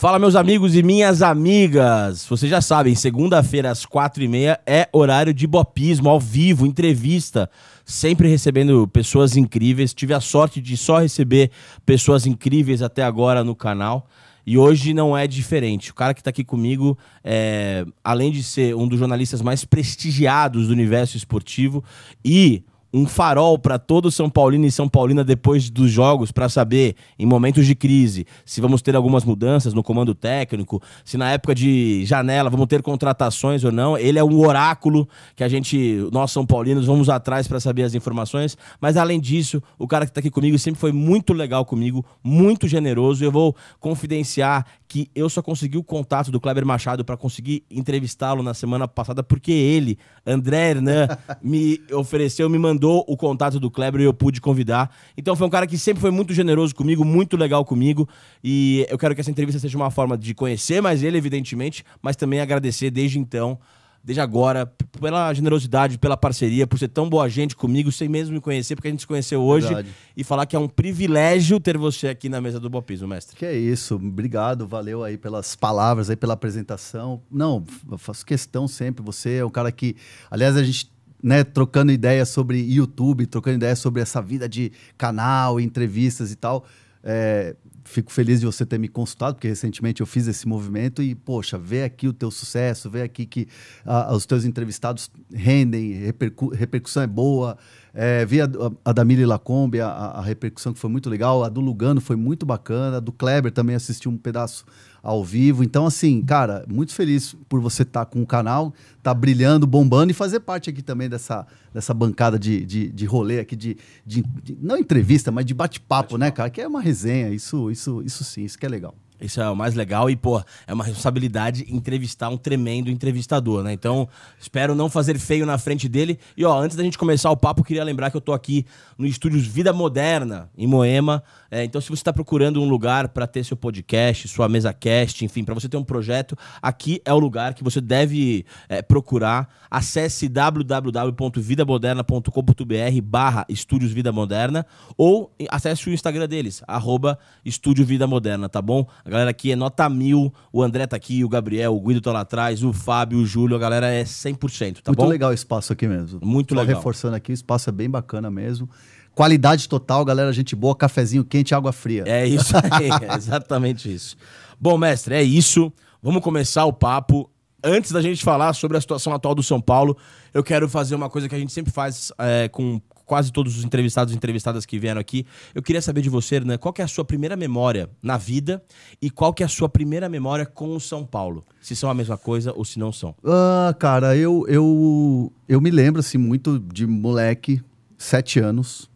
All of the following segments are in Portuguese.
Fala, meus amigos e minhas amigas. Vocês já sabem, segunda-feira às quatro e meia é horário de bopismo, ao vivo, entrevista. Sempre recebendo pessoas incríveis. Tive a sorte de só receber pessoas incríveis até agora no canal. E hoje não é diferente. O cara que está aqui comigo, é, além de ser um dos jornalistas mais prestigiados do universo esportivo e um farol para todo São Paulino e São Paulina depois dos jogos para saber, em momentos de crise, se vamos ter algumas mudanças no comando técnico, se na época de janela vamos ter contratações ou não. Ele é um oráculo que a gente, nós São Paulinos, vamos atrás para saber as informações. Mas além disso, o cara que está aqui comigo sempre foi muito legal comigo, muito generoso. Eu vou confidenciar que eu só consegui o contato do Kleber Machado para conseguir entrevistá-lo na semana passada, porque ele, André Hernan, me ofereceu, me mandou o contato do Kleber e eu pude convidar. Então foi um cara que sempre foi muito generoso comigo, muito legal comigo, e eu quero que essa entrevista seja uma forma de conhecer mais ele, evidentemente, mas também agradecer desde então desde agora, pela generosidade, pela parceria, por ser tão boa gente comigo, sem mesmo me conhecer, porque a gente se conheceu hoje. Verdade. E falar que é um privilégio ter você aqui na mesa do Bopismo, mestre. Que é isso. Obrigado, valeu aí pelas palavras, aí pela apresentação. Não, faço questão sempre. Você é um cara que. Aliás, a gente né, trocando ideias sobre YouTube, trocando ideias sobre essa vida de canal, entrevistas e tal. É, fico feliz de você ter me consultado, porque recentemente eu fiz esse movimento e, poxa, vê aqui o teu sucesso, vê aqui que a, ah, os teus entrevistados rendem, repercu repercussão é boa. É, vi a, a da Mili Lacombe, a, a, repercussão que foi muito legal, a do Lugano foi muito bacana, a do Kleber também assisti um pedaço ao vivo. Então, assim, cara, muito feliz por você estar tá com o canal, tá brilhando, bombando e fazer parte aqui também dessa, dessa bancada de, de, de rolê aqui, de, de, de não entrevista, mas de bate-papo, bate né, cara? Que é uma resenha, isso, isso, isso sim, isso que é legal. Isso é o mais legal e, pô, é uma responsabilidade entrevistar um tremendo entrevistador, né? Então, espero não fazer feio na frente dele. E, ó, antes da gente começar o papo, queria lembrar que eu tô aqui no Estúdios Vida Moderna, em Moema. É, então, se você está procurando um lugar para ter seu podcast, sua mesa cast, enfim, para você ter um projeto, aqui é o lugar que você deve é, procurar. Acesse www.vidamoderna.com.br barra Estúdios Vida Moderna ou acesse o Instagram deles, arroba Estúdio Vida Moderna, tá bom? A galera aqui é nota mil. O André tá aqui, o Gabriel, o Guido tá lá atrás, o Fábio, o Júlio. A galera é 100%, tá Muito bom? Muito legal o espaço aqui mesmo. Muito Só legal. reforçando aqui, o espaço é bem bacana mesmo. Qualidade total, galera, gente boa, cafezinho quente, água fria. É isso aí, é exatamente isso. Bom, mestre, é isso. Vamos começar o papo. Antes da gente falar sobre a situação atual do São Paulo, eu quero fazer uma coisa que a gente sempre faz é, com quase todos os entrevistados e entrevistadas que vieram aqui. Eu queria saber de você, né, qual é a sua primeira memória na vida e qual que é a sua primeira memória com o São Paulo? Se são a mesma coisa ou se não são? Ah, cara, eu, eu, eu me lembro assim, muito de moleque, sete anos.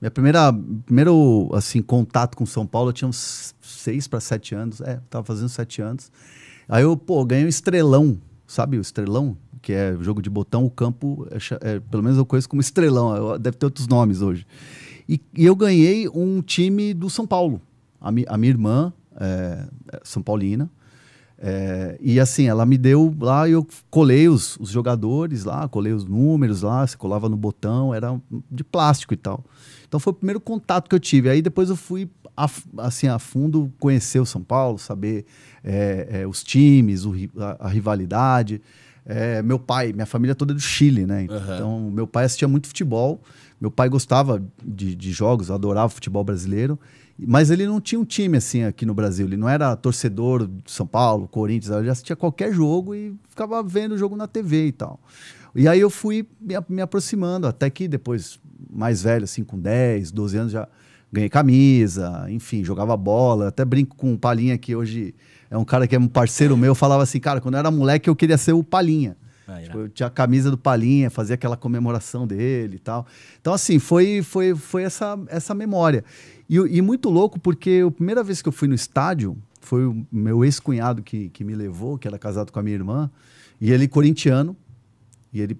Minha primeira primeiro assim contato com São Paulo eu tinha uns seis para sete anos, é, tava fazendo sete anos. Aí eu pô ganhei um estrelão, sabe o estrelão? que é jogo de botão, o campo, é, é, pelo menos eu conheço como Estrelão, deve ter outros nomes hoje. E, e eu ganhei um time do São Paulo. A, mi, a minha irmã, é, é São Paulina, é, e assim, ela me deu lá, eu colei os, os, jogadores lá, colei os números lá, se colava no botão, era de plástico e tal. Então foi o primeiro contato que eu tive. Aí depois eu fui a, assim a fundo conhecer o São Paulo, saber é, é, os times, o, a, a, rivalidade é, meu pai, minha família toda é do Chile, né? Então, uhum. meu pai assistia muito futebol. Meu pai gostava de, de jogos, adorava futebol brasileiro. Mas ele não tinha um time assim aqui no Brasil. Ele não era torcedor de São Paulo, Corinthians. Ele assistia qualquer jogo e ficava vendo o jogo na TV e tal. E aí eu fui me, me aproximando, até que depois, mais velho, assim, com 10, 12 anos, já ganhei camisa, enfim, jogava bola. Até brinco com o Palinha que hoje é um cara que é um parceiro meu, falava assim, cara, quando eu era moleque eu queria ser o Palinha. Ah, tipo, eu tinha a camisa do Palinha, fazia aquela comemoração dele e tal. Então, assim, foi, foi, foi essa, essa memória. E, e muito louco, porque a primeira vez que eu fui no estádio, foi o meu ex-cunhado que, que me levou, que era casado com a minha irmã, e ele corintiano, e ele,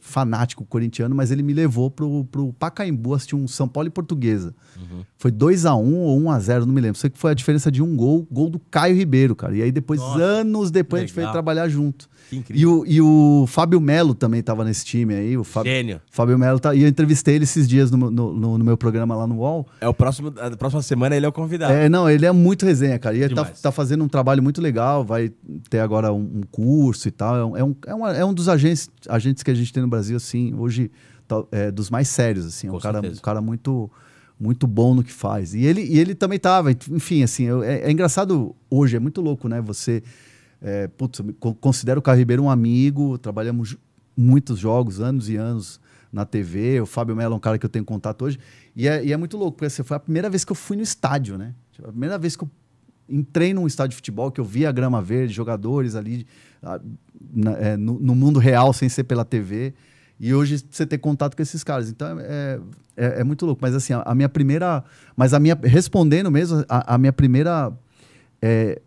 fanático corintiano, mas ele me levou pro, pro Pacaembu assistir um São Paulo e Portuguesa. Uhum. Foi 2 a 1 um, ou 1 um a 0 não me lembro. Sei que foi a diferença de um gol, gol do Caio Ribeiro, cara. E aí depois, Nossa, anos depois, legal. a gente foi trabalhar junto. Que incrível. E o, e o Fábio Melo também estava nesse time aí. O Fábio, Gênio. Fábio Melo tá. E eu entrevistei ele esses dias no, no, no, no meu programa lá no UOL. É o próximo, a próxima semana ele é o convidado. É, não, ele é muito resenha, cara. E ele tá, tá, fazendo um trabalho muito legal, vai ter agora um, um curso e tal. É um, é um, é, é um dos agentes, agentes que a gente tem no Brasil, assim, hoje, tá, é, dos mais sérios, assim. É Com um cara, um cara muito muito bom no que faz. E ele, e ele também estava enfim, assim, eu, é, é, engraçado hoje, é muito louco, né? Você é, putz, considero o Caio Ribeiro um amigo, trabalhamos muitos jogos, anos e anos na TV. O Fábio Melo é um cara que eu tenho contato hoje. E é, e é muito louco, porque assim, foi a primeira vez que eu fui no estádio, né? Tipo, a primeira vez que eu entrei num estádio de futebol, que eu vi a grama verde, jogadores ali na, é, no, no, mundo real, sem ser pela TV. E hoje você ter contato com esses caras. Então é, é, é muito louco. Mas assim, a, a, minha primeira. Mas a minha. Respondendo mesmo, a, a minha primeira. É,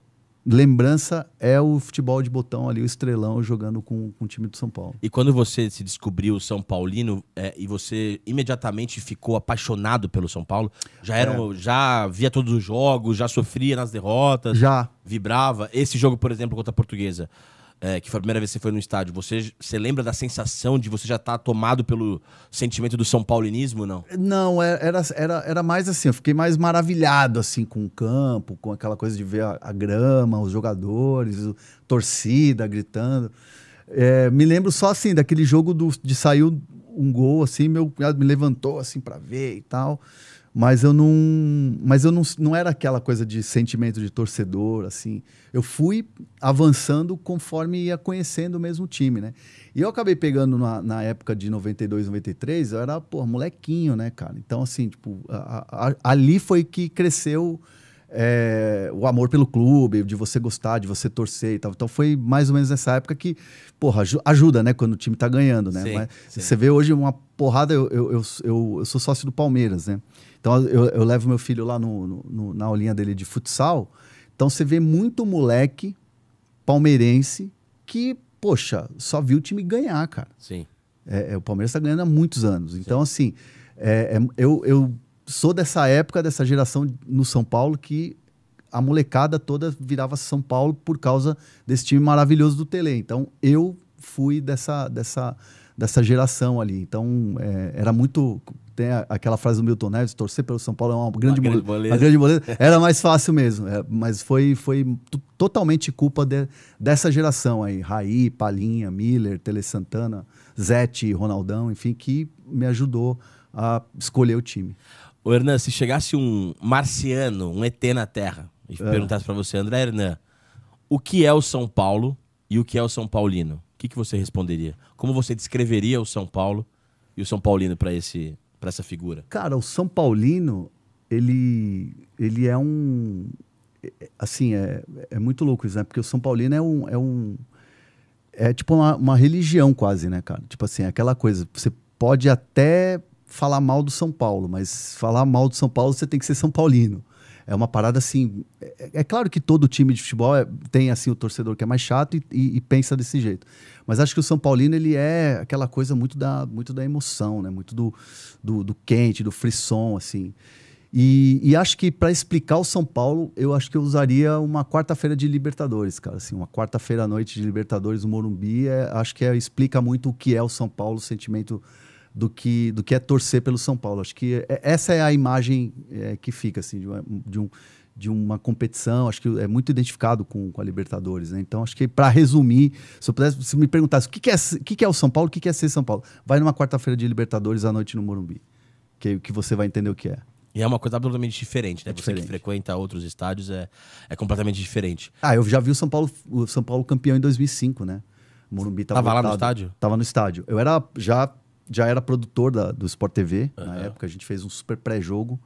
lembrança é o futebol de botão ali, o estrelão jogando com, com o time do São Paulo. E quando você se descobriu São Paulino é, e você imediatamente ficou apaixonado pelo São Paulo, já era, é. já via todos os jogos, já sofria nas derrotas, já vibrava. Esse jogo, por exemplo, contra a Portuguesa, é, que foi a primeira vez que você foi no estádio, você, você lembra da sensação de você já estar tá tomado pelo sentimento do São Paulinismo, não? Não, é, era, era, era mais assim, eu fiquei mais maravilhado assim com o campo, com aquela coisa de ver a, a grama, os jogadores, a torcida gritando. É, me lembro só assim daquele jogo do, de saiu um gol assim, meu cunhado me levantou assim para ver e tal mas eu não, mas eu não, não era aquela coisa de sentimento de torcedor, assim. Eu fui avançando conforme ia conhecendo mesmo o time, né? E eu acabei pegando na, na época de 92, 93, eu era, pô, molequinho, né, cara? Então, assim, tipo, a, a, ali foi que cresceu é, o amor pelo clube, de você gostar, de você torcer e tal. Então foi mais ou menos nessa época que, porra, ajuda, né? Quando o time tá ganhando, né? Sim, Mas, sim. Você vê hoje uma porrada, eu, eu, eu, eu, sou sócio do Palmeiras, né? Então eu, eu levo meu filho lá no, no, no, na aulinha dele de futsal. Então você vê muito moleque palmeirense que, poxa, só viu o time ganhar, cara. Sim. É, é o Palmeiras tá ganhando há muitos anos. Então, sim. assim, é, é eu, eu sou dessa época, dessa geração no São Paulo que a molecada toda virava São Paulo por causa desse time maravilhoso do Tele. Então eu fui dessa dessa dessa geração ali. Então é, era muito tem aquela frase do Milton Neves, torcer pelo São Paulo é uma grande, uma grande moleza. Uma grande Era mais fácil mesmo, é, mas foi, foi totalmente culpa de, dessa geração aí. Raí, Palinha, Miller, Tele Santana, Zete, Ronaldão, enfim, que me ajudou a escolher o time. Ô, Hernan, se chegasse um marciano, um ET na Terra, e é. perguntasse para você, André Hernan, o que é o São Paulo e o que é o São Paulino? O que, que você responderia? Como você descreveria o São Paulo e o São Paulino para esse para essa figura? Cara, o São Paulino, ele ele é um assim, é, é muito louco isso, né? Porque o São Paulino é um é um é tipo uma, uma religião quase, né, cara? Tipo assim, é aquela coisa, você pode até falar mal do São Paulo, mas falar mal do São Paulo você tem que ser São Paulino. É uma parada assim. É, é claro que todo time de futebol é, tem assim o torcedor que é mais chato e, e, e, pensa desse jeito. Mas acho que o São Paulino ele é aquela coisa muito da, muito da emoção, né? Muito do, do, do quente, do frisson, assim. E, e, acho que para explicar o São Paulo, eu acho que eu usaria uma quarta-feira de Libertadores, cara. Assim, uma quarta-feira à noite de Libertadores, no Morumbi, é, acho que é, explica muito o que é o São Paulo, o sentimento do que, do que é torcer pelo São Paulo. Acho que é, essa é a imagem é, que fica, assim, de, uma, de, um, de uma competição. Acho que é muito identificado com, com a Libertadores, né? Então, acho que para resumir, se eu pudesse, se me perguntasse o que, que, é, o que, que é o São Paulo, o que, que é ser São Paulo, vai numa quarta-feira de Libertadores à noite no Morumbi, que, é que você vai entender o que é. E é uma coisa absolutamente diferente, né? É diferente. Você que frequenta outros estádios é, é completamente diferente. Ah, eu já vi o São Paulo, o São Paulo campeão em 2005, né? O Morumbi tava, tava lá no estádio? Tava no estádio. Eu era já já era produtor da, do Sport TV, uhum. na época a gente fez um super pré-jogo.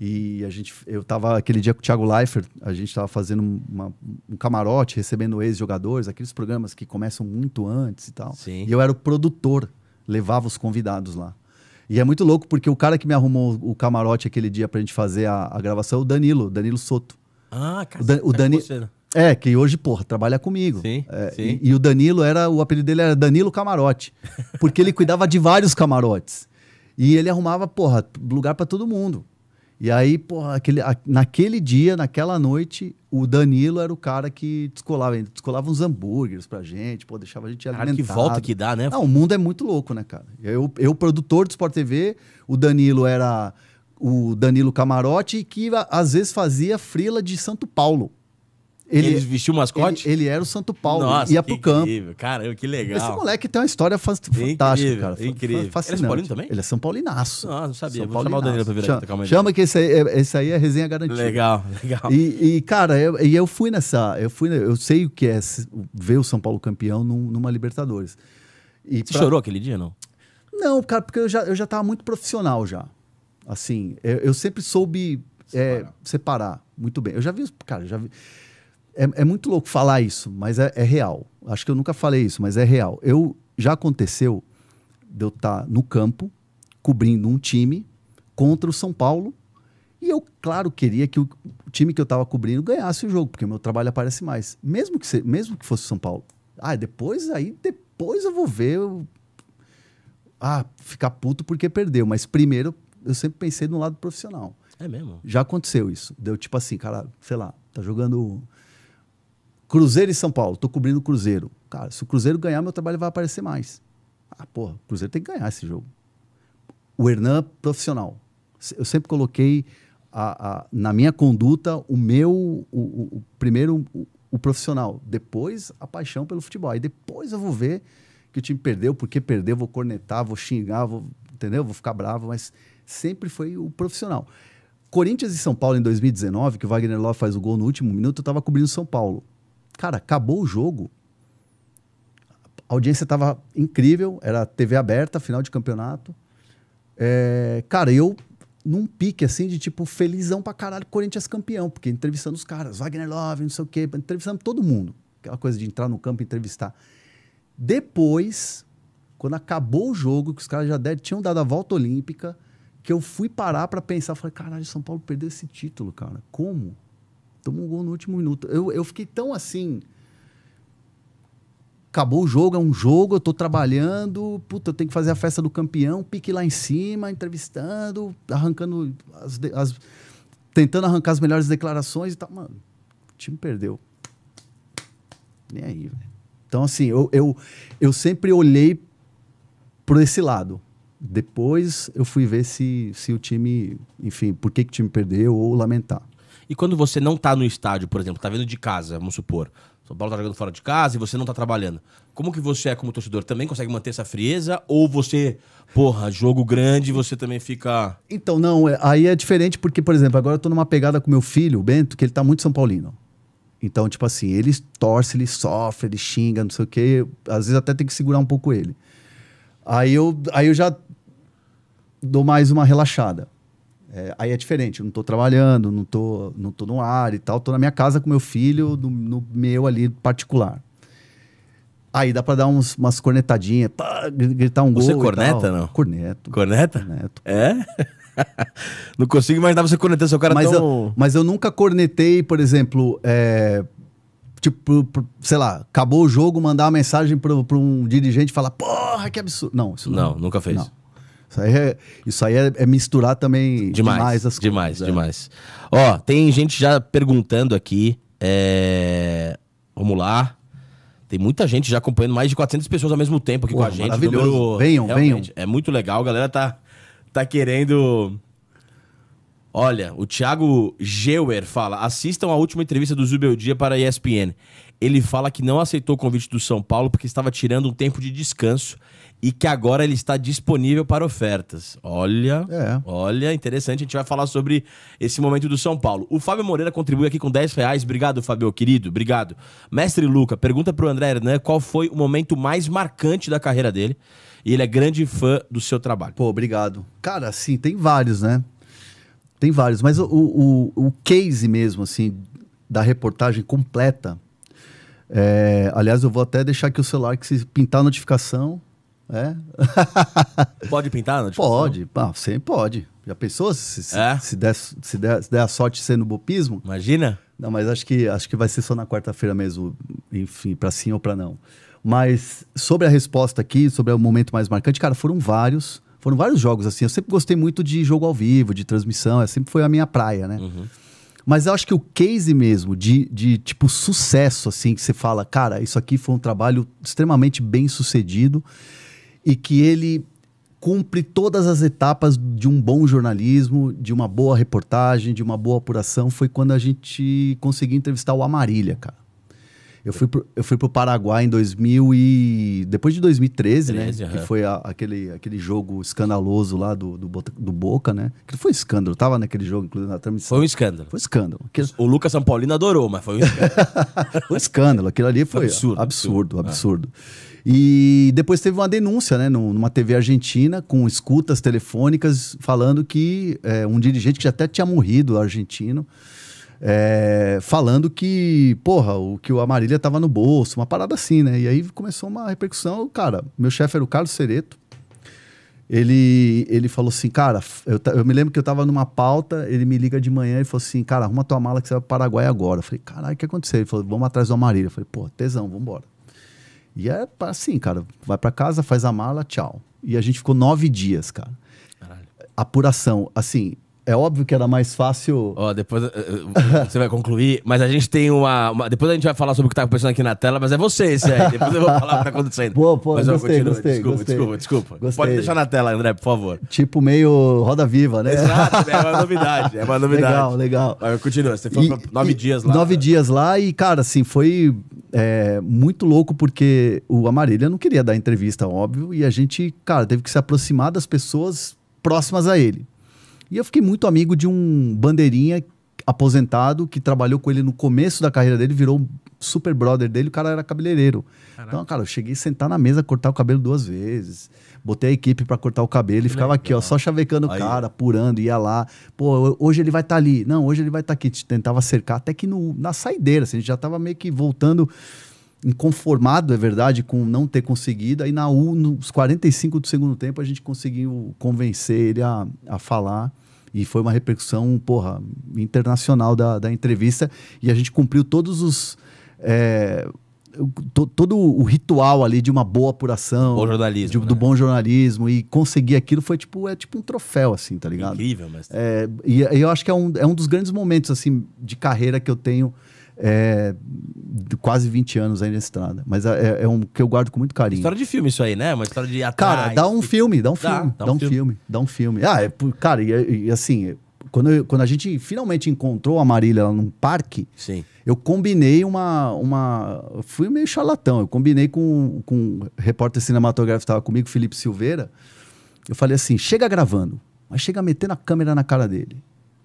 E a gente, eu tava aquele dia com o Thiago Leifert, a gente tava fazendo uma, um camarote, recebendo ex-jogadores, aqueles programas que começam muito antes e tal. Sim. E eu era o produtor, levava os convidados lá. E é muito louco porque o cara que me arrumou o camarote aquele dia pra gente fazer a, a gravação é o Danilo, Danilo Soto. Ah, cara, o, Dan, o, Dani, é, que hoje, porra, trabalha comigo. Sim, é, sim. E, e, o Danilo era, o apelido dele era Danilo Camarote, porque ele cuidava de vários camarotes. E ele arrumava, porra, lugar para todo mundo. E aí, porra, aquele, a, naquele dia, naquela noite, o Danilo era o cara que descolava, ele descolava uns hambúrgueres pra gente, pô, deixava a gente cara, alimentado. que volta que dá, né? Não, o mundo é muito louco, né, cara? Eu, eu produtor do Sport TV, o Danilo era o Danilo Camarote, que às vezes fazia frila de Santo Paulo. Ele, ele vestiu o mascote? Ele, ele, era o Santo Paulo. Nossa, ia pro campo. Incrível. que legal. Esse moleque tem uma história fantástica, incrível, cara. Incrível. Fascinante. Ele é São Paulino também? Ele é São Paulinaço. não sabia. São Vou Paulinaço. chamar o Danilo pra vir chama, aqui, calma aí. Chama que esse aí, é, esse aí é resenha garantida. Legal, legal. E, e cara, eu, eu fui nessa. Eu, fui, eu sei o que é ver o São Paulo campeão numa Libertadores. E Você pra... chorou aquele dia, não? Não, cara, porque eu já, eu já tava muito profissional já. Assim, eu, eu sempre soube separar. É, separar muito bem. Eu já vi, cara, já vi. É, é muito louco falar isso, mas é, é, real. Acho que eu nunca falei isso, mas é real. Eu já aconteceu de eu estar tá no campo cobrindo um time contra o São Paulo e eu, claro, queria que o time que eu estava cobrindo ganhasse o jogo, porque o meu trabalho aparece mais. Mesmo que, mesmo que fosse o São Paulo. Ah, depois aí, depois eu vou ver. Eu... Ah, ficar puto porque perdeu. Mas primeiro eu sempre pensei no lado profissional. É mesmo? Já aconteceu isso. Deu tipo assim, cara, sei lá, tá jogando Cruzeiro e São Paulo, tô cobrindo o Cruzeiro. Cara, se o Cruzeiro ganhar, meu trabalho vai aparecer mais. Ah, porra, o Cruzeiro tem que ganhar esse jogo. O Hernan, profissional. Eu sempre coloquei a, a, na minha conduta o meu, o, o, o primeiro, o, o profissional, depois a paixão pelo futebol. Aí depois eu vou ver que o time perdeu, porque perdeu, vou cornetar, vou xingar, vou, entendeu? Vou ficar bravo, mas sempre foi o profissional. Corinthians e São Paulo em 2019, que o Wagner Love faz o gol no último minuto, eu tava cobrindo São Paulo. Cara, acabou o jogo. A audiência estava incrível, era TV aberta, final de campeonato. É, cara, eu num pique assim de tipo felizão pra caralho, Corinthians campeão, porque entrevistando os caras, Wagner Love, não sei o quê, entrevistando todo mundo. Aquela coisa de entrar no campo e entrevistar. Depois, quando acabou o jogo, que os caras já deram, tinham dado a volta olímpica, que eu fui parar para pensar, falei, caralho, São Paulo perdeu esse título, cara. Como? Tomou um gol no último minuto. Eu, eu fiquei tão assim. Acabou o jogo, é um jogo, eu tô trabalhando, puta, eu tenho que fazer a festa do campeão, pique lá em cima, entrevistando, arrancando as, as tentando arrancar as melhores declarações e tal. Mano, o time perdeu. Nem aí, velho. Então, assim, eu, eu, eu sempre olhei por esse lado. Depois eu fui ver se, se o time, enfim, por que, que o time perdeu ou lamentar. E quando você não tá no estádio, por exemplo, tá vendo de casa, vamos supor, São Paulo tá jogando fora de casa e você não tá trabalhando. Como que você é como torcedor? Também consegue manter essa frieza? Ou você, porra, jogo grande, você também fica. Então, não, é, aí é diferente porque, por exemplo, agora eu tô numa pegada com meu filho, o Bento, que ele tá muito São Paulino. Então, tipo assim, ele torce, ele sofre, ele xinga, não sei o quê. Às vezes até tem que segurar um pouco ele. Aí eu, aí eu já dou mais uma relaxada. É, aí é diferente, eu não estou trabalhando, não estou não tô no ar e tal, estou na minha casa com meu filho, no, no meu ali particular. Aí dá para dar uns, umas cornetadinhas, pá, gritar um você gol. Você corneta, não? Corneto. Corneta? Corneto. É? não consigo imaginar você cornetando seu cara mas tão... Eu, mas eu nunca cornetei, por exemplo, é, tipo, sei lá, acabou o jogo, mandar uma mensagem para um dirigente e falar, porra, que absurdo. Não, isso não. Não, nunca fez. Não. Isso aí é, isso aí é, é misturar também demais, demais as demais, coisas. Demais, é. demais. Ó, tem gente já perguntando aqui. É... Vamos lá. Tem muita gente já acompanhando, mais de 400 pessoas ao mesmo tempo aqui Pô, com a gente. Maravilhoso. Número... Venham, Realmente, venham. É muito legal, a galera tá, tá querendo. Olha, o Thiago Geuer fala: assistam a última entrevista do Zubeldia Dia para a ESPN. Ele fala que não aceitou o convite do São Paulo porque estava tirando um tempo de descanso e que agora ele está disponível para ofertas. Olha, é. olha, interessante. A gente vai falar sobre esse momento do São Paulo. O Fábio Moreira contribui aqui com 10 reais. Obrigado, Fábio, querido. Obrigado. Mestre Luca, pergunta para o André Hernan qual foi o momento mais marcante da carreira dele. E ele é grande fã do seu trabalho. Pô, obrigado. Cara, assim, tem vários, né? Tem vários, mas o, o, o case mesmo, assim, da reportagem completa. É, aliás, eu vou até deixar aqui o celular que se pintar a notificação, é. pode pintar? pode, ah, sempre pode. Já pensou se, se, é? se, der, se, der, se der a sorte ser no bupismo? Imagina. Não, mas acho que, acho que vai ser só na quarta-feira mesmo, enfim, para sim ou para não. Mas sobre a resposta aqui, sobre o momento mais marcante, cara, foram vários. Foram vários jogos, assim. Eu sempre gostei muito de jogo ao vivo, de transmissão, é, sempre foi a minha praia, né? Uhum. Mas eu acho que o case mesmo de, de, tipo, sucesso, assim, que você fala, cara, isso aqui foi um trabalho extremamente bem sucedido e que ele cumpre todas as etapas de um bom jornalismo, de uma boa reportagem, de uma boa apuração, foi quando a gente conseguiu entrevistar o Amarília, cara. Eu fui, pro, eu fui pro Paraguai em 2000 e... Depois de 2013, 13, né? Uhum. Que foi a, aquele, aquele jogo escandaloso lá do, do, do Boca, né? Que foi um escândalo. tava naquele jogo, inclusive, na transmissão. Foi um escândalo. Foi um escândalo. Aquilo... O Lucas São Paulino adorou, mas foi um escândalo. foi um escândalo. Aquilo ali foi, foi absurdo, absurdo. É. absurdo. absurdo. E depois teve uma denúncia, né, numa TV argentina, com escutas telefônicas falando que é, um dirigente que até tinha morrido, argentino, é, falando que, porra, o que o Amarília tava no bolso, uma parada assim, né? E aí começou uma repercussão. Cara, meu chefe era o Carlos Sereto. Ele, ele falou assim, cara, eu, eu, me lembro que eu tava numa pauta, ele me liga de manhã e falou assim, cara, arruma tua mala que você vai pro Paraguai agora. Eu falei, caralho, o que aconteceu? Ele falou, vamos atrás do Amarília. Eu falei, pô, tesão, vambora. E é assim, cara, vai para casa, faz a mala, tchau. E a gente ficou nove dias, cara. Caralho. Apuração, assim, é óbvio que era mais fácil. Ó, oh, depois eh, eh, você vai concluir, mas a gente tem uma, uma, Depois a gente vai falar sobre o que tá acontecendo aqui na tela, mas é você esse aí. Depois eu vou falar o que tá acontecendo. Boa, pô, mas gostei, gostei, desculpa, gostei. Desculpa, desculpa, desculpa. Pode deixar na tela, André, por favor. Tipo meio roda viva, né? Exato, né? é uma novidade. É uma novidade. legal, legal. Mas continua, você foi e, nove e, dias lá. Nove né? dias lá e, cara, assim, foi é, muito louco porque o Amarilha não queria dar entrevista, óbvio, e a gente, cara, teve que se aproximar das pessoas próximas a ele. E eu fiquei muito amigo de um bandeirinha aposentado que trabalhou com ele no começo da carreira dele, virou super brother dele, o cara era cabeleireiro. Caraca. Então, cara, eu cheguei a sentar na mesa, cortar o cabelo duas vezes. Botei a equipe para cortar o cabelo e ficava legal. aqui, ó, só chavecando o cara, apurando, ia lá. Pô, hoje ele vai estar tá ali. Não, hoje ele vai estar tá aqui. Tentava cercar, até que no, na saideira, assim, a gente já tava meio que voltando inconformado, é verdade, com não ter conseguido. Aí na U, nos 45 do segundo tempo, a gente conseguiu convencer ele a, a falar. E foi uma repercussão, porra, internacional da, da entrevista. E a gente cumpriu todos os. É, todo o ritual ali de uma boa apuração. Bom jornalismo. De, né? Do bom jornalismo. E conseguir aquilo foi tipo, é tipo um troféu, assim, tá ligado? Incrível, mas. É, e, e eu acho que é um, é um dos grandes momentos, assim, de carreira que eu tenho é, quase 20 anos aí na estrada. Mas é, é, é, um que eu guardo com muito carinho. História de filme isso aí, né? Uma história de atrás. Cara, dá um filme, dá um filme, dá, um, dá um filme. filme. dá um filme. Ah, é, cara, e, e assim, quando, eu, quando a gente finalmente encontrou a Marília lá num parque, Sim. eu combinei uma. uma fui meio charlatão. Eu combinei com, com um repórter cinematográfico que estava comigo, Felipe Silveira. Eu falei assim: chega gravando, mas chega metendo a câmera na cara dele.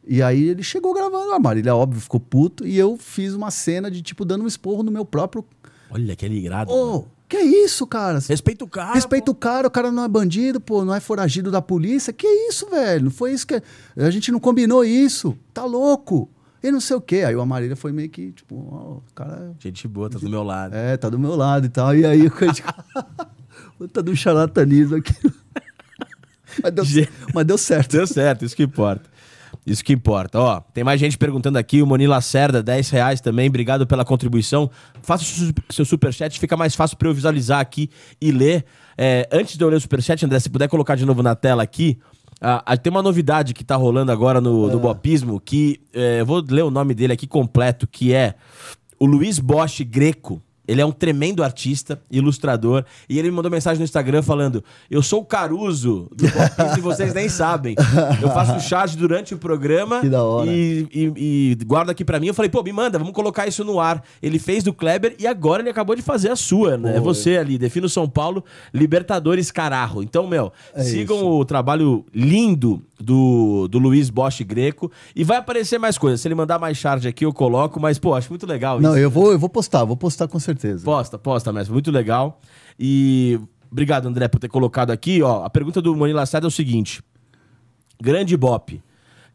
E aí ele chegou gravando a Marília, óbvio, ficou puto. E eu fiz uma cena de, tipo, dando um esporro no meu próprio. Olha que ligrado. Oh, que é isso, cara? Respeita o cara. Respeita pô. o cara, o cara não é bandido, pô, não é foragido da polícia. Que é isso, velho? Não foi isso que. A gente não combinou isso. Tá louco. E não sei o quê. Aí o Amarília foi meio que, tipo, oh, cara. É gente boa, tá do meu lado. É, tá do meu lado e tal. E aí o cara. tá do charlatanismo aqui. mas, deu... mas deu certo. Deu certo, isso que importa. Isso que importa. Ó, tem mais gente perguntando aqui. O Moni Lacerda, 10 reais também. Obrigado pela contribuição. Faça o seu superchat, fica mais fácil para eu visualizar aqui e ler. É, antes de eu ler o superchat, André, se puder colocar de novo na tela aqui. Ah, tem uma novidade que tá rolando agora no, no ah. Bopismo, que é, eu vou ler o nome dele aqui completo, que é o Luiz Bosch Greco. Ele é um tremendo artista, ilustrador, e ele me mandou mensagem no Instagram falando: Eu sou o Caruso do Pop e vocês nem sabem. Eu faço charge durante o programa e, e, e, guardo aqui para mim. Eu falei, pô, me manda, vamos colocar isso no ar. Ele fez do Kleber e agora ele acabou de fazer a sua, né? é você ali, Defino São Paulo, Libertadores cararro. Então, meu, é sigam isso. o trabalho lindo do, do Luiz Bosch Greco. E vai aparecer mais coisas. Se ele mandar mais charge aqui, eu coloco, mas, pô, acho muito legal Não, isso. Não, eu vou, eu vou postar, vou postar com certeza certeza. Posta, posta, mestre. Muito legal. E obrigado, André, por ter colocado aqui. Ó, a pergunta do Moni Lacerda é o seguinte. Grande Bop.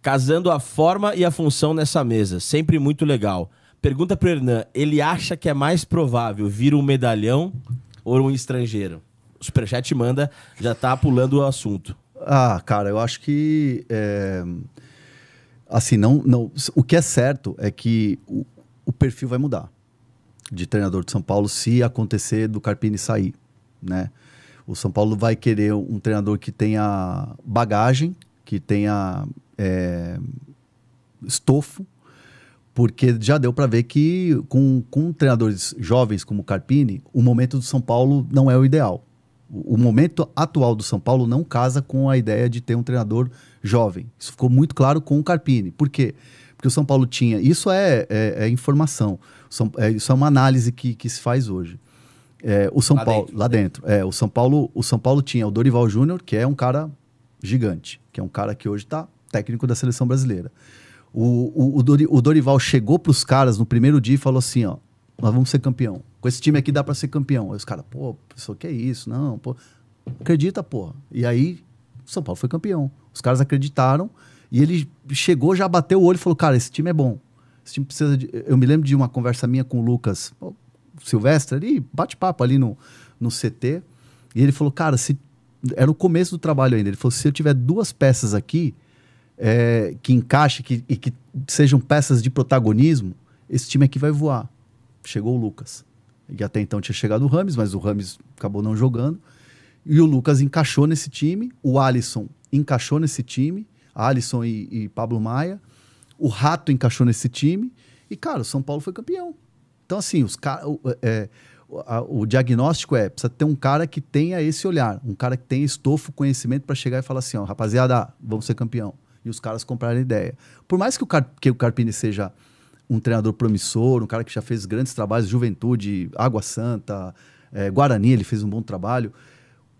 Casando a forma e a função nessa mesa. Sempre muito legal. Pergunta pro Hernan. Ele acha que é mais provável vir um medalhão ou um estrangeiro? O Superchat manda, já tá pulando o assunto. Ah, cara, eu acho que... É... Assim, não, não... O que é certo é que o, o perfil vai mudar de treinador de São Paulo se acontecer do Carpini sair, né? O São Paulo vai querer um treinador que tenha bagagem, que tenha é, estofo, porque já deu para ver que com, com treinadores jovens como o Carpini, o momento do São Paulo não é o ideal. O, o momento atual do São Paulo não casa com a ideia de ter um treinador jovem. Isso ficou muito claro com o Carpini. Por quê? Porque porque o São Paulo tinha. Isso é, é, é informação, São, é, isso é uma análise que, que se faz hoje. É, o São lá Paulo, dentro, lá dentro. dentro. É, o São Paulo, o São Paulo tinha o Dorival Júnior, que é um cara gigante, que é um cara que hoje está técnico da seleção brasileira. O, o, o, Dori, o Dorival chegou para os caras no primeiro dia e falou assim: ó, nós vamos ser campeão. Com esse time aqui dá para ser campeão. Aí os caras, pô, pessoal, que é isso? Não, pô. Acredita, porra. E aí, São Paulo foi campeão. Os caras acreditaram e ele chegou, já bateu o olho e falou: Cara, esse time é bom. Esse time precisa de. Eu me lembro de uma conversa minha com o Lucas o Silvestre, ali, bate-papo ali no, no CT. E ele falou: Cara, se... era o começo do trabalho ainda. Ele falou: Se eu tiver duas peças aqui é, que encaixe que, e que sejam peças de protagonismo, esse time aqui vai voar. Chegou o Lucas. E até então tinha chegado o Rames, mas o Rames acabou não jogando. E o Lucas encaixou nesse time, o Alisson encaixou nesse time Alisson e, e Pablo Maia. O Rato encaixou nesse time. E, cara, o São Paulo foi campeão. Então, assim, os car o, é, é, o, a, o, diagnóstico é: precisa ter um cara que tenha esse olhar, um cara que tenha estofo, conhecimento para chegar e falar assim: ó, rapaziada, vamos ser campeão. E os caras compraram ideia. Por mais que o, Car que o Carpini seja um treinador promissor, um cara que já fez grandes trabalhos, Juventude, Água Santa, é, Guarani, ele fez um bom trabalho.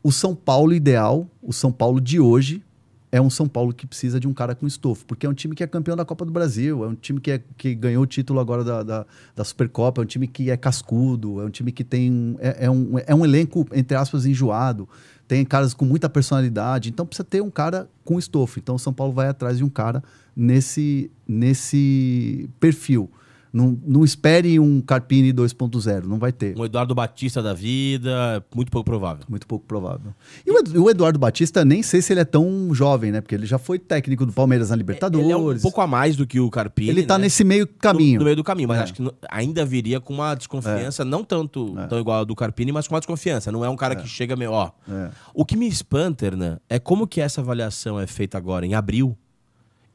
O São Paulo ideal, o São Paulo de hoje, é um São Paulo que precisa de um cara com estofo, porque é um time que é campeão da Copa do Brasil, é um time que, é, que ganhou o título agora da, da, da, Supercopa, é um time que é cascudo, é um time que tem. É, é, um, é um elenco, entre aspas, enjoado, tem caras com muita personalidade, então precisa ter um cara com estofo. Então o São Paulo vai atrás de um cara nesse, nesse perfil. Não, não espere um Carpini 2.0, não vai ter. Um Eduardo Batista da vida, muito pouco provável. Muito pouco provável. E o, o Eduardo Batista, nem sei se ele é tão jovem, né? Porque ele já foi técnico do Palmeiras na Libertadores. Ele é um pouco a mais do que o Carpini. Ele tá né? nesse meio caminho. No, no, meio do caminho, mas é. acho que ainda viria com uma desconfiança, é. não tanto é. tão igual a do Carpini, mas com uma desconfiança. Não é um cara é. que chega meio, ó. É. O que me espanta, Hernan, é como que essa avaliação é feita agora, em abril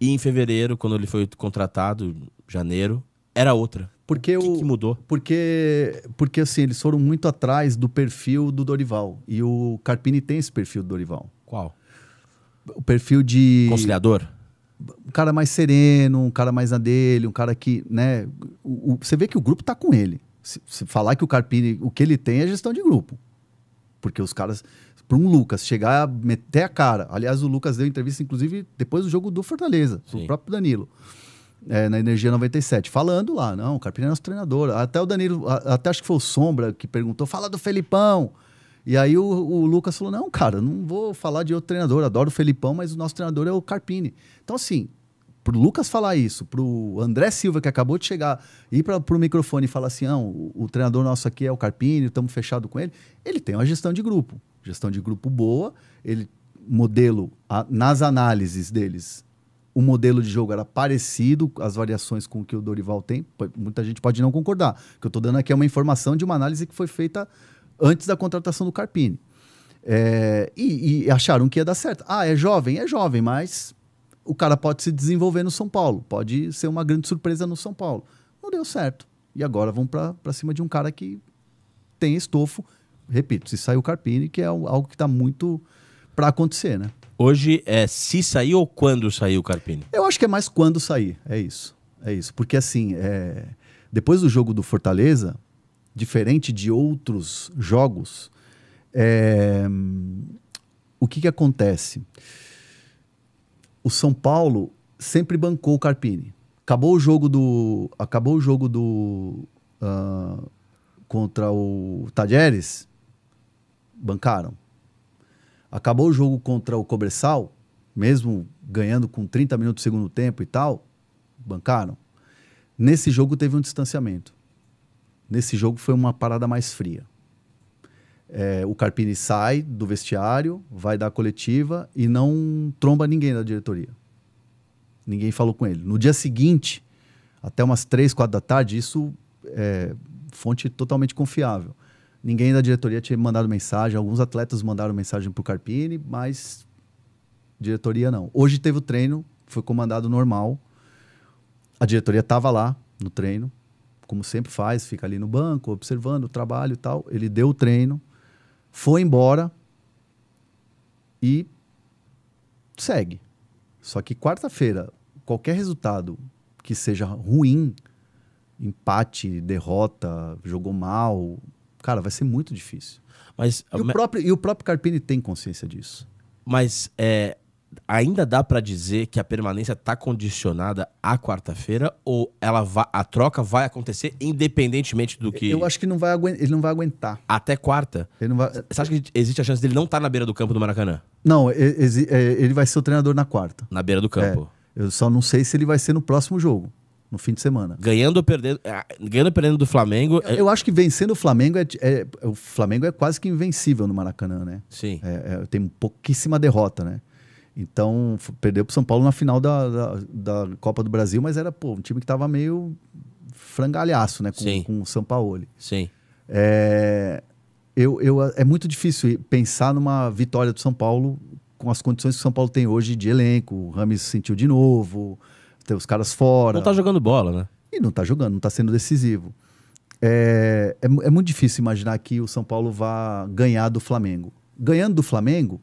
e em fevereiro, quando ele foi contratado, janeiro era outra. Porque o que, que, mudou? Porque, porque assim, eles foram muito atrás do perfil do Dorival. E o Carpini tem esse perfil do Dorival. Qual? O perfil de. Conciliador? Um cara mais sereno, um cara mais na dele, um cara que, né? O, o, você vê que o grupo tá com ele. Se, se falar que o Carpini, o que ele tem é gestão de grupo. Porque os caras para um Lucas chegar a meter a cara. Aliás, o Lucas deu entrevista, inclusive, depois do jogo do Fortaleza, do o próprio Danilo é, na Energia 97, falando lá, não, o Carpini é nosso treinador. Até o Danilo, até acho que foi o Sombra que perguntou, fala do Felipão. E aí o, o Lucas falou, não, cara, não vou falar de outro treinador, adoro o Felipão, mas o nosso treinador é o Carpini. Então, assim, pro Lucas falar isso, pro André Silva, que acabou de chegar, ir para pro microfone e falar assim, não, o, o treinador nosso aqui é o Carpini, estamos fechado com ele, ele tem uma gestão de grupo. Gestão de grupo boa, ele modelo a, nas análises deles o modelo de jogo era parecido, as variações com que o Dorival tem. Muita gente pode não concordar. O que eu estou dando aqui é uma informação de uma análise que foi feita antes da contratação do Carpini. É, e, e, acharam que ia dar certo. Ah, é jovem? É jovem, mas o cara pode se desenvolver no São Paulo. Pode ser uma grande surpresa no São Paulo. Não deu certo. E agora vão para cima de um cara que tem estofo. Repito, se sair o Carpini, que é algo que está muito para acontecer, né? Hoje é se saiu ou quando saiu o Carpini? Eu acho que é mais quando sair, é isso. É isso. Porque assim, é... depois do jogo do Fortaleza, diferente de outros jogos, é... o que, que acontece? O São Paulo sempre bancou o Carpini. Acabou o jogo do. Acabou o jogo do. Uh... contra o Tajeres. Bancaram Acabou o jogo contra o Cobressal, mesmo ganhando com 30 minutos do segundo tempo e tal, bancaram. Nesse jogo teve um distanciamento. Nesse jogo foi uma parada mais fria. É, o Carpini sai do vestiário, vai da coletiva e não tromba ninguém da diretoria. Ninguém falou com ele. No dia seguinte, até umas três, quatro da tarde, isso é fonte totalmente confiável. Ninguém da diretoria tinha mandado mensagem. Alguns atletas mandaram mensagem pro Carpini, mas diretoria não. Hoje teve o treino, foi comandado normal. A diretoria estava lá no treino, como sempre faz, fica ali no banco, observando o trabalho e tal. Ele deu o treino, foi embora e segue. Só que quarta-feira, qualquer resultado que seja ruim, empate, derrota, jogou mal, Cara, vai ser muito difícil. Mas, e, o mas... próprio, e o próprio Carpini tem consciência disso. Mas é, ainda dá para dizer que a permanência está condicionada à quarta-feira ou ela vai, a troca vai acontecer independentemente do que. Eu acho que não vai ele não vai aguentar. Até quarta. Ele vai... Você acha que existe a chance dele não estar tá na beira do campo do Maracanã? Não, é, ele vai ser o treinador na quarta. Na beira do campo. É, eu só não sei se ele vai ser no próximo jogo no fim de semana. Ganhando ou perdendo, ah, ganhando perdendo do Flamengo. Eu, é- eu, acho que vencendo o Flamengo é, é, O Flamengo é quase que invencível no Maracanã, né? Sim. É, é, tem pouquíssima derrota, né? Então, perdeu pro São Paulo na final da, da, da Copa do Brasil, mas era pô, um time que tava meio frangalhaço, né? Com, Sim. com o São Paulo. Sim. É, eu, eu, é muito difícil pensar numa vitória do São Paulo com as condições que o São Paulo tem hoje de elenco. O Rames sentiu de novo ter os caras fora. Não tá jogando bola, né? E não tá jogando, não tá sendo decisivo. É, é, é, muito difícil imaginar que o São Paulo vá ganhar do Flamengo. Ganhando do Flamengo,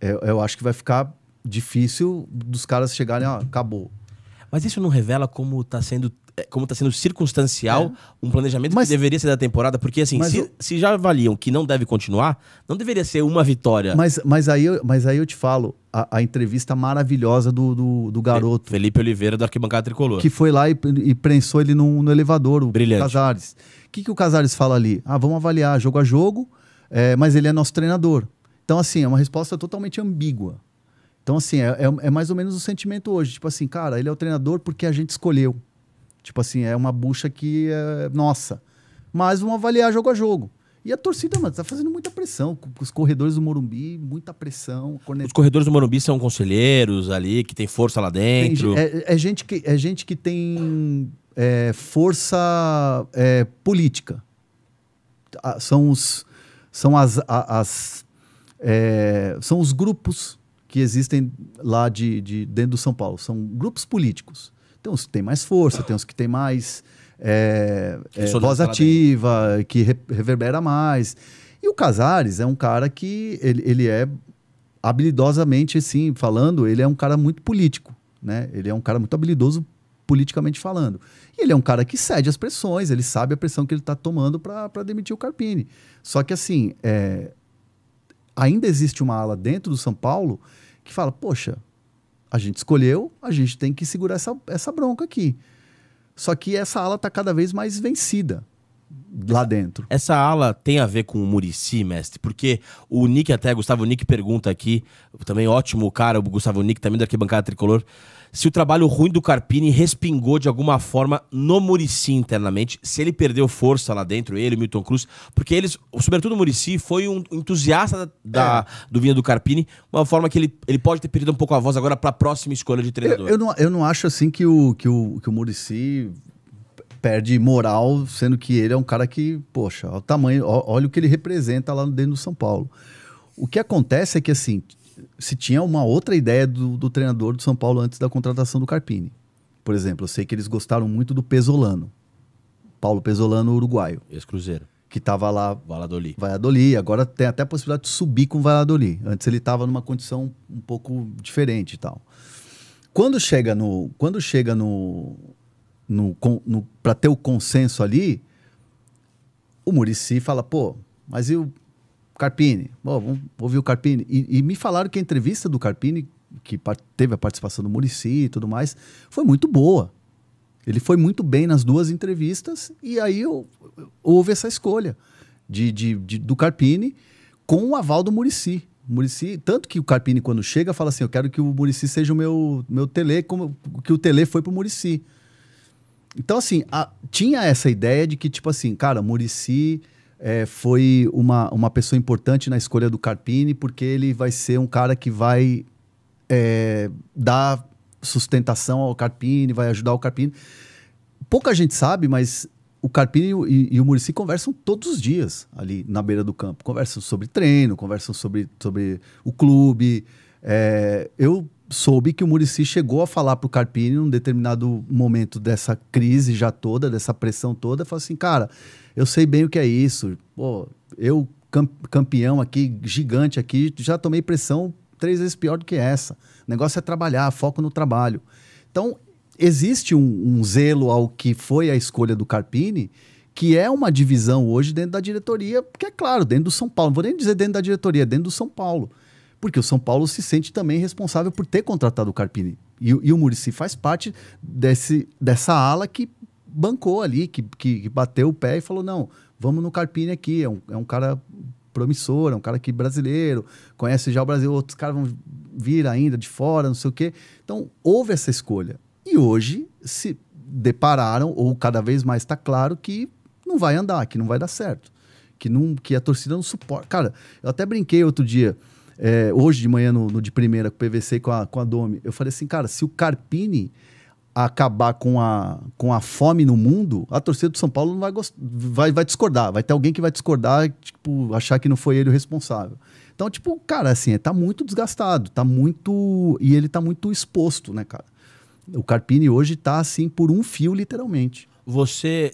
eu, é, eu acho que vai ficar difícil dos caras chegarem, ó, acabou. Mas isso não revela como está sendo é, como tá sendo circunstancial é. um planejamento mas, que deveria ser da temporada, porque assim, se, eu... se, já avaliam que não deve continuar, não deveria ser uma vitória. Mas, mas, aí, eu, mas aí eu te falo, a, a entrevista maravilhosa do, do, do, garoto. Felipe Oliveira, do Arquibancada Tricolor. Que foi lá e, e prensou ele no, no elevador, o Brilhante. Casares. O que, que o Casares fala ali? Ah, vamos avaliar jogo a jogo, é, mas ele é nosso treinador. Então, assim, é uma resposta totalmente ambígua. Então, assim, é, é, é mais ou menos o sentimento hoje. Tipo assim, cara, ele é o treinador porque a gente escolheu. Tipo assim, é uma bucha que é nossa. Mas vamos avaliar jogo a jogo. E a torcida, mano, tá fazendo muita pressão. Os corredores do Morumbi, muita pressão. Cornet... Os corredores do Morumbi são conselheiros ali, que tem força lá dentro. Tem, é, é, gente que, é gente que tem é, força é, política. são os. São as. as é, são os grupos que existem lá de, de dentro do São Paulo. São grupos políticos. Tem uns que tem mais força, tem uns que tem mais é, é, voz ativa, que re reverbera mais. E o Casares é um cara que ele, ele é habilidosamente assim falando, ele é um cara muito político, né? Ele é um cara muito habilidoso politicamente falando. E ele é um cara que cede às pressões, ele sabe a pressão que ele está tomando para demitir o Carpini. Só que assim, é, ainda existe uma ala dentro do São Paulo que fala, poxa, a gente escolheu, a gente tem que segurar essa, essa bronca aqui. Só que essa ala está cada vez mais vencida lá dentro. Essa ala tem a ver com o Murici, mestre, porque o Nick até, Gustavo Nick pergunta aqui, também ótimo cara, o Gustavo Nick também da arquibancada tricolor se o trabalho ruim do Carpini respingou de alguma forma no Murici internamente, se ele perdeu força lá dentro, ele, Milton Cruz, porque eles, sobretudo o Murici, foi um entusiasta da, é. do vinho do Carpini, uma forma que ele, ele pode ter perdido um pouco a voz agora para a próxima escolha de treinador. Eu, eu, não, eu não acho assim que o, que o, que o Murici perde moral, sendo que ele é um cara que, poxa, o tamanho, olha o que ele representa lá dentro do São Paulo. O que acontece é que, assim, se tinha uma outra ideia do, do treinador do São Paulo antes da contratação do Carpini. Por exemplo, eu sei que eles gostaram muito do Pesolano. Paulo Pesolano, uruguaio. Ex-Cruzeiro. Que estava lá. Valladolid. Valladolid. Agora tem até a possibilidade de subir com o Valladolid. Antes ele estava numa condição um pouco diferente e tal. Quando chega no. Quando chega no. no, no para ter o consenso ali, o Murici fala, pô, mas e o Carpini, bom, vamos ouvir o Carpini. E, e, me falaram que a entrevista do Carpini, que teve a participação do Murici e tudo mais, foi muito boa. Ele foi muito bem nas duas entrevistas, e aí eu, eu, houve essa escolha de, de, de, do Carpini com o aval do Murici. Murici, tanto que o Carpini, quando chega, fala assim: Eu quero que o Murici seja o meu, meu tele, como que o tele foi pro Murici. Então, assim, a, tinha essa ideia de que, tipo assim, cara, Murici. Muricy é, foi uma, uma pessoa importante na escolha do Carpini, porque ele vai ser um cara que vai é, dar sustentação ao Carpini, vai ajudar o Carpini. Pouca gente sabe, mas o Carpini e, e o Murici conversam todos os dias ali na beira do campo. Conversam sobre treino, conversam sobre, sobre o clube. É, eu soube que o Murici chegou a falar para o Carpini num determinado momento dessa crise já toda, dessa pressão toda, falou assim, cara, eu sei bem o que é isso. Pô, eu campeão aqui, gigante aqui, já tomei pressão três vezes pior do que essa. O negócio é trabalhar, foco no trabalho. Então, existe um, um zelo ao que foi a escolha do Carpini, que é uma divisão hoje dentro da diretoria, porque é claro, dentro do São Paulo, não vou nem dizer dentro da diretoria, dentro do São Paulo. Porque o São Paulo se sente também responsável por ter contratado o Carpini. E, e o Murici faz parte desse, dessa ala que bancou ali, que, que, que, bateu o pé e falou: não, vamos no Carpini aqui, é um, é um cara promissor, é um cara que brasileiro, conhece já o Brasil, outros caras vão vir ainda de fora, não sei o quê. Então, houve essa escolha. E hoje se depararam, ou cada vez mais está claro, que não vai andar, que não vai dar certo. Que, não, que a torcida não suporta. Cara, eu até brinquei outro dia é, hoje de manhã no, no, de primeira com o PVC com a, com a Domi, eu falei assim, cara, se o Carpini acabar com a, com a fome no mundo, a torcida do São Paulo não vai, vai, vai discordar. Vai ter alguém que vai discordar, tipo, achar que não foi ele o responsável. Então, tipo, cara, assim, é, tá muito desgastado, tá muito. E ele tá muito exposto, né, cara? O Carpini hoje tá assim por um fio, literalmente. Você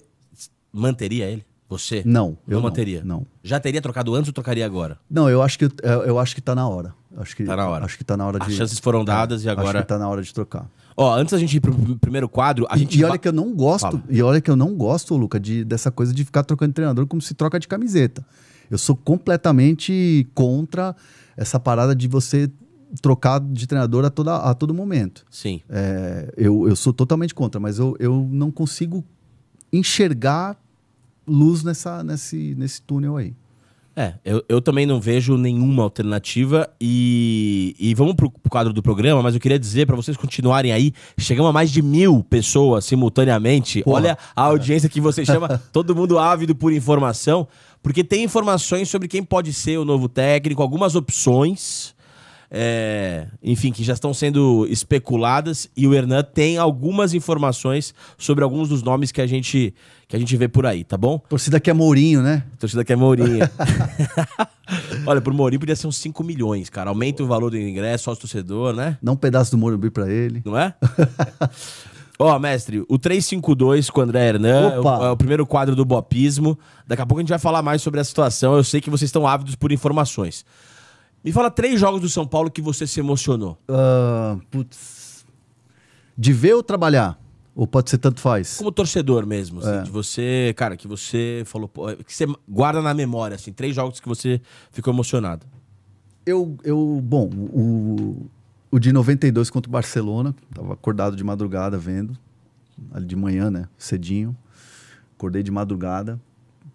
manteria ele? Você? Não. Eu não manteria? Não. Já teria trocado antes ou trocaria agora? Não, eu acho que, eu, é, eu acho que tá na hora. Acho que, tá na hora. Acho que tá na hora de. As chances foram é, dadas é, e agora. Acho que tá na hora de trocar. Ó, antes a gente ir pro primeiro quadro, a gente. E, e olha que eu não gosto, Fala. e olha que eu não gosto, Luca, de, dessa coisa de ficar trocando treinador como se troca de camiseta. Eu sou completamente contra essa parada de você trocar de treinador a, toda, a todo momento. Sim. É, eu, eu sou totalmente contra, mas eu, eu não consigo enxergar luz nessa, nesse, nesse túnel aí. É, eu, eu também não vejo nenhuma alternativa e, e vamos pro, pro quadro do programa, mas eu queria dizer para vocês continuarem aí, chegamos a mais de mil pessoas simultaneamente, Porra. olha a audiência que você chama, todo mundo ávido por informação, porque tem informações sobre quem pode ser o novo técnico, algumas opções, é, enfim, que já estão sendo especuladas e o Hernan tem algumas informações sobre alguns dos nomes que a gente que a gente vê por aí, tá bom? Torcida que é Mourinho, né? Torcida que é Mourinho. Olha, pro Mourinho podia ser uns 5 milhões, cara. Aumenta o valor do ingresso, sócio torcedor, né? Dá um pedaço do Morumbi para ele. Não é? Ó, oh, mestre, o 352 com o André Hernan é Opa. é o, primeiro quadro do Bopismo. Daqui a pouco a gente vai falar mais sobre a situação. Eu sei que vocês estão ávidos por informações. Me fala três jogos do São Paulo que você se emocionou. Uh, putz. De ver ou trabalhar? Ou pode ser tanto faz? Como torcedor mesmo, assim, é. de você, cara, que você falou, é, que você guarda na memória, assim, três jogos que você ficou emocionado. Eu, eu bom, o, o de 92 contra o Barcelona, tava acordado de madrugada vendo, ali de manhã, né, cedinho. Acordei de madrugada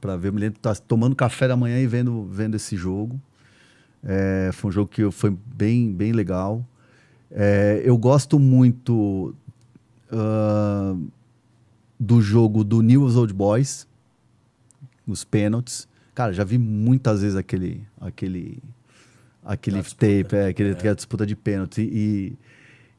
para ver, me lembro, tá tomando café da manhã e vendo, vendo esse jogo. É, foi um jogo que foi bem, bem legal. É, eu gosto muito uh, do jogo do New Old Boys, os pênaltis. Cara, já vi muitas vezes aquele aquele aquele tape, é, aquele, é. aquela disputa de pênalti e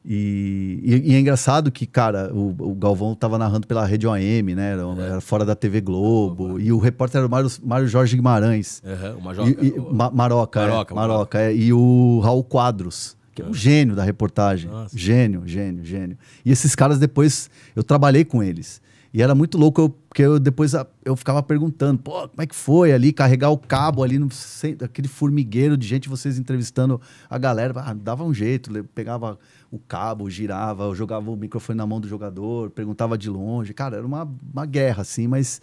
e, e, e, é engraçado que, cara, o, o, Galvão tava narrando pela Rede OM, né? Era, é. era fora da TV Globo. É. E o repórter era o Mário, Mário Jorge Guimarães. Uhum, o Majoca. E, o... Ma Maroca, é, Maroca, é, Maroca. e o Raul Quadros, que é um ah. gênio da reportagem. Nossa. Ah, gênio, gênio, gênio. E esses caras depois, eu trabalhei com eles. E era muito louco, eu, porque eu depois eu ficava perguntando, pô, como é que foi ali carregar o cabo ali, no, aquele formigueiro de gente, vocês entrevistando a galera. Ah, dava um jeito, pegava o cabo girava, eu jogava o microfone na mão do jogador, perguntava de longe. Cara, era uma, uma guerra, assim, mas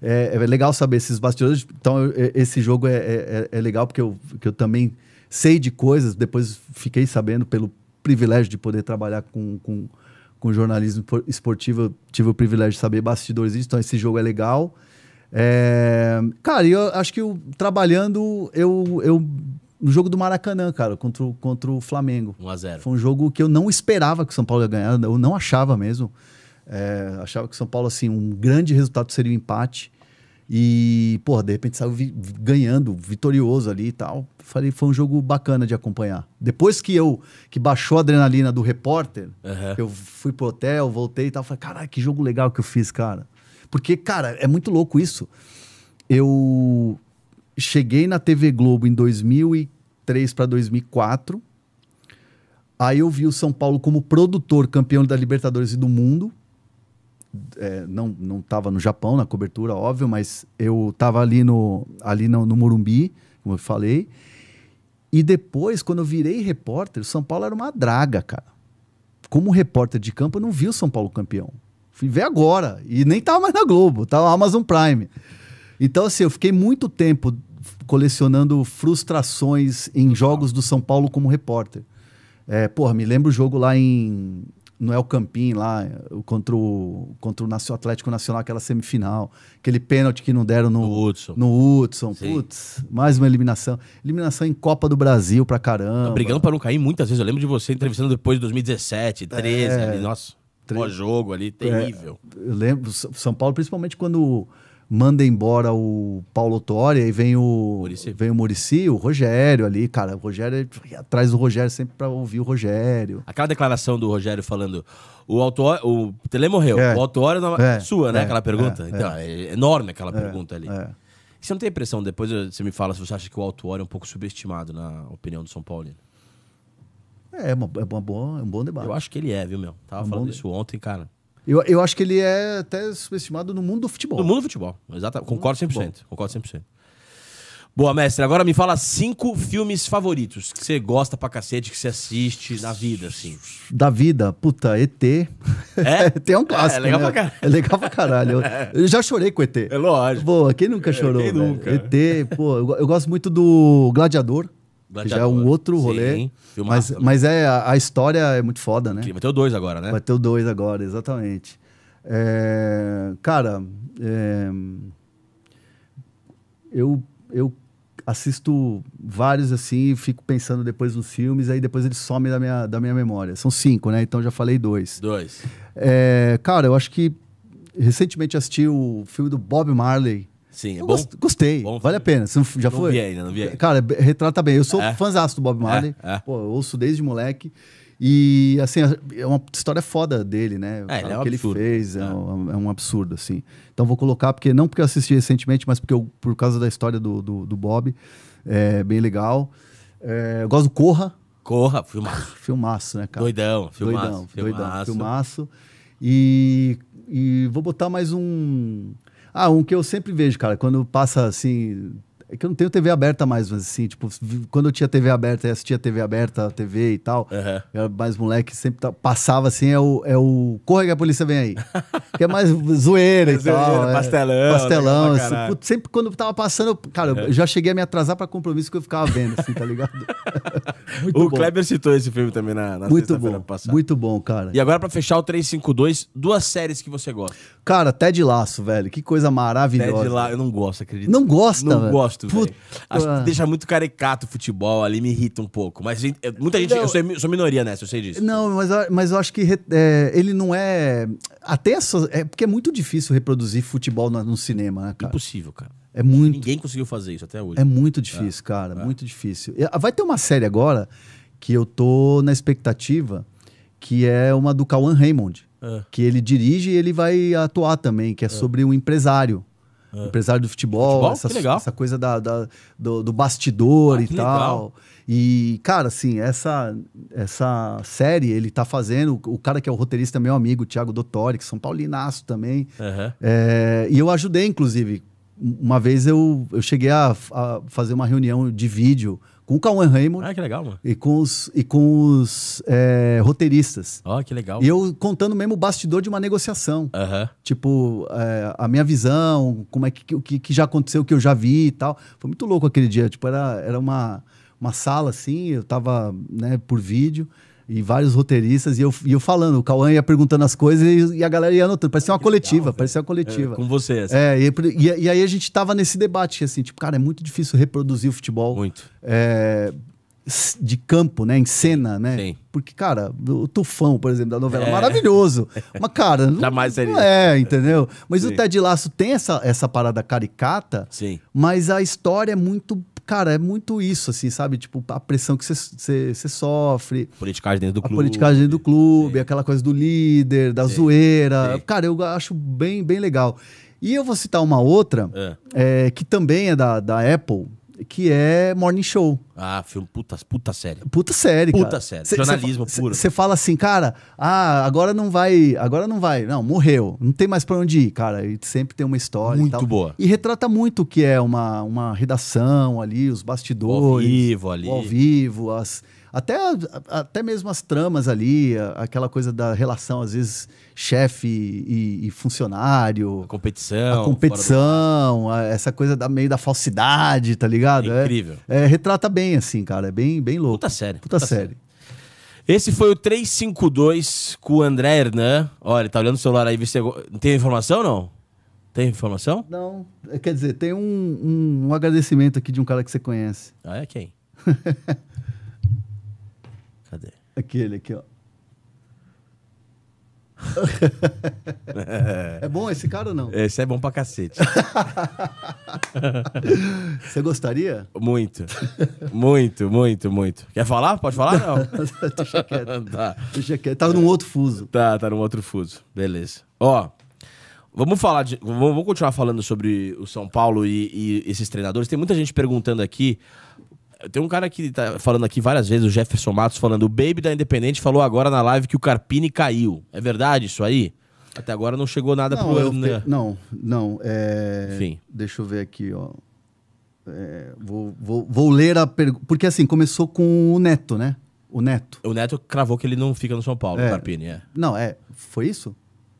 é, é legal saber esses bastidores. Então, esse jogo é, é, é, é, legal porque eu, que eu também sei de coisas, depois fiquei sabendo pelo privilégio de poder trabalhar com, com, com jornalismo esportivo, eu tive o privilégio de saber bastidores disso, então esse jogo é legal. É, cara, eu acho que eu, trabalhando, eu, eu no jogo do Maracanã, cara, contra o, contra o Flamengo. 1x0. Foi um jogo que eu não esperava que o São Paulo ia ganhar, eu não achava mesmo. É, achava que o São Paulo, assim, um grande resultado seria o um empate. E, pô, de repente saiu vi ganhando, vitorioso ali e tal. Falei, foi um jogo bacana de acompanhar. Depois que eu, que baixou a adrenalina do repórter, uhum. eu fui pro hotel, voltei e tal. Falei, caralho, que jogo legal que eu fiz, cara. Porque, cara, é muito louco isso. Eu cheguei na TV Globo em 2003 para 2004. Aí eu vi o São Paulo como produtor campeão da Libertadores e do mundo. É, não não estava no Japão na cobertura óbvio mas eu estava ali no ali no, no Morumbi como eu falei e depois quando eu virei repórter o São Paulo era uma draga cara como repórter de campo eu não vi o São Paulo campeão fui ver agora e nem estava mais na Globo estava Amazon Prime então assim eu fiquei muito tempo colecionando frustrações em jogos do São Paulo como repórter. É, porra, me lembro o jogo lá em. No El Campim, lá, contra o, contra o Atlético Nacional, aquela semifinal. Aquele pênalti que não deram no, no Hudson. No Hudson. Putz, mais uma eliminação. Eliminação em Copa do Brasil pra caramba. brigando pra não cair muitas vezes. Eu lembro de você entrevistando depois de 2017, 13, é, ali, nossa. um Pós-jogo ali, é, terrível. É, eu lembro, São Paulo, principalmente quando manda embora o Paulo Tória e vem o Muricy. vem o Murici, o Rogério ali, cara, o Rogério atrás do Rogério sempre para ouvir o Rogério. Aquela declaração do Rogério falando o autor, o Tele morreu, é. o autor é, é, sua, né, é, aquela pergunta. É. então, é. é. enorme aquela pergunta ali. É. Você não tem a impressão, depois você me fala se você acha que o Autório é um pouco subestimado na opinião do São Paulo É, uma, é uma boa, é um bom debate. Eu acho que ele é, viu, meu? Tava é um falando isso ontem, cara. Eu, eu acho que ele é até subestimado no mundo do futebol. No mundo do futebol, exato. Concordo 100%. Futebol. Concordo 100%. Boa, mestre. Agora me fala cinco filmes favoritos que você gosta pra cacete, que você assiste da vida, assim. Da vida, puta, ET. É? ET é um clássico. É, é, legal né? pra caralho. É legal pra caralho. Eu, eu já chorei com ET. É lógico. Boa, quem nunca é, chorou? Quem nunca? ET, né? pô, eu, eu, gosto muito do Gladiador. Já é um outro rolê. Sim, mas, mas é, a, a, história é muito foda, né? Vai ter o dois agora, né? Vai ter o dois agora, exatamente. É, cara, é, eu, eu assisto vários assim, fico pensando depois nos filmes, aí depois eles somem da minha, da minha memória. São cinco, né? Então já falei dois. Dois. É, cara, eu acho que recentemente assisti o filme do Bob Marley, Sim, é bom? gostei. Bom vale a pena. Você já não foi? Não vi ainda, não vi ainda. Cara, é, retrata bem. Eu sou é. do Bob é, Marley. É. Pô, eu ouço desde moleque. E, assim, é uma história foda dele, né? É, o é um que absurdo. ele fez é, é. Um, é. um, absurdo, assim. Então vou colocar, porque não porque eu assisti recentemente, mas porque eu, por causa da história do, do, do Bob. É bem legal. É, eu gosto do Corra. Corra, filmaço. filmaço, né, cara? Doidão, filmaço. Doidão, filmaço. doidão, filmaço. filmaço. E, e vou botar mais um... Ah, um que eu sempre vejo, cara, quando passa assim é que eu não tenho TV aberta mais, mas assim, tipo, quando eu tinha TV aberta eu assistia TV aberta, TV e tal, uhum. era mais moleque, sempre passava assim, é o, é o Corre que a polícia vem aí. que é mais zoeira e zoeira, tal. É. Pastelão. Pastelão. Assim, sempre quando tava passando, eu, cara, eu já cheguei a me atrasar pra compromisso que eu ficava vendo, assim, tá ligado? o bom. Kleber citou esse filme também na, na Muito bom, passada. muito bom, cara. E agora pra fechar o 352, duas séries que você gosta. Cara, Ted Laço, velho, que coisa maravilhosa. Ted Laço, eu não gosto, acredito. Não gosta, Não velho. gosto gosto, Acho que deixa muito caricato o futebol ali, me irrita um pouco. Mas gente, muita gente. Não. Eu sou, sou, minoria nessa, eu sei disso. Não, mas, mas eu acho que é, ele não é. Até essa. É porque é muito difícil reproduzir futebol no, no cinema, né, cara? Impossível, cara. É muito. Ninguém conseguiu fazer isso até hoje. É muito difícil, é, cara. É. Muito difícil. Ah, vai ter uma série agora que eu tô na expectativa, que é uma do Cauan Raymond. É. Que ele dirige e ele vai atuar também, que é, é. sobre um empresário é. Empresário do futebol, futebol? Essa, essa, coisa da, da do, do, bastidor ah, e tal. Legal. E, cara, assim, essa, essa série ele tá fazendo. O cara que é o roteirista, meu amigo, Thiago Dottori, que é São Paulinaço também. Uhum. É, e eu ajudei, inclusive. Uma vez eu, eu cheguei a, a fazer uma reunião de vídeo com o Cauã Raymond. Ah, que legal, mano. E com os, e com os é, roteiristas. ah oh, que legal. E eu contando mesmo o bastidor de uma negociação. Uhum. Tipo, é, a minha visão, como é que, o que, que já aconteceu, o que eu já vi e tal. Foi muito louco aquele dia. Tipo, era, era uma, uma sala assim, eu tava né, por vídeo e vários roteiristas, e eu, e eu falando, o Cauã ia perguntando as coisas e, e a galera ia anotando. Parecia uma que coletiva, legal, parecia uma coletiva. É, com você, assim. É, e, e, e, aí a gente tava nesse debate, assim, tipo, cara, é muito difícil reproduzir o futebol. Muito. É, de campo, né? Em cena, né? Sim. Porque, cara, o Tufão, por exemplo, da novela, é. maravilhoso. Mas, cara, não, Jamais seria. não é, entendeu? Mas Sim. o Ted Laço tem essa, essa parada caricata, Sim. mas a história é muito cara, é muito isso, assim, sabe? Tipo, a pressão que você sofre. Politicagem dentro do clube. politicagem dentro do clube, Sim. aquela coisa do líder, da Sim. zoeira. Sim. Cara, eu acho bem, bem legal. E eu vou citar uma outra, é. É, que também é da, da Apple, que é Morning Show. Ah, filme, puta, puta série. Puta série, puta cara. série. Cê, Jornalismo cê, puro. Você fala assim, cara, ah, agora não vai, agora não vai. Não, morreu. Não tem mais pra onde ir, cara. E sempre tem uma história. Muito e boa. E retrata muito o que é uma, uma redação ali, os bastidores. O ao vivo ali. ao vivo, as até, até mesmo as tramas ali, aquela coisa da relação, às vezes, chefe e, e funcionário. A competição. A competição, do... essa coisa da, meio da falsidade, tá ligado? É, é incrível. É, é, retrata bem, assim, cara. É bem, bem louco. Puta série. Puta, puta série. série. Esse foi o 352 com o André Hernan. Olha, tá olhando o celular aí, você... É tem informação não? Tem informação? Não. É, quer dizer, tem um, um, um agradecimento aqui de um cara que você conhece. Ah, é quem? Aquele aqui, ó. é bom esse cara ou não? Esse é bom pra cacete. Você gostaria? Muito. Muito, muito, muito. Quer falar? Pode falar? Não. Deixa quieto. Tá. Deixa quieto. Tá num outro fuso. Tá, tá num outro fuso. Beleza. Ó, vamos falar de. Vamos continuar falando sobre o São Paulo e, e esses treinadores. Tem muita gente perguntando aqui tem um cara que tá falando aqui várias vezes, o Jefferson Matos, falando: o Baby da Independente falou agora na live que o Carpini caiu. É verdade isso aí? Até agora não chegou nada não, pro né? Não, não. É... Enfim. Deixa eu ver aqui, ó. É, vou, vou, vou ler a pergunta. Porque assim, começou com o Neto, né? O Neto. O Neto cravou que ele não fica no São Paulo, é. o Carpini, é. Não, é. Foi isso?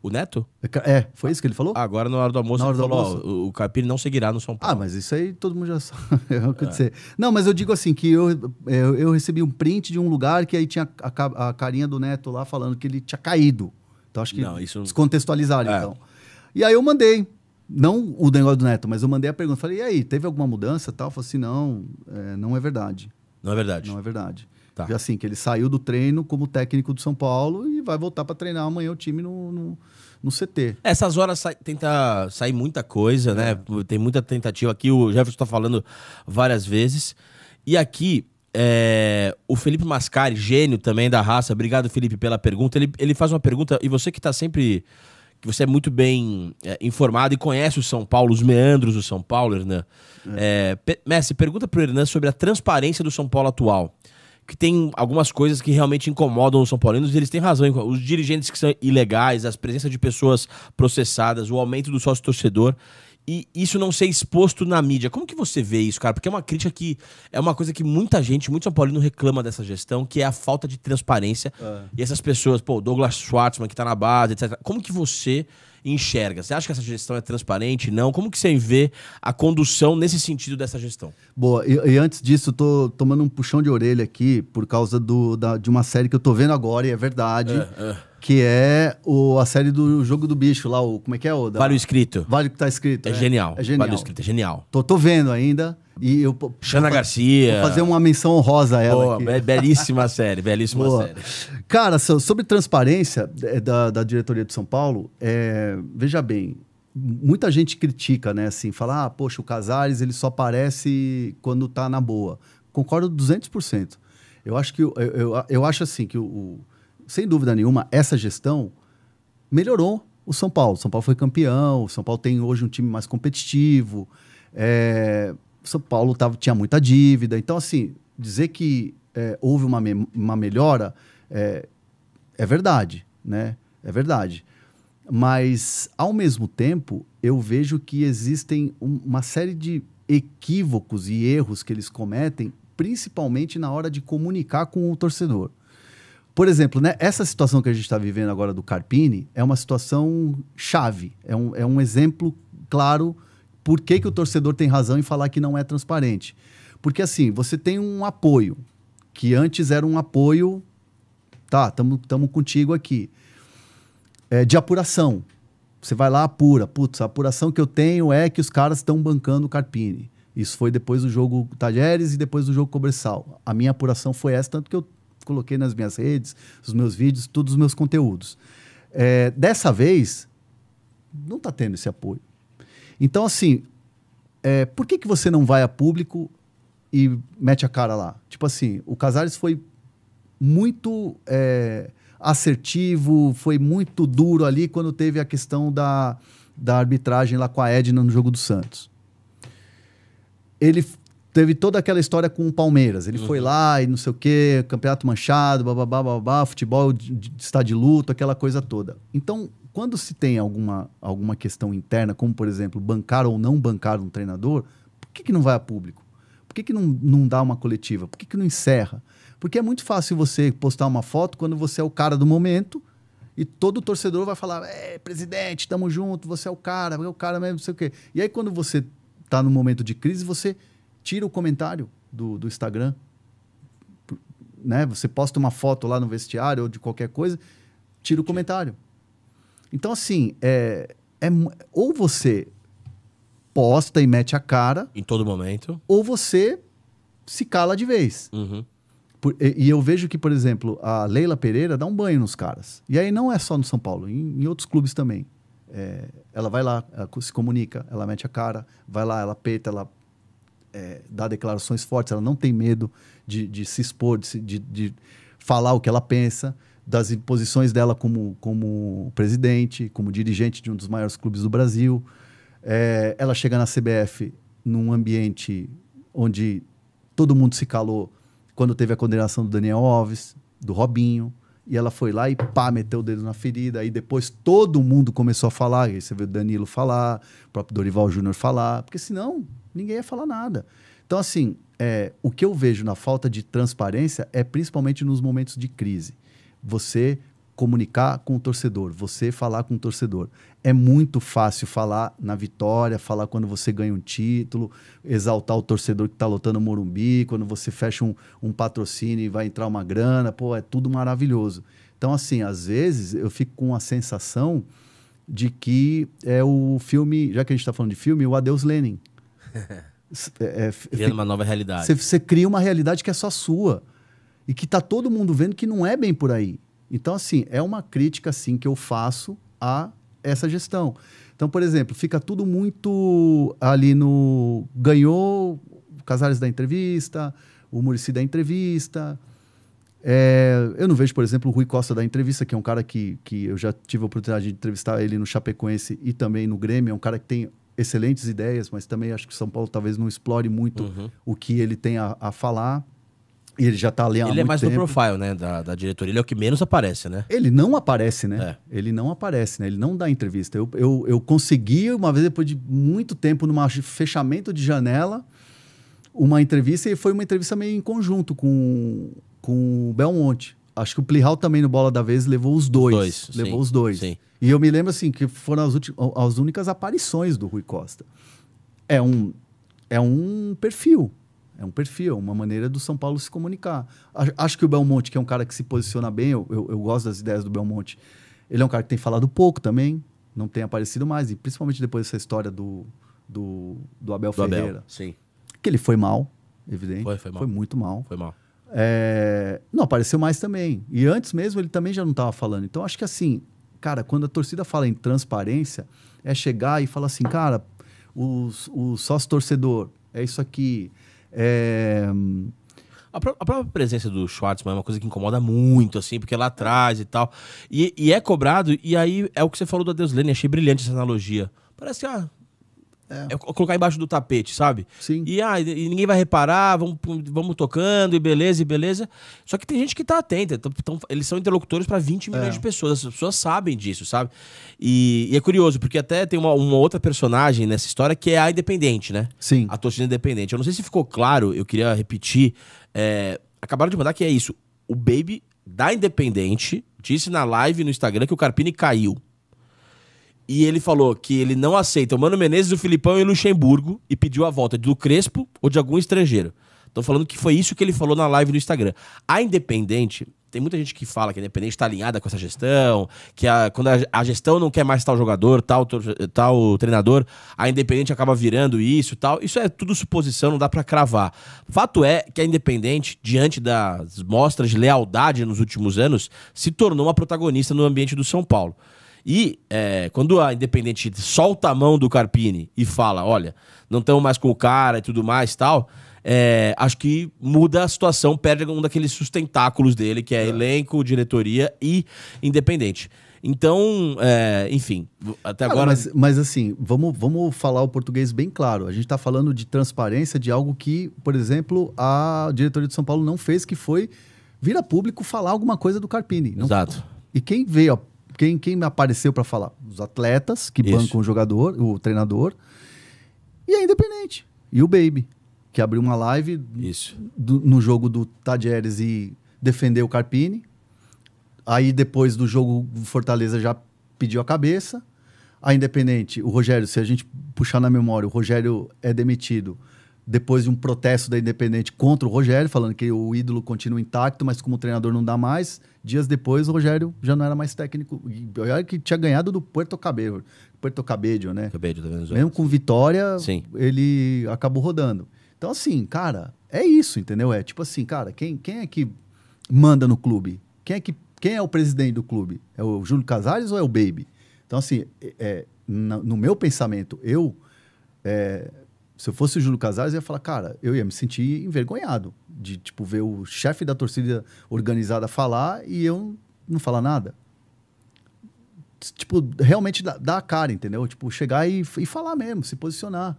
O Neto? É, é, foi isso que ele falou? Ah, agora, na hora do almoço, na hora ele do falou: almoço? o Capir não seguirá no São Paulo. Ah, mas isso aí todo mundo já sabe. é. é. Não, mas eu digo assim: que eu, eu, é, eu, recebi um print de um lugar que aí tinha a, a, carinha do Neto lá falando que ele tinha caído. Então acho que não, isso... descontextualizaram, é. então. E aí eu mandei. Não o negócio do Neto, mas eu mandei a pergunta. Falei, e aí, teve alguma mudança tal? Falei assim, não, é, não é verdade. Não é verdade. Não é verdade. Tá. Assim, que ele saiu do treino como técnico do São Paulo e vai voltar para treinar amanhã o time no, no, no CT. Essas horas tenta sair muita coisa, é. né? Tem muita tentativa aqui, o Jefferson está falando várias vezes. E aqui, é, o Felipe Mascari, gênio também da raça, obrigado Felipe pela pergunta. Ele, ele faz uma pergunta, e você que está sempre que você é muito bem é, informado e conhece o São Paulo, os meandros do São Paulo, Hernan. É. É, Messi, pergunta para o Hernan sobre a transparência do São Paulo atual que tem algumas coisas que realmente incomodam os São Paulinos e eles têm razão. Os dirigentes que são ilegais, as presenças de pessoas processadas, o aumento do sócio torcedor e isso não ser exposto na mídia. Como que você vê isso, cara? Porque é uma crítica que é uma coisa que muita gente, muito São Paulino reclama dessa gestão, que é a falta de transparência. É. E essas pessoas, pô, Douglas Schwartzman, que tá na base, etc. Como que você enxerga? Você acha que essa gestão é transparente? Não? Como que você vê a condução nesse sentido dessa gestão? Boa, e, e antes disso, tô tomando um puxão de orelha aqui por causa do, da, de uma série que eu tô vendo agora, e é verdade. Uh, uh que é o, a série do Jogo do Bicho lá, o, como é que é? O da... Vale o Escrito. Vale o que tá escrito. É, é. genial. É genial. Vale o Escrito, é genial. Tô, tô vendo ainda. E eu Xana Garcia. Vou fazer uma menção honrosa a ela. Boa, aqui. É belíssima série, belíssima Boa. série. Cara, sobre transparência é, da, da diretoria de São Paulo, é, veja bem, muita gente critica, né? Assim, fala, ah, poxa, o Casares ele só aparece quando tá na boa. Concordo 200%. Eu acho que eu, eu, eu acho assim que o, o, sem dúvida nenhuma essa gestão melhorou o São Paulo. O São Paulo foi campeão. O São Paulo tem hoje um time mais competitivo. É, são Paulo tava, tinha muita dívida. Então, assim, dizer que é, houve uma, me uma melhora é, é verdade, né? É verdade. Mas, ao mesmo tempo, eu vejo que existem um, uma série de equívocos e erros que eles cometem, principalmente na hora de comunicar com o torcedor. Por exemplo, né, essa situação que a gente está vivendo agora do Carpini é uma situação chave, é um, é um exemplo claro por que, que o torcedor tem razão em falar que não é transparente? Porque assim, você tem um apoio, que antes era um apoio, tá, estamos contigo aqui, é, de apuração. Você vai lá, apura. Putz, a apuração que eu tenho é que os caras estão bancando o Carpini. Isso foi depois do jogo Tajeres e depois do jogo Cobressal. A minha apuração foi essa, tanto que eu coloquei nas minhas redes, os meus vídeos, todos os meus conteúdos. É, dessa vez, não está tendo esse apoio. Então, assim, é, por que, que você não vai a público e mete a cara lá? Tipo assim, o Casares foi muito é, assertivo, foi muito duro ali quando teve a questão da, da arbitragem lá com a Edna no jogo do Santos. Ele teve toda aquela história com o Palmeiras. Ele uhum. foi lá e não sei o quê, campeonato manchado, babá babá, futebol está de luto, aquela coisa toda. Então, quando se tem alguma, alguma questão interna, como por exemplo, bancar ou não bancar um treinador, por que, que não vai a público? Por que, que não, não dá uma coletiva? Por que, que não encerra? Porque é muito fácil você postar uma foto quando você é o cara do momento e todo torcedor vai falar: é, presidente, tamo junto, você é o cara, é o cara mesmo, não sei o quê. E aí quando você tá no momento de crise, você tira o comentário do, do Instagram. Né? Você posta uma foto lá no vestiário ou de qualquer coisa, tira o comentário. Então, assim, é, é, ou você posta e mete a cara. Em todo momento. Ou você se cala de vez. Uhum. Por, e, e, eu vejo que, por exemplo, a Leila Pereira dá um banho nos caras. E aí não é só no São Paulo, em, em outros clubes também. É, ela vai lá, ela se comunica, ela mete a cara, vai lá, ela peita, ela é, dá declarações fortes, ela não tem medo de, de se expor, de, de, de falar o que ela pensa das posições dela como, como presidente, como dirigente de um dos maiores clubes do Brasil. É, ela chega na CBF num ambiente onde todo mundo se calou quando teve a condenação do Daniel Alves, do Robinho, e ela foi lá e pá, meteu o dedo na ferida. Aí depois todo mundo começou a falar, aí você vê o Danilo falar, o próprio Dorival Júnior falar, porque senão ninguém ia falar nada. Então, assim, é, o que eu vejo na falta de transparência é principalmente nos momentos de crise você comunicar com o torcedor, você falar com o torcedor. É muito fácil falar na vitória, falar quando você ganha um título, exaltar o torcedor que está lotando o Morumbi, quando você fecha um, um patrocínio e vai entrar uma grana, pô, é tudo maravilhoso. Então, assim, às vezes eu fico com a sensação de que é o filme, já que a gente está falando de filme, o Adeus Lenin. é, é, Criando uma nova realidade. Você, você cria uma realidade que é só sua e que está todo mundo vendo que não é bem por aí. Então, assim, é uma crítica assim que eu faço a essa gestão. Então, por exemplo, fica tudo muito ali no. Ganhou o Casares da entrevista, o Murici da entrevista. É, eu não vejo, por exemplo, o Rui Costa da entrevista, que é um cara que, que eu já tive a oportunidade de entrevistar ele no Chapecoense e também no Grêmio. É um cara que tem excelentes ideias, mas também acho que São Paulo talvez não explore muito uhum. o que ele tem a, a falar. E ele já tá ali há Ele é mais tempo. profile, né, da, da, diretoria. Ele é o que menos aparece, né? Ele não aparece, né? É. Ele não aparece, né? Ele não dá entrevista. Eu, eu, eu consegui, uma vez depois de muito tempo, num fechamento de janela, uma entrevista, e foi uma entrevista meio em conjunto com, com o Belmonte. Acho que o Plihal também no Bola da Vez levou os dois. dois levou sim, os dois. Sim. E eu me lembro, assim, que foram as, as únicas aparições do Rui Costa. É um, é um perfil é um perfil, é uma maneira do São Paulo se comunicar. Acho que o Belmonte, que é um cara que se posiciona bem, eu, eu, eu gosto das ideias do Belmonte. Ele é um cara que tem falado pouco também, não tem aparecido mais, e principalmente depois dessa história do, do, do Abel do Ferreira. Abel, sim. Que ele foi mal, evidente. Foi, foi mal. Foi muito mal. Foi mal. É... Não, apareceu mais também. E antes mesmo ele também já não estava falando. Então acho que assim, cara, quando a torcida fala em transparência, é chegar e falar assim, cara, o sócio torcedor, é isso aqui. É... A, pró a, própria presença do Schwartzman é uma coisa que incomoda muito, assim, porque é lá atrás e tal. E, e é cobrado, e aí é o que você falou do Adeus Lane, achei brilhante essa analogia. Parece que, ah, é. é. colocar embaixo do tapete, sabe? Sim. E, ah, e ninguém vai reparar, vamos, vamos tocando, e beleza, e beleza. Só que tem gente que tá atenta. Tão, tão, eles são interlocutores para 20 milhões é. de pessoas. As pessoas sabem disso, sabe? E, e é curioso, porque até tem uma, uma, outra personagem nessa história que é a independente, né? Sim. A torcida independente. Eu não sei se ficou claro, eu queria repetir. É, acabaram de mandar que é isso. O Baby da Independente disse na live no Instagram que o Carpini caiu. E ele falou que ele não aceita o Mano Menezes, o Filipão e o Luxemburgo e pediu a volta do Crespo ou de algum estrangeiro. Estão falando que foi isso que ele falou na live no Instagram. A Independente, tem muita gente que fala que a Independente está alinhada com essa gestão, que a, quando a, a, gestão não quer mais tal jogador, tal, tal treinador, a Independente acaba virando isso tal. Isso é tudo suposição, não dá para cravar. Fato é que a Independente, diante das mostras de lealdade nos últimos anos, se tornou uma protagonista no ambiente do São Paulo. E é, quando a Independente solta a mão do Carpini e fala, olha, não estamos mais com o cara e tudo mais tal, é, acho que muda a situação, perde um daqueles sustentáculos dele, que é, é. elenco, diretoria e Independente. Então, é, enfim, até agora. Mas, mas, assim, vamos, vamos falar o português bem claro. A gente está falando de transparência de algo que, por exemplo, a diretoria de São Paulo não fez, que foi vir a público falar alguma coisa do Carpini. Não... Exato. E quem veio a quem, quem apareceu para falar? Os atletas que Isso. bancam o jogador, o treinador. E a Independente. E o Baby, que abriu uma live do, no jogo do Tadieres e defendeu o Carpini. Aí depois do jogo, o Fortaleza já pediu a cabeça. A Independente, o Rogério, se a gente puxar na memória, o Rogério é demitido depois de um protesto da Independente contra o Rogério, falando que o ídolo continua intacto, mas como treinador não dá mais. Dias depois, o Rogério já não era mais técnico. Olha que tinha ganhado do Puerto Cabello, Puerto Cabello, né? Cabello, da Venezuela. Mesmo com vitória, Sim. ele acabou rodando. Então, assim, cara, é isso, entendeu? É tipo assim, cara, quem, quem é que manda no clube? Quem é, que, quem é o presidente do clube? É o Júlio Casares ou é o Baby? Então, assim, é, é no meu pensamento, eu... É, se eu fosse o Júlio Casares, eu ia falar, cara, eu ia me sentir envergonhado de, tipo, ver o chefe da torcida organizada falar e eu não falar nada. Tipo, realmente dar a cara, entendeu? Tipo, chegar e, e falar mesmo, se posicionar.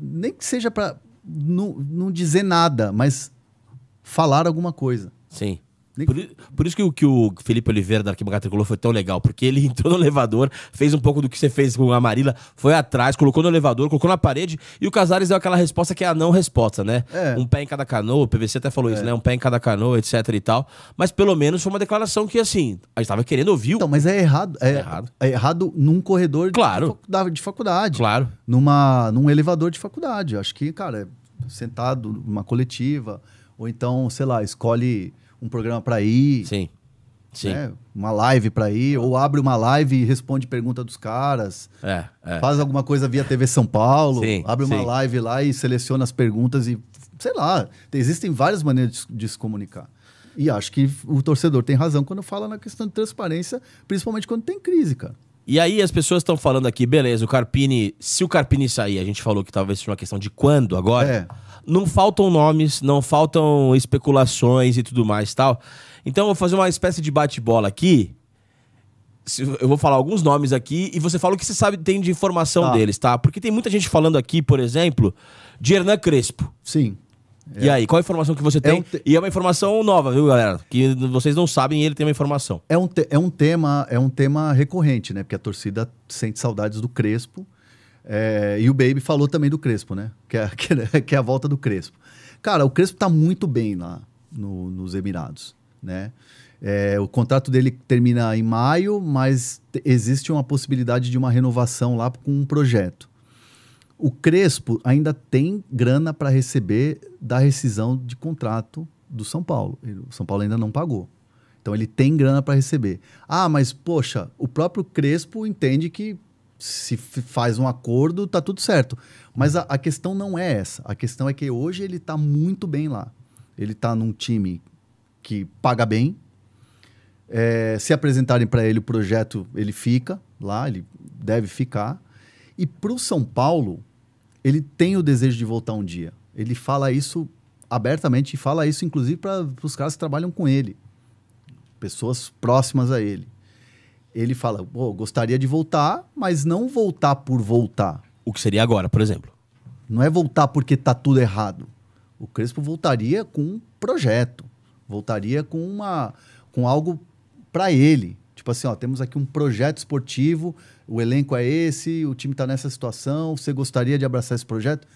Nem que seja para não, não dizer nada, mas falar alguma coisa. Sim. Por, por, isso que o, que o Felipe Oliveira da Arquibancada Tricolor foi tão legal, porque ele entrou no elevador, fez um pouco do que você fez com a Marília, foi atrás, colocou no elevador, colocou na parede, e o Casares deu aquela resposta que é a não resposta, né? É. Um pé em cada canoa, o PVC até falou é. isso, né? Um pé em cada canoa, etc e tal. Mas pelo menos foi uma declaração que, assim, a gente tava querendo ouvir. Então, mas é errado. É, é errado. É errado num corredor claro. de, faculdade. Claro. Numa, num elevador de faculdade. Acho que, cara, é sentado, numa coletiva, ou então, sei lá, escolhe um programa para ir. Sim. Sim. Né? Uma live para ir, ou abre uma live e responde pergunta dos caras. É, é. Faz alguma coisa via TV São Paulo, sim, abre uma live lá e seleciona as perguntas e sei lá. Existem várias maneiras de, de se comunicar. E acho que o torcedor tem razão quando fala na questão de transparência, principalmente quando tem crise, cara. E aí as pessoas estão falando aqui, beleza, o Carpini, se o Carpini sair, a gente falou que talvez seja uma questão de quando agora. É não faltam nomes, não faltam especulações e tudo mais tal. Então eu vou fazer uma espécie de bate-bola aqui. Eu vou falar alguns nomes aqui e você fala o que você sabe tem de informação tá. deles, tá? Porque tem muita gente falando aqui, por exemplo, de Hernan Crespo. Sim. É. E aí, qual a informação que você é tem? É um te... E é uma informação nova, viu, galera? Que vocês não sabem e ele tem uma informação. É um, te... é um tema é um tema recorrente, né? Porque a torcida sente saudades do Crespo é, e o Baby falou também do Crespo, né? É, que é, que é, a volta do Crespo. Cara, o Crespo tá muito bem lá no, nos Emirados, né? É, o contrato dele termina em maio, mas existe uma possibilidade de uma renovação lá com um projeto. O Crespo ainda tem grana para receber da rescisão de contrato do São Paulo. O São Paulo ainda não pagou. Então ele tem grana para receber. Ah, mas poxa, o próprio Crespo entende que se faz um acordo, tá tudo certo. Mas a, a, questão não é essa. A questão é que hoje ele tá muito bem lá. Ele tá num time que paga bem. É, se apresentarem para ele o projeto, ele fica lá, ele deve ficar. E para o São Paulo, ele tem o desejo de voltar um dia. Ele fala isso abertamente e fala isso, inclusive, para os caras que trabalham com ele, pessoas próximas a ele ele fala, oh, gostaria de voltar, mas não voltar por voltar. O que seria agora, por exemplo? Não é voltar porque tá tudo errado. O Crespo voltaria com um projeto, voltaria com uma com algo para ele. Tipo assim, ó, temos aqui um projeto esportivo, o elenco é esse, o time está nessa situação, você gostaria de abraçar esse projeto?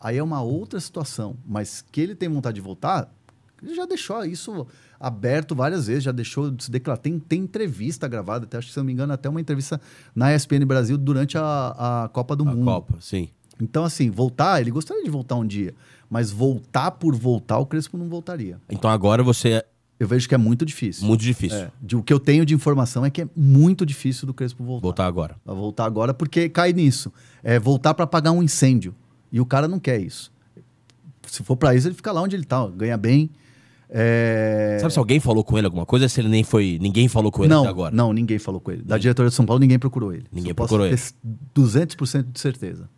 Aí é uma outra situação, mas que ele tem vontade de voltar, ele já deixou isso aberto várias vezes, já deixou se declarar. Tem, tem entrevista gravada, até acho que, se não me engano, até uma entrevista na ESPN Brasil durante a, a Copa do a Mundo. Copa, sim. Então, assim, voltar, ele gostaria de voltar um dia, mas voltar por voltar, o Crespo não voltaria. Então agora você. É eu vejo que é muito difícil. Muito difícil. É, de, o que eu tenho de informação é que é muito difícil do Crespo voltar. Voltar agora. Pra voltar agora, porque cai nisso. É voltar para apagar um incêndio. E o cara não quer isso. Se for para isso, ele fica lá onde ele tá, ganha bem, é... Sabe se alguém falou com ele alguma coisa? Se ele nem foi. Ninguém falou com ele não, até agora? Não, ninguém falou com ele. Da diretoria de São Paulo, ninguém procurou ele. Ninguém Só procurou posso ele. Ter 200% de certeza.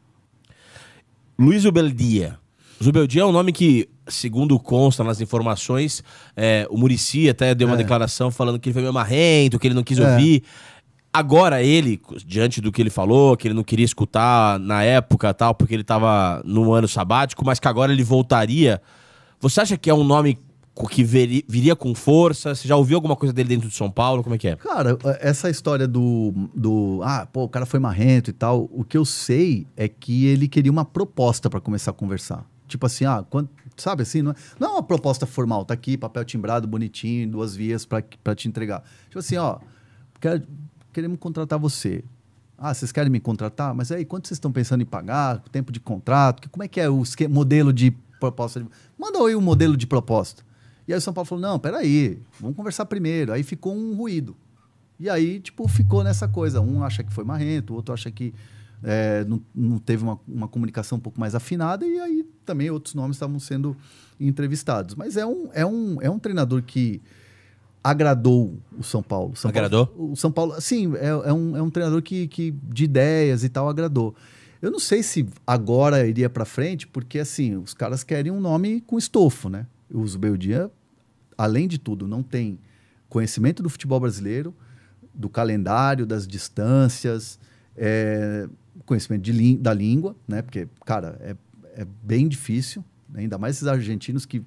Luiz Ubeldia. Zubeldia é um nome que, segundo consta nas informações, é, o Murici até deu uma é. declaração falando que ele foi meio marrento, que ele não quis é. ouvir. Agora ele, diante do que ele falou, que ele não queria escutar na época tal, porque ele estava no ano sabático, mas que agora ele voltaria. Você acha que é um nome que viria com força? Você já ouviu alguma coisa dele dentro de São Paulo? Como é que é? Cara, é, essa história do, do. Ah, pô, o cara foi marrento e tal. O que eu sei é que ele queria uma proposta para começar a conversar. Tipo assim, ah, quando, sabe assim? Não é, não é uma proposta formal, tá aqui, papel timbrado, bonitinho, duas vias para te entregar. Tipo assim, ó, queremos contratar você. Ah, vocês querem me contratar? Mas aí, quanto vocês estão pensando em pagar? Tempo de contrato? como é que é o modelo de proposta? De... Manda aí o um modelo de proposta. E aí o São Paulo falou: não, peraí, vamos conversar primeiro. Aí ficou um ruído. E aí, tipo, ficou nessa coisa. Um acha que foi marrento, o outro acha que é, não, não, teve uma, uma, comunicação um pouco mais afinada, e aí também outros nomes estavam sendo entrevistados. Mas é um, é um, é um treinador que agradou o São Paulo. São agradou? Paulo, o São Paulo, sim, é, é, um, é um treinador que, que de ideias e tal agradou. Eu não sei se agora iria para frente, porque assim, os caras querem um nome com estofo, né? O Zubeldia, além de tudo, não tem conhecimento do futebol brasileiro, do calendário, das distâncias, é, conhecimento da língua, né? Porque, cara, é, é bem difícil, né? ainda mais esses argentinos que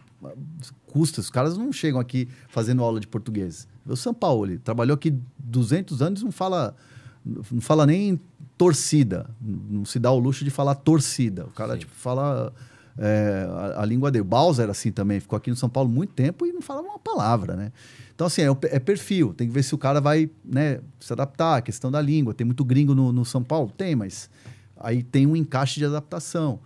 custa, os caras não chegam aqui fazendo aula de português. O São Paulo ele trabalhou aqui 200 anos, não fala, não fala nem torcida, não se dá o luxo de falar torcida. O cara tipo fala é, a, a, língua dele. Bowser era assim também, ficou aqui no São Paulo muito tempo e não falava uma palavra, né? Então, assim, é, é perfil. Tem que ver se o cara vai né, se adaptar, a questão da língua. Tem muito gringo no, no São Paulo? Tem, mas aí tem um encaixe de adaptação.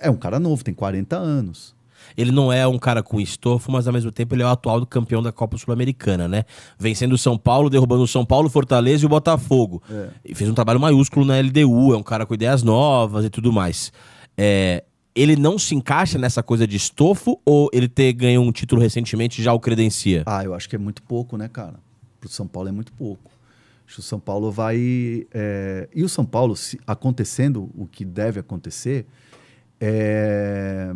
É um cara novo, tem 40 anos. Ele não é um cara com estofo, mas ao mesmo tempo ele é o atual campeão da Copa Sul-Americana, né? Vencendo o São Paulo, derrubando o São Paulo, Fortaleza e o Botafogo. É. E fez um trabalho maiúsculo na LDU, é um cara com ideias novas e tudo mais. É, ele não se encaixa nessa coisa de estofo ou ele ter ganho um título recentemente já o credencia? Ah, eu acho que é muito pouco, né, cara? Pro São Paulo é muito pouco. Acho que o São Paulo vai. É... E o São Paulo, se acontecendo o que deve acontecer, é...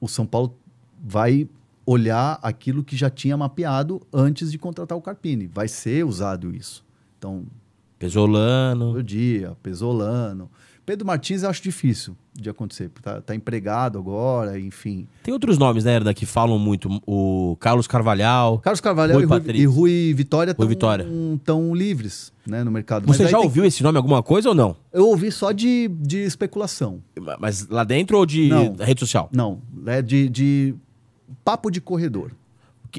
o São Paulo vai olhar aquilo que já tinha mapeado antes de contratar o Carpini. Vai ser usado isso. Então. Pesolano. Todo dia, Pesolano. Pedro Martins eu acho difícil de acontecer. Tá, tá empregado agora, enfim. Tem outros nomes, né, Herda, que falam muito. O Carlos Carvalhal. Carlos Carvalhal Rui e, Rui, e Rui Vitória estão Vitória. tão livres né, no mercado. Você já ouviu que... esse nome alguma coisa ou não? Eu ouvi só de, de especulação. Mas lá dentro ou de não, rede social? Não, é de, de papo de corredor.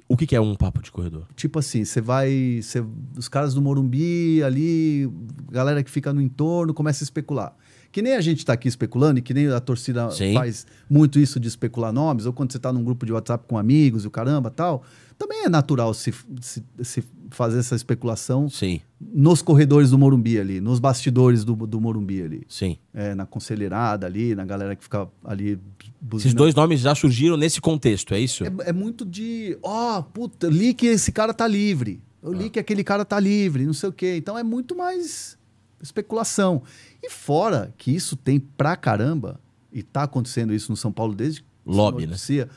O que, que, é um papo de corredor? Tipo assim, você vai. Cê, os caras do Morumbi ali, galera que fica no entorno, começa a especular. Que nem a gente está aqui especulando e que nem a torcida Sim. faz muito isso de especular nomes, ou quando você está num grupo de WhatsApp com amigos e o caramba tal. Também é natural se, se, se fazer essa especulação Sim. nos corredores do Morumbi ali, nos bastidores do, do Morumbi ali. Sim. É, na conselheirada ali, na galera que fica ali. Buzinando. Esses dois nomes já surgiram nesse contexto, é isso? É, é muito de. Ó, oh, puta, li que esse cara tá livre. Eu li ah. que aquele cara tá livre, não sei o quê. Então é muito mais especulação. E fora que isso tem pra caramba, e tá acontecendo isso no São Paulo desde lobby, né? noticia, né?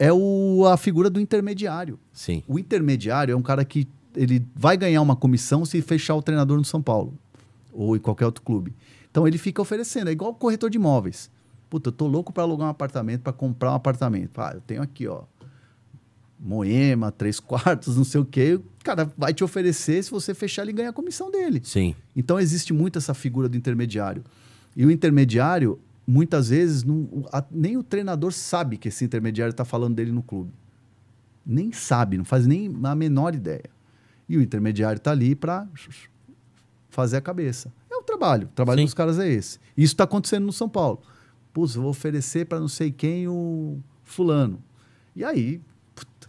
É o, a figura do intermediário. Sim. O intermediário é um cara que ele vai ganhar uma comissão se fechar o treinador no São Paulo ou em qualquer outro clube. Então ele fica oferecendo, é igual corretor de imóveis. Puta, eu tô louco para alugar um apartamento, para comprar um apartamento. Ah, eu tenho aqui, ó, Moema, três quartos, não sei o quê, o cara vai te oferecer, se você fechar, ele ganha a comissão dele. Sim. Então existe muito essa figura do intermediário. E o intermediário, muitas vezes, não, a, nem o treinador sabe que esse intermediário está falando dele no clube. Nem sabe, não faz nem a menor ideia. E o intermediário está ali para fazer a cabeça. É o trabalho. O trabalho Sim. dos caras é esse. Isso está acontecendo no São Paulo. Putz, eu vou oferecer para não sei quem o fulano. E aí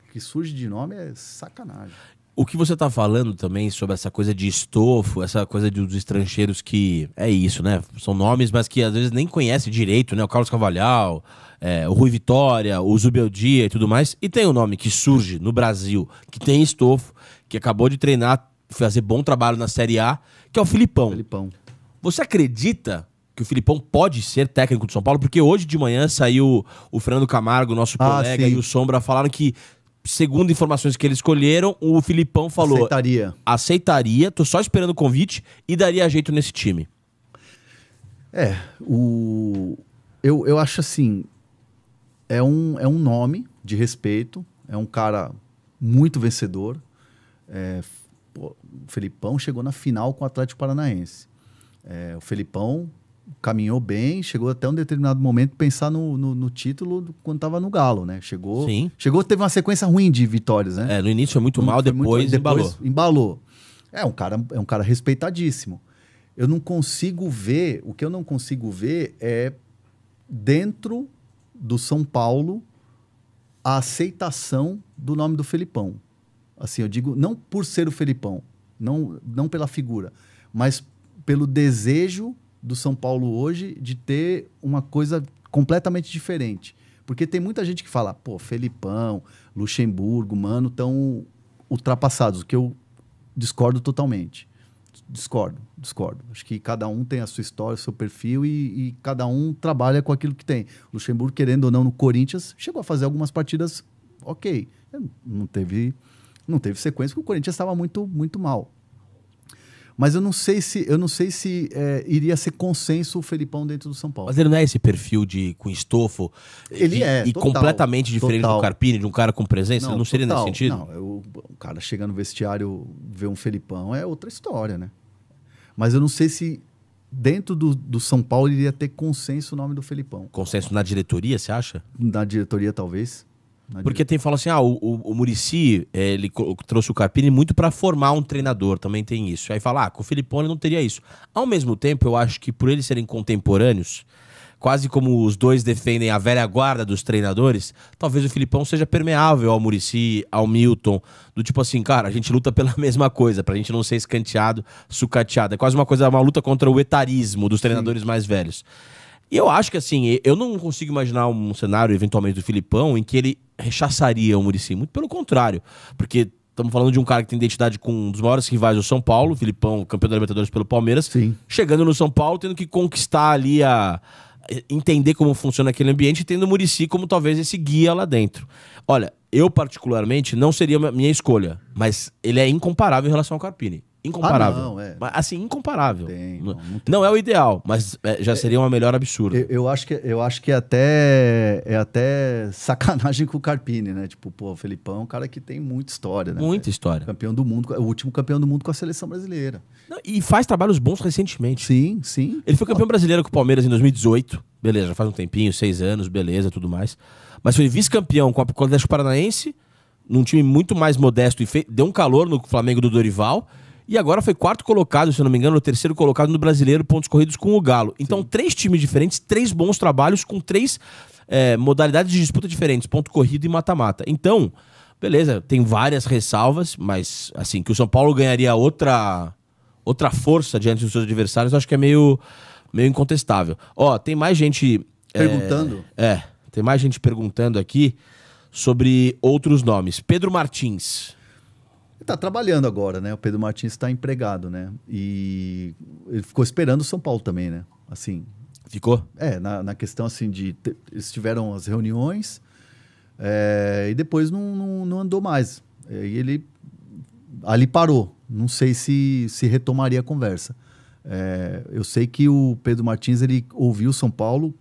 que surge de nome é sacanagem. O que você está falando também sobre essa coisa de estofo, essa coisa de, dos estrangeiros que. É isso, né? São nomes, mas que às vezes nem conhece direito, né? O Carlos Cavalhal, é, o Rui Vitória, o Zubeldia e tudo mais. E tem um nome que surge no Brasil, que tem estofo, que acabou de treinar, fazer bom trabalho na Série A, que é o Filipão. Filipão. Você acredita que o Filipão pode ser técnico do São Paulo, porque hoje de manhã saiu o Fernando Camargo, nosso ah, colega, sim. e o Sombra falaram que segundo informações que eles escolheram, o Filipão falou. Aceitaria. Aceitaria, tô só esperando o convite e daria jeito nesse time. É, o. Eu, eu acho assim. É um, é um nome de respeito, é um cara muito vencedor. É, pô, o Felipão chegou na final com o Atlético Paranaense. É, o Felipão caminhou bem, chegou até um determinado momento pensar no, no, no título quando estava no Galo, né? Chegou, Sim. chegou, teve uma sequência ruim de vitórias, né? É, no início foi muito mal, foi depois, muito, depois embalou. embalou. É um cara, é um cara respeitadíssimo. Eu não consigo ver, o que eu não consigo ver é dentro do São Paulo a aceitação do nome do Felipão. Assim, eu digo não por ser o Felipão, não não pela figura, mas pelo desejo do São Paulo hoje de ter uma coisa completamente diferente. Porque tem muita gente que fala, pô, Felipão, Luxemburgo, mano, tão ultrapassados, o que eu discordo totalmente. Discordo, discordo. Acho que cada um tem a sua história, o seu perfil e, e cada um trabalha com aquilo que tem. Luxemburgo, querendo ou não, no Corinthians, chegou a fazer algumas partidas ok. Não teve, não teve sequência porque o Corinthians estava muito, muito mal. Mas eu não sei se eu não sei se é, iria ser consenso o Felipão dentro do São Paulo. Mas ele não é esse perfil de com estofo. Ele de, é. E total, completamente diferente total. do Carpini, de um cara com presença. Não, não seria total, nesse sentido? Não, eu, o cara chega no vestiário, vê um Felipão, é outra história, né? Mas eu não sei se dentro do, do São Paulo iria ter consenso o nome do Felipão. Consenso na diretoria, você acha? Na diretoria, talvez. Porque tem fala assim, ah, o, o, o Murici, é, ele trouxe o Capini muito para formar um treinador, também tem isso. Aí fala, ah, com o Filipone não teria isso. Ao mesmo tempo, eu acho que por eles serem contemporâneos, quase como os dois defendem a velha guarda dos treinadores, talvez o Filipão seja permeável ao Murici, ao Milton, do tipo assim, cara, a gente luta pela mesma coisa, pra gente não ser escanteado, sucateado. É quase uma coisa, uma luta contra o etarismo dos treinadores Sim. mais velhos. E eu acho que assim, eu não consigo imaginar um cenário, eventualmente, do Filipão em que ele rechaçaria o Murici. Muito pelo contrário. Porque estamos falando de um cara que tem identidade com um dos maiores rivais do São Paulo, Filipão, campeão da Libertadores pelo Palmeiras, Sim. chegando no São Paulo, tendo que conquistar ali a. entender como funciona aquele ambiente, tendo o Murici como talvez esse guia lá dentro. Olha, eu particularmente não seria minha escolha, mas ele é incomparável em relação ao Carpini. Incomparável. Ah, não, é. Assim, incomparável. Tem, não, não, não, é o ideal, mas é, já é, seria uma melhor absurda. Eu, eu, acho que, eu acho que até, é até sacanagem com o Carpini, né? Tipo, pô, o Felipão é um cara que tem muita história, né? Muita história. Campeão do mundo, o último campeão do mundo com a seleção brasileira. Não, e faz trabalhos bons recentemente. Sim, sim. Ele foi campeão brasileiro com o Palmeiras em 2018. Beleza, já faz um tempinho, seis anos, beleza, tudo mais. Mas foi vice-campeão com, o Atlético Paranaense, num time muito mais modesto e fe... deu um calor no Flamengo do Dorival. E agora foi quarto colocado, se não me engano, o terceiro colocado no brasileiro, pontos corridos com o Galo. Então, Sim. três times diferentes, três bons trabalhos com três é, modalidades de disputa diferentes: ponto corrido e mata-mata. Então, beleza, tem várias ressalvas, mas assim, que o São Paulo ganharia outra, outra força diante dos seus adversários, acho que é meio, meio incontestável. Ó, tem mais gente. É, perguntando? É, é, tem mais gente perguntando aqui sobre outros nomes. Pedro Martins está trabalhando agora, né? O Pedro Martins está empregado, né? E ele ficou esperando o São Paulo também, né? Assim. Ficou? É, na, na questão assim de. Te, eles tiveram as reuniões é, e depois não, não, não andou mais. Eh, e ele ali parou. Não sei se, se retomaria a conversa. É, eu sei que o Pedro Martins ele ouviu o São Paulo,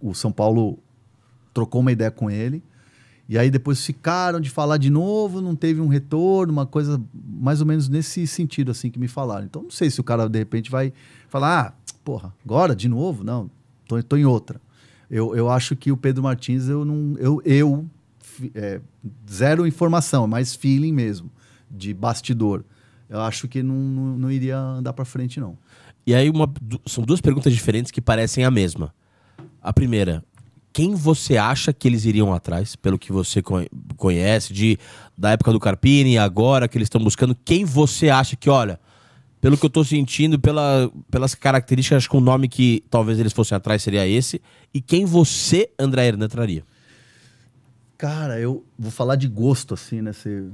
o São Paulo trocou uma ideia com ele e aí depois ficaram de falar de novo, não teve um retorno, uma coisa mais ou menos nesse sentido assim que me falaram. Então não sei se o cara de repente vai falar, ah, porra, agora de novo? Não, tô, tô em outra. Eu, eu acho que o Pedro Martins, eu não. Eu, eu é, zero informação, é mais feeling mesmo, de bastidor. Eu acho que não, não, não iria andar para frente, não. E aí uma, são duas perguntas diferentes que parecem a mesma. A primeira, quem você acha que eles iriam atrás, pelo que você conhece, de da época do Carpini, agora que eles estão buscando, quem você acha que, olha, pelo que eu estou sentindo, pela, pelas características, acho que o nome que talvez eles fossem atrás seria esse, e quem você, André Hernan, traria? Cara, eu vou falar de gosto, assim, né? Você...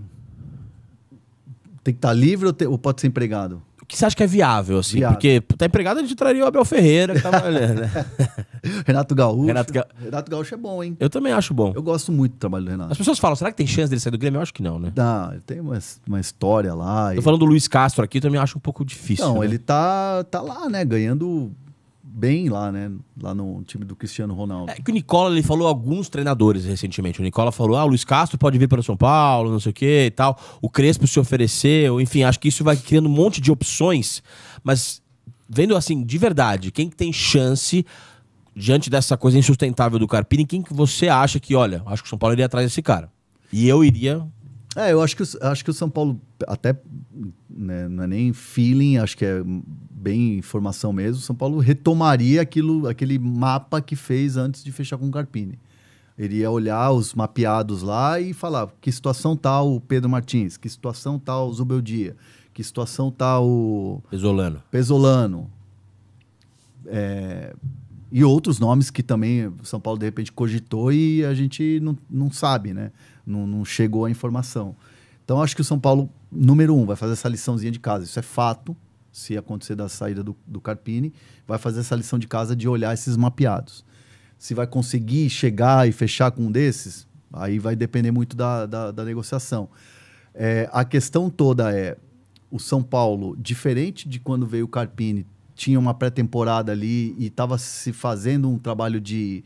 Tem que estar tá livre ou, te... ou pode ser empregado? que você acha que é viável, assim? Viável. Porque tá empregado, a gente traria o Abel Ferreira, que tava tá ali, né? Renato Gaúcho. Renato, Ga... Renato, Gaúcho é bom, hein? Eu também acho bom. Eu gosto muito do trabalho do Renato. As pessoas falam, será que tem chance dele sair do Grêmio? Eu acho que não, né? dá ele tem uma, uma história lá. Tô e... falando do Luiz Castro aqui, também acho um pouco difícil. Não, né? ele tá, tá lá, né? Ganhando bem lá, né? Lá no time do Cristiano Ronaldo. É que o Nicola ele falou alguns treinadores recentemente. O Nicola falou: ah, o Luiz Castro pode vir para o São Paulo, não sei o que e tal. O Crespo se ofereceu, enfim, acho que isso vai criando um monte de opções. Mas vendo assim, de verdade, quem tem chance diante dessa coisa insustentável do Carpini, quem que você acha que, olha, acho que o São Paulo iria atrás desse cara? E eu iria é, eu acho que, acho que o São Paulo, até né, não é nem feeling, acho que é bem informação mesmo, São Paulo retomaria aquilo, aquele mapa que fez antes de fechar com o Carpini. Ele ia olhar os mapeados lá e falar que situação tal tá o Pedro Martins, que situação tal tá o Zubeldia, que situação tal tá o... Pesolano. Pesolano. É... E outros nomes que também São Paulo, de repente, cogitou e a gente não, não sabe, né? Não, não chegou a informação. Então, acho que o São Paulo, número um, vai fazer essa liçãozinha de casa. Isso é fato se acontecer da saída do, do Carpini, vai fazer essa lição de casa de olhar esses mapeados. Se vai conseguir chegar e fechar com um desses, aí vai depender muito da, da, da negociação. É, a questão toda é: o São Paulo, diferente de quando veio o Carpini, tinha uma pré-temporada ali e estava se fazendo um trabalho de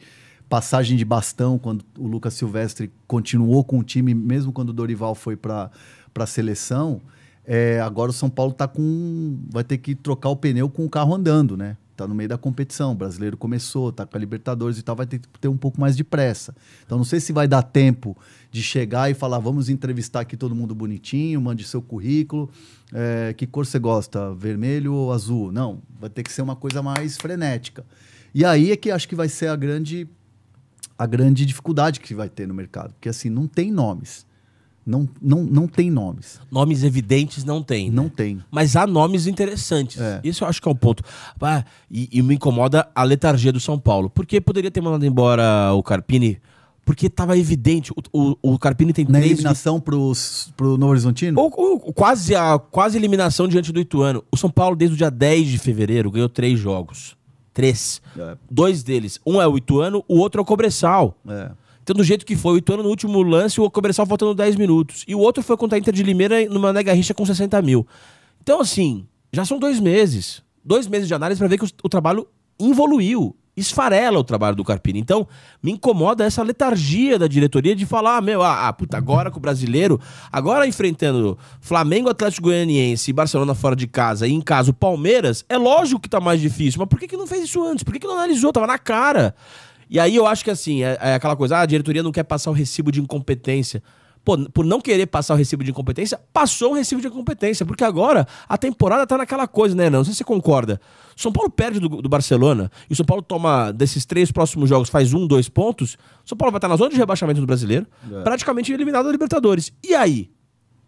passagem de bastão quando o Lucas Silvestre continuou com o time, mesmo quando o Dorival foi para a seleção. É, agora o São Paulo tá com. vai ter que trocar o pneu com o carro andando, né? Tá no meio da competição. O brasileiro começou, tá com a Libertadores e tal, vai ter que ter um pouco mais de pressa. Então não sei se vai dar tempo de chegar e falar: vamos entrevistar aqui todo mundo bonitinho, mande seu currículo. É, que cor você gosta? Vermelho ou azul? Não, vai ter que ser uma coisa mais frenética. E aí é que acho que vai ser a grande, a grande dificuldade que vai ter no mercado. Porque assim, não tem nomes. Não, não, não tem nomes. Nomes evidentes não tem. Né? Não né? tem. Mas há nomes interessantes. É. Isso eu acho que é um ponto. Ah, e, e, me incomoda a letargia do São Paulo. Porque poderia ter mandado embora o Carpini, porque estava evidente. O, o, o, Carpini tem Na eliminação para pros, pro Novo Horizontino? Ou, ou, quase, a, quase eliminação diante do Ituano. O São Paulo, desde o dia 10 de fevereiro, ganhou três jogos. Três. É. Dois deles. Um é o Ituano, o outro é o Cobressal. É. Então, do jeito que foi, o Ituano no último lance, o Comercial faltando 10 minutos. E o outro foi contra a Inter de Limeira numa nega rixa com 60 mil. Então, assim, já são dois meses. Dois meses de análise para ver que o, o trabalho evoluiu esfarela o trabalho do Carpini. Então, me incomoda essa letargia da diretoria de falar, ah, meu, ah, ah, puta, agora com o brasileiro, agora enfrentando Flamengo, Atlético Goianiense e Barcelona fora de casa e em casa o Palmeiras, é lógico que tá mais difícil, mas por que, que não fez isso antes? Por que, que não analisou? Tava na cara. E aí eu acho que assim, é, é aquela coisa, ah, a diretoria não quer passar o recibo de incompetência. Pô, por não querer passar o recibo de incompetência, passou o recibo de incompetência, porque agora a temporada tá naquela coisa, né, não? não sei se você concorda. São Paulo perde do, do Barcelona, e o São Paulo toma desses três próximos jogos, faz um, dois pontos. São Paulo vai estar tá na zona de rebaixamento do brasileiro, é. praticamente eliminado da Libertadores. E aí?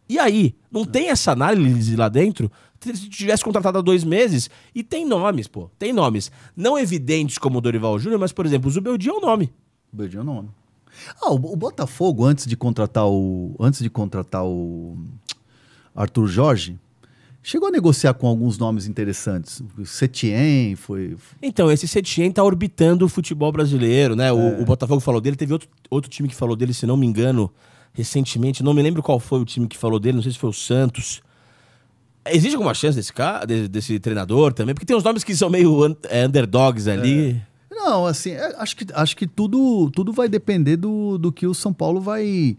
E aí? Não tem essa análise lá dentro se tivesse contratado há dois meses. E tem nomes, pô. Tem nomes. Não evidentes como o Dorival Júnior, mas, por exemplo, o Zubeldia é um nome. Zubeldia é um nome. Ah, o, Botafogo, antes de contratar o. Antes de contratar o Arthur Jorge, chegou a negociar com alguns nomes interessantes. O Setien foi. Então, esse Setien está orbitando o futebol brasileiro, né? É. O, o, Botafogo falou dele, teve outro, outro time que falou dele, se não me engano, recentemente. Não me lembro qual foi o time que falou dele, não sei se foi o Santos. Existe alguma chance desse cara, desse, desse, treinador também? Porque tem uns nomes que são meio un é, underdogs ali. É. Não, assim, é, acho que, acho que tudo, tudo vai depender do, do que o São Paulo vai,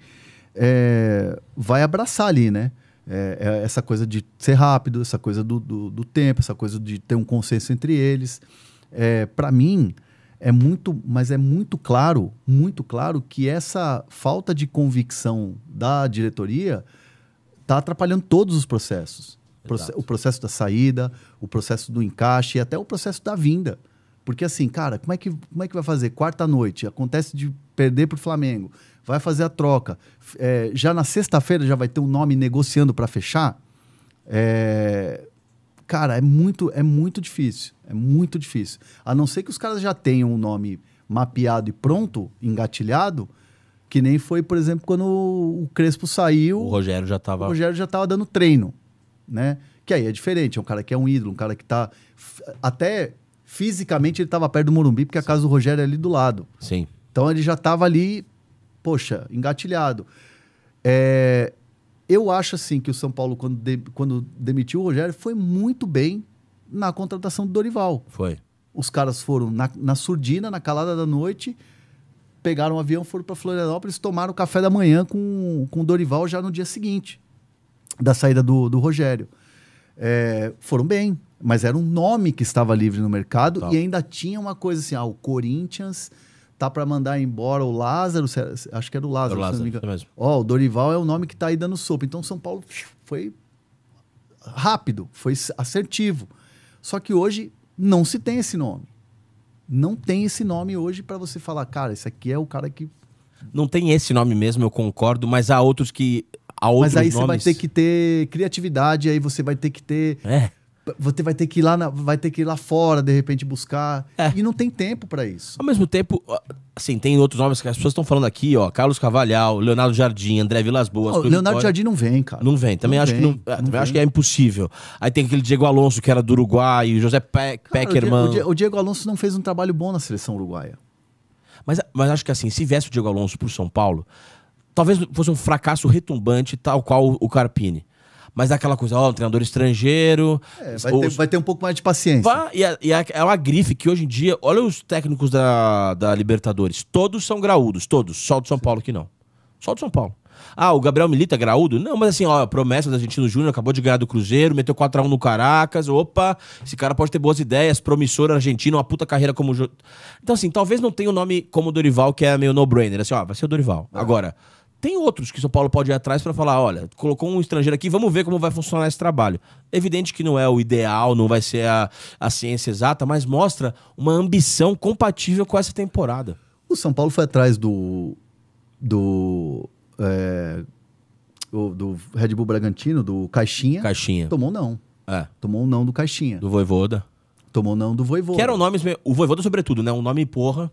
é, vai abraçar ali, né? É, é essa coisa de ser rápido, essa coisa do, do, do, tempo, essa coisa de ter um consenso entre eles. É, Para mim, é muito, mas é muito claro, muito claro que essa falta de convicção da diretoria está atrapalhando todos os processos. Exato. o processo da saída, o processo do encaixe e até o processo da vinda. Porque assim, cara, como é que, como é que vai fazer? Quarta-noite, acontece de perder para o Flamengo, vai fazer a troca. É, já na sexta-feira já vai ter um nome negociando para fechar. É, cara, é muito, é muito difícil. É muito difícil. A não ser que os caras já tenham um nome mapeado e pronto, engatilhado, que nem foi, por exemplo, quando o Crespo saiu. O Rogério já estava. O Rogério já estava dando treino né? Que aí é diferente, é um cara que é um ídolo, um cara que tá. Até fisicamente ele estava perto do Morumbi, porque a casa do Rogério é ali do lado. Sim. Então ele já estava ali, poxa, engatilhado. É, eu acho assim que o São Paulo, quando, de, quando demitiu o Rogério, foi muito bem na contratação do Dorival. Foi. Os caras foram na, na surdina, na calada da noite, pegaram um avião, foram para Florianópolis, tomaram o café da manhã com, com o Dorival já no dia seguinte da saída do, do Rogério. É, foram bem, mas era um nome que estava livre no mercado tá. e ainda tinha uma coisa assim: ah, o Corinthians tá para mandar embora o Lázaro, acho que era o Lázaro. o Lázaro, mesmo. o Dorival é o nome que está aí dando sopa. Então São Paulo foi rápido, foi assertivo. Só que hoje não se tem esse nome. Não tem esse nome hoje para você falar, cara, esse aqui é o cara que não tem esse nome mesmo, eu concordo, mas há outros que a outros Mas aí nomes. você vai ter que ter criatividade, aí você vai ter que ter. É. Você vai ter que ir lá, na, vai ter que ir lá fora, de repente, buscar. É. E não tem tempo para isso. Ao mesmo tempo, assim, tem outros nomes que as pessoas estão falando aqui, ó. Carlos Cavalhal, Leonardo Jardim, André Vilas Boas. Não, Leonardo Vitória. Jardim não vem, cara. Não vem. Também, não acho, vem, que não, é, não também vem. acho que é impossível. Aí tem aquele Diego Alonso, que era do Uruguai, o José Pe cara, Peckerman. O Diego, o Diego Alonso não fez um trabalho bom na seleção uruguaia. Mas, mas acho que assim, se viesse o Diego Alonso por São Paulo, talvez fosse um fracasso retumbante, tal qual o Carpini. Mas é aquela coisa, ó, um treinador estrangeiro. É, vai, ter, vai, ter, um pouco mais de paciência. Vá, e, a, é, e a, é, é uma grife que hoje em dia, olha os técnicos da, da Libertadores. Todos são graúdos, todos. Só do São Paulo que não. Só do São Paulo. Ah, o Gabriel Milita graúdo? Não, mas assim, ó, promessa do Argentino Júnior, acabou de ganhar do Cruzeiro, meteu 4x1 no Caracas. Opa, esse cara pode ter boas ideias, promissor argentino, uma puta carreira como. Então, assim, talvez não tenha o um nome como Dorival, que é meio no-brainer. Assim, ó, vai ser o Dorival. É. Agora, tem outros que São Paulo pode ir atrás para falar, olha, colocou um estrangeiro aqui, vamos ver como vai funcionar esse trabalho. Evidente que não é o ideal, não vai ser a, a ciência exata, mas mostra uma ambição compatível com essa temporada. O São Paulo foi atrás do do é, do Red Bull Bragantino, do Caixinha. Caixinha. Tomou não. É. Tomou não do Caixinha. Do Voivoda. Tomou não do Voivoda. Que eram nomes. O Voivoda, sobretudo, né? Um nome porra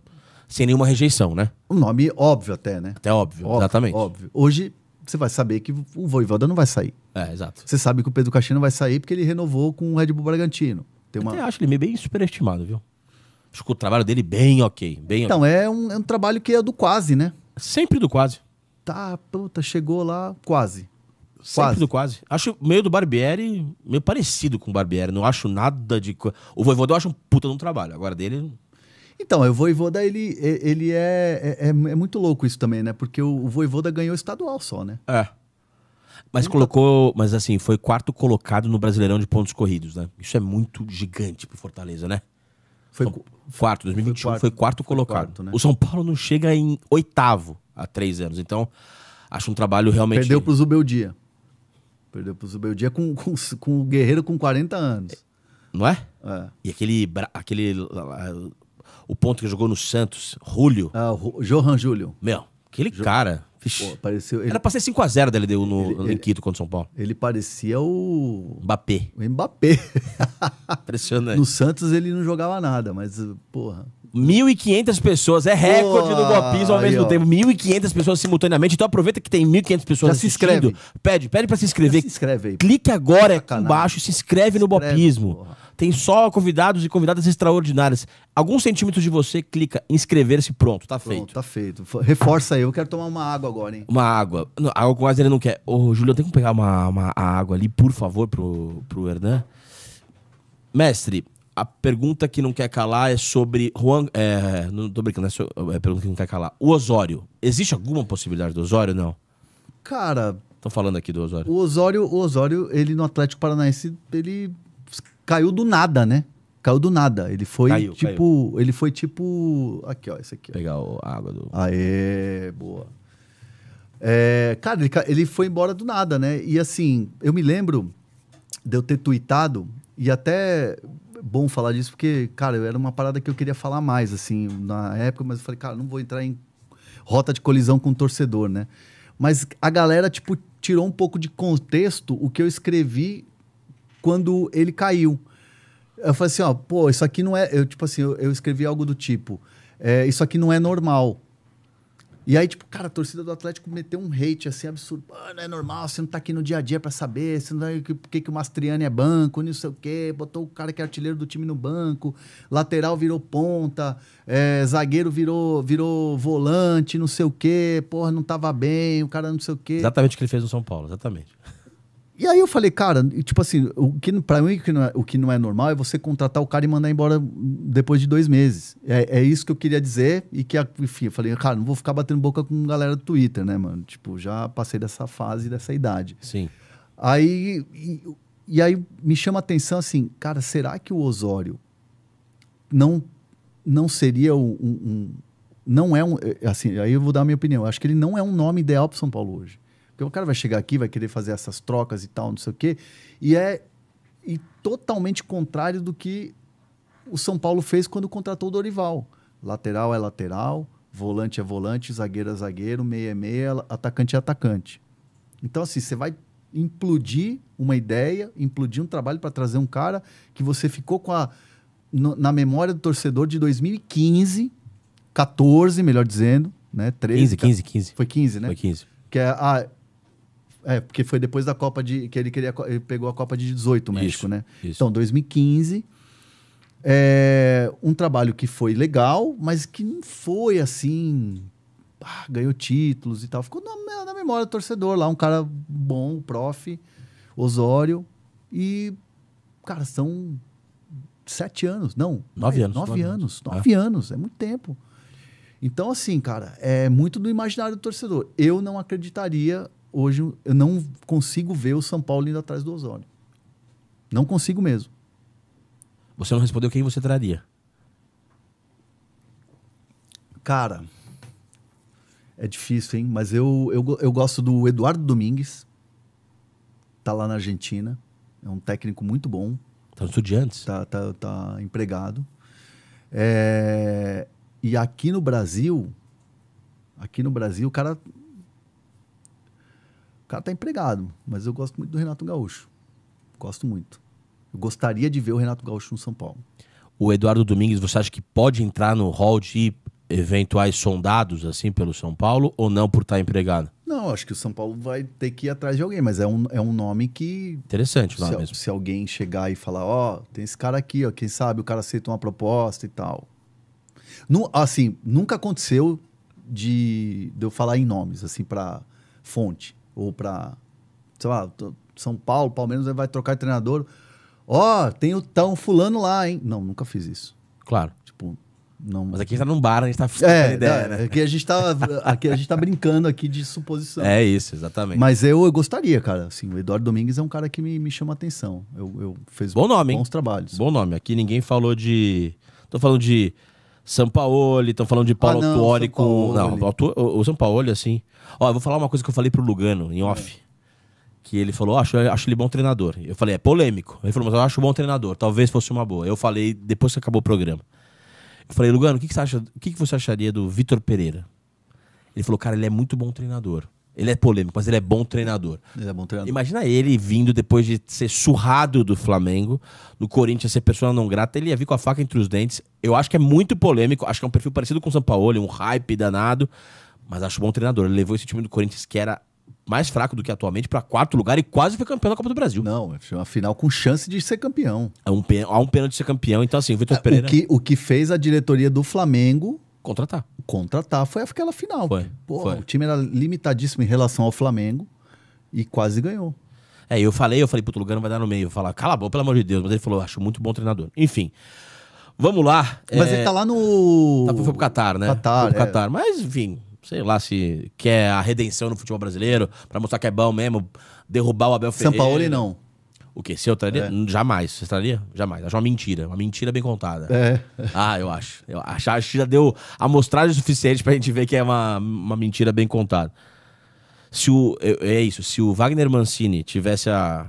sem nenhuma rejeição, né? Um nome óbvio até, né? Até óbvio, óbvio exatamente. Óbvio. Hoje você vai saber que o Voivoda não vai sair. É, exato. Você sabe que o Pedro Caixinha não vai sair porque ele renovou com o Red Bull Bragantino. Tem uma... Eu acho ele bem superestimado, viu? Acho que o trabalho dele bem ok. Bem então, okay. É, um, é um trabalho que é do quase, né? Sempre do quase. Tá, puta, chegou lá quase. Sempre quase. do quase. Acho meio do Barbieri, meio parecido com o Barbieri. Não acho nada de. O Voivoda eu acho um puta de um trabalho. Agora dele. Então, o Voivoda, ele, ele é, é, é, é, muito louco isso também, né? Porque o Voivoda ganhou estadual só, né? É. Mas muito então colocou, mas assim, foi quarto colocado no Brasileirão de pontos corridos, né? Isso é muito gigante pro Fortaleza, né? Foi São... Então, quarto, 2021 foi quarto, foi quarto colocado. Foi quarto, né? O São Paulo não chega em oitavo há três anos, então acho um trabalho realmente. Perdeu pro Zubeldia. Perdeu pro Zubeldia com, com, com o Guerreiro com 40 anos. Não é? é. E aquele, aquele o ponto que jogou no Santos, Julio. Ah, o Johan Júlio. Meu, aquele jo... cara. Pô, apareceu, ele... Era pra ser 5x0 da LDU no, ele, ele, em Quito contra o São Paulo. Ele parecia o. Mbappé. O Mbappé. Impressionante. No Santos ele não jogava nada, mas, porra. 1.500 pessoas, é recorde no do golpismo ao mesmo aí, tempo. 1.500 pessoas simultaneamente. Então aproveita que tem 1.500 pessoas Já se inscreve. Pede, pede para se inscrever. Já se inscreve aí. Clique agora aqui embaixo, se inscreve, se inscreve no Bopismo. Tem só convidados e convidadas extraordinárias. Alguns centímetros de você, clica inscrever-se, pronto, tá pronto, feito. Tá feito. Reforça aí, eu quero tomar uma água agora, hein? Uma água. Não, água quase ele não quer. Ô, Julião, tem que pegar uma, uma água ali, por favor, pro, pro Hernan. Mestre, a pergunta que não quer calar é sobre Juan. É, não tô brincando, é, sobre, é a pergunta que não quer calar. O Osório. Existe alguma possibilidade do Osório? Não. Cara. Estão falando aqui do Osório. O Osório, o Osório, ele no Atlético Paranaense, ele caiu do nada, né? Caiu do nada. Ele foi caiu, tipo. Caiu. Ele foi tipo. Aqui, ó, esse aqui. Ó. Pegar a água do. Aê, boa. É, cara, ele, ele foi embora do nada, né? E assim, eu me lembro de eu ter tweetado e até bom falar disso, porque, cara, era uma parada que eu queria falar mais, assim, na época, mas eu falei, cara, não vou entrar em rota de colisão com o torcedor, né? Mas a galera, tipo, tirou um pouco de contexto o que eu escrevi quando ele caiu. Eu falei assim, ó, pô, isso aqui não é. Eu, tipo assim, eu, eu escrevi algo do tipo. É, isso aqui não é normal. E aí, tipo, cara, a torcida do Atlético meteu um hate assim absurdo. Ah, não é normal, você não tá aqui no dia a dia para saber, você não é por que, que o Mastriani é banco, não sei o quê, botou o cara que é artilheiro do time no banco, lateral virou ponta, é, zagueiro virou, virou volante, não sei o quê, porra, não tava bem, o cara não sei o quê. Exatamente o que ele fez no São Paulo, exatamente. E aí eu falei, cara, tipo assim, o que para mim o que, não é, o que não é normal é você contratar o cara e mandar embora depois de dois meses. É, é isso que eu queria dizer e que, enfim, eu falei, cara, não vou ficar batendo boca com galera do Twitter, né, mano? Tipo, já passei dessa fase, dessa idade. Sim. Aí, e, e aí me chama a atenção assim, cara, será que o Osório não, não seria um, um, não é um, é, assim, aí eu vou dar a minha opinião, eu acho que ele não é um nome ideal para São Paulo hoje. Porque o cara vai chegar aqui, vai querer fazer essas trocas e tal, não sei o quê. E é e totalmente contrário do que o São Paulo fez quando contratou o Dorival. Lateral é lateral, volante é volante, zagueiro é zagueiro, meia é meia, atacante é atacante. Então, assim, você vai implodir uma ideia, implodir um trabalho para trazer um cara que você ficou com a. No, na memória do torcedor de 2015, 14, melhor dizendo, né? 13, 15, 15. Foi 15, né? Foi 15. Que é, ah, é, porque foi depois da Copa de. que ele, queria, ele pegou a Copa de 18, o México, isso, né? Isso. Então, 2015. É, um trabalho que foi legal, mas que não foi assim. Ah, ganhou títulos e tal. Ficou na, na memória do torcedor lá, um cara bom, prof, Osório. E, cara, são sete anos, não. Nove anos. Nove, nove anos, anos, nove é. anos, é muito tempo. Então, assim, cara, é muito do imaginário do torcedor. Eu não acreditaria hoje eu não consigo ver o São Paulo indo atrás do Osório Não consigo mesmo. Você não respondeu quem você traria. Cara, é difícil, hein? Mas eu, eu, eu gosto do Eduardo Domingues. Tá lá na Argentina. É um técnico muito bom. Tá estudiante. Tá, tá, tá empregado. É... E aqui no Brasil, aqui no Brasil, o cara cara tá empregado, mas eu gosto muito do Renato Gaúcho. Gosto muito. Eu gostaria de ver o Renato Gaúcho no São Paulo. O Eduardo Domingues, você acha que pode entrar no hall de eventuais sondados assim pelo São Paulo ou não por estar tá empregado? Não, acho que o São Paulo vai ter que ir atrás de alguém, mas é um, é um nome que. Interessante lá se, mesmo. Se alguém chegar e falar, ó, oh, tem esse cara aqui, ó, quem sabe o cara aceita uma proposta e tal. No, assim, nunca aconteceu de, de eu falar em nomes, assim, para fonte ou para, sei lá, São Paulo, Palmeiras, vai trocar de treinador. Ó, oh, tem o tão fulano lá, hein? Não, nunca fiz isso. Claro. Tipo, não... Mas aqui a gente tá num bar, né? a gente tá é, ideia, né? Aqui a, gente tá, aqui a gente tá brincando aqui de suposição. É isso, exatamente. Mas eu, eu gostaria, cara. Assim, o Eduardo Domingues é um cara que me, me chama atenção. Eu, eu fez Bom nome, bons hein? trabalhos. Bom nome. Aqui ninguém falou de... Tô falando de Sampaoli, estão falando de Paulo ah, com. Não, o, o Sampaoli, assim. Ó, eu vou falar uma coisa que eu falei pro Lugano em off. É. Que ele falou, ah, acho, acho ele bom treinador. Eu falei, é polêmico. Ele falou, mas eu acho bom treinador, talvez fosse uma boa. Eu falei, depois que acabou o programa. Eu falei, Lugano, o que, que, você, acha, o que, que você acharia do Vitor Pereira? Ele falou, cara, ele é muito bom treinador. Ele é polêmico, mas ele é bom treinador. Ele é bom treinador. Imagina ele vindo depois de ser surrado do Flamengo, no Corinthians ser pessoa não grata, ele ia vir com a faca entre os dentes. Eu acho que é muito polêmico, acho que é um perfil parecido com o São Paulo, um hype danado, mas acho bom treinador. Ele levou esse time do Corinthians que era mais fraco do que atualmente para quarto lugar e quase foi campeão da Copa do Brasil. Não, foi é uma final com chance de ser campeão. É há um, pênalti de ser campeão, então assim, ah, o Vitor Pereira. O que, o que fez a diretoria do Flamengo contratar contratar foi aquela final. Foi, foi. O time era limitadíssimo em relação ao Flamengo e quase ganhou. É, eu falei, eu falei, puto, o Lugano vai dar no meio. Eu falei, cala a boca, pelo amor de Deus. Mas ele falou, acho muito bom treinador. Enfim, vamos lá. Mas é... ele tá lá no... Tá, foi pro Qatar, né? Qatar foi pro é. Mas, enfim, sei lá se quer a redenção no futebol brasileiro, para mostrar que é bom mesmo, derrubar o Abel Ferreira. São Paulo não. O quê? Se eu traria? É. Jamais. Você traria? Jamais. Acho uma mentira. Uma mentira bem contada. É. Ah, eu acho. Eu acho, acho que já deu amostragem suficiente pra gente ver que é uma, uma mentira bem contada. Se o, é isso. Se o Wagner Mancini tivesse a,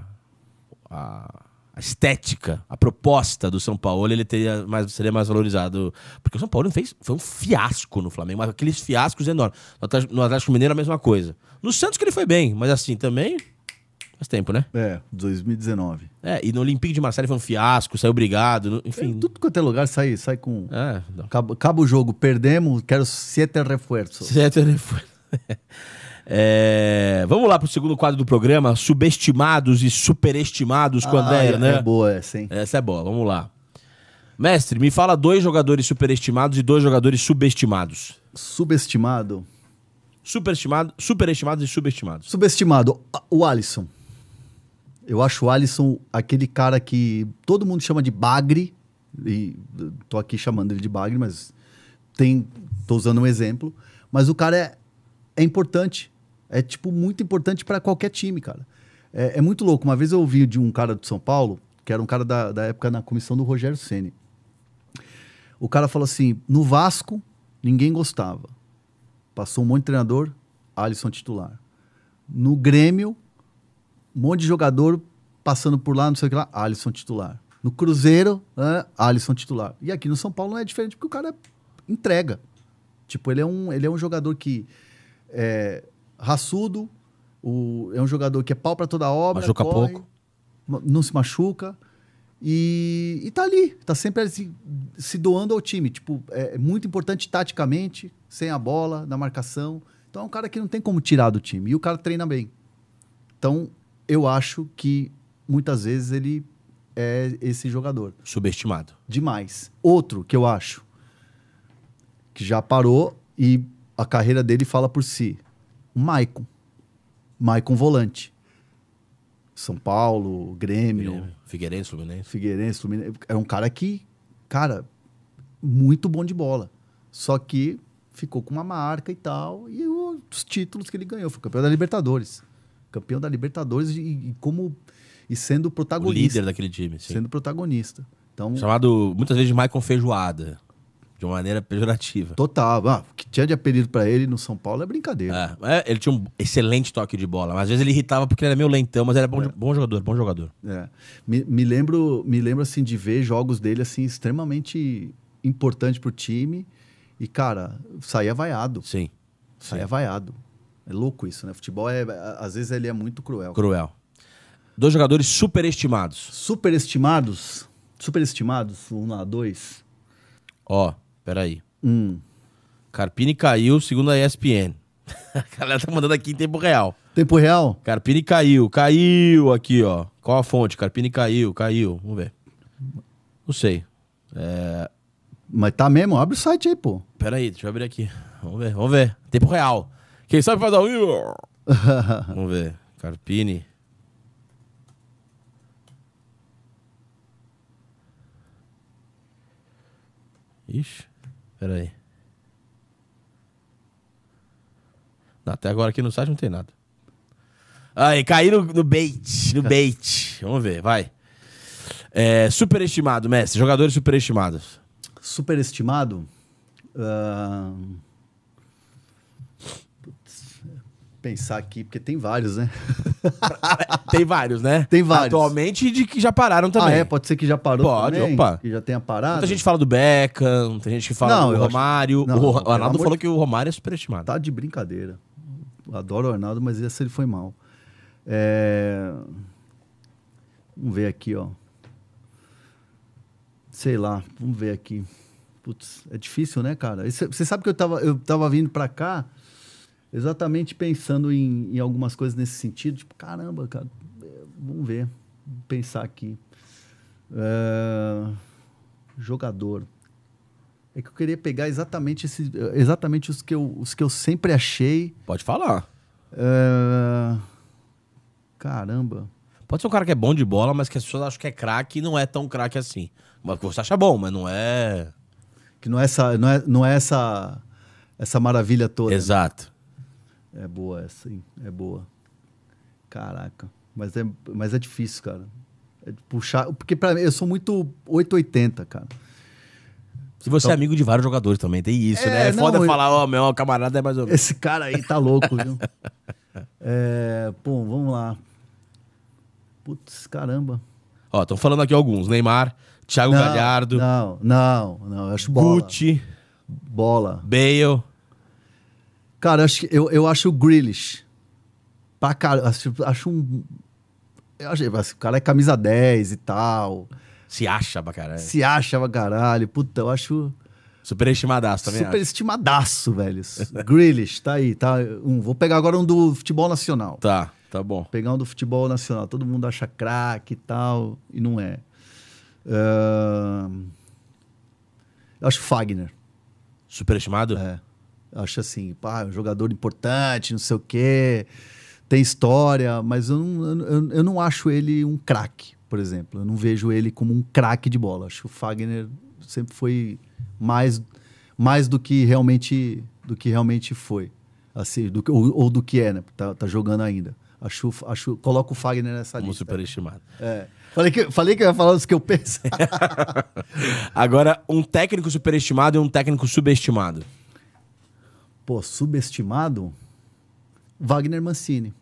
a, a estética, a proposta do São Paulo, ele teria mais, seria mais valorizado. Porque o São Paulo fez, foi um fiasco no Flamengo, mas aqueles fiascos enormes. No Atlético, no Atlético Mineiro, a mesma coisa. No Santos que ele foi bem, mas assim, também Faz tempo, né? É, 2019. É, e no Olympique de Marseille foi um fiasco, saiu obrigado enfim. É, tudo quanto é lugar sai, sai com. É, acaba, acaba o jogo, perdemos, quero sete reforços. Sete reforços. É, vamos lá para o segundo quadro do programa: subestimados e superestimados ah, com é, né? É boa essa, hein? Essa é boa, vamos lá. Mestre, me fala dois jogadores superestimados e dois jogadores subestimados. Subestimado? Superestimado, superestimados e subestimados. Subestimado, o Alisson. Eu acho o Alisson aquele cara que todo mundo chama de bagre, e tô aqui chamando ele de bagre, mas tem, tô usando um exemplo, mas o cara é, é importante, é tipo muito importante para qualquer time, cara. É, é, muito louco. Uma vez eu ouvi de um cara do São Paulo, que era um cara da, da época na comissão do Rogério Ceni. O cara falou assim: no Vasco ninguém gostava, passou um monte de treinador, Alisson titular. No Grêmio um monte de jogador passando por lá, não sei o que lá, Alisson titular. No Cruzeiro, Alisson titular. E aqui no São Paulo não é diferente, porque o cara é, entrega. Tipo, ele é um, ele é um jogador que é raçudo, o, é um jogador que é pau para toda obra. Machuca corre, pouco. Não se machuca. E, e tá ali, tá sempre se, se doando ao time. Tipo, é, é muito importante taticamente, sem a bola, na marcação. Então é um cara que não tem como tirar do time. E o cara treina bem. Então, eu acho que muitas vezes ele é esse jogador. Subestimado. Demais. Outro que eu acho que já parou e a carreira dele fala por si. O Maicon. Maicon volante. São Paulo, Grêmio. Figueirense, Fluminense. Figueirense, Fluminense. é um cara que, cara, muito bom de bola. Só que ficou com uma marca e tal. E os títulos que ele ganhou. Foi campeão da Libertadores campeão da Libertadores e, e como e sendo protagonista. O líder daquele time, sim. Sendo protagonista. Então, Chamado muitas vezes de Michael Feijoada. De uma maneira pejorativa. Total. Ah, o que tinha de apelido para ele no São Paulo é brincadeira. É, é, ele tinha um excelente toque de bola, mas às vezes ele irritava porque ele era meio lentão, mas era bom, é. bom jogador, bom jogador. É. Me, me, lembro, me lembro assim de ver jogos dele assim extremamente importante pro time e cara, saía vaiado. Sim. Saía Sim. vaiado. É louco isso, né? Futebol, é, às vezes, ele é muito cruel. Cruel. Dois jogadores superestimados. Superestimados? Superestimados? Um a dois. Ó, oh, peraí. Um. Carpini caiu, segundo a ESPN. a galera tá mandando aqui em tempo real. Tempo real? Carpini caiu, caiu aqui, ó. Qual a fonte? Carpini caiu, caiu. Vamos ver. Não sei. É... Mas tá mesmo, abre o site aí, pô. Pera aí, deixa eu abrir aqui. Vamos ver, vamos ver. Tempo real. Quem sabe faz ao vivo. Vamos ver. Carpini. Ixi, peraí. aí até agora aqui no site não tem nada. Aí, caiu no, no bait. No bait. Vamos ver, vai. É, superestimado, mestre. Jogadores superestimados. Superestimado? Uh... pensar aqui, porque tem vários, né? tem vários, né? Tem vários. Atualmente de que já pararam ah, também. Ah, é? Pode ser que já parou Pode, também, opa. Que já tenha parado. Muita gente fala do Beckham, tem gente que fala não, do Romário. Acho... Não, o Arnaldo falou de... que o Romário é superestimado. Tá de brincadeira. Adoro o Arnaldo, mas esse ele foi mal. É... Vamos ver aqui, ó. Sei lá, vamos ver aqui. Putz, é difícil, né, cara? Você sabe que eu tava, eu tava vindo pra cá exatamente pensando em, em algumas coisas nesse sentido. Tipo, caramba, cara, vamos ver, vamos pensar aqui. É, jogador. É que eu queria pegar exatamente, esse, exatamente os, que eu, os que eu sempre achei. Pode falar. É, caramba. Pode ser um cara que é bom de bola, mas que as pessoas acham que é craque e não é tão craque assim. Mas você acha bom, mas não é. Que não é essa, não é, não é essa, essa maravilha toda. Exato. Né? É boa essa, hein? É boa. Caraca. Mas é, mas é difícil, cara. É puxar. Porque pra mim, eu sou muito 880, cara. Se você então, é amigo de vários jogadores também, tem isso, é, né? É foda falar, ó, oh, meu camarada é mais ou menos. Esse cara aí tá louco, viu? é, bom, vamos lá. Putz, caramba. Ó, estão falando aqui alguns. Neymar, Thiago não, Galhardo. Não, não, não. Eu acho bola. Gucci. Bola. Bale. Cara, acho, eu, eu acho o Grealish. Pra cara, acho, acho um. Acho, o cara é camisa 10 e tal. Se acha pra caralho. Se acha pra caralho. Puta, eu acho. Superestimadaço também. Superestimadaço, velho. Grealish, tá aí, tá? Um, vou pegar agora um do futebol nacional. Tá, tá bom. Pegar um do futebol nacional. Todo mundo acha craque e tal, e não é. Uh... Eu acho Fagner. Superestimado? É acho assim, pá, é um jogador importante, não sei o quê, tem história, mas eu não, eu, eu não acho ele um craque, por exemplo. Eu não vejo ele como um craque de bola. Acho que o Fagner sempre foi mais, mais do que realmente do que realmente foi, assim, do, ou, ou do que é, né? Tá, tá jogando ainda. Acho, acho, coloco o Fagner nessa lista. Como superestimado. É. Falei que, falei que eu ia falar dos que eu penso. Agora, um técnico superestimado e um técnico subestimado pô, subestimado, Wagner Mancini.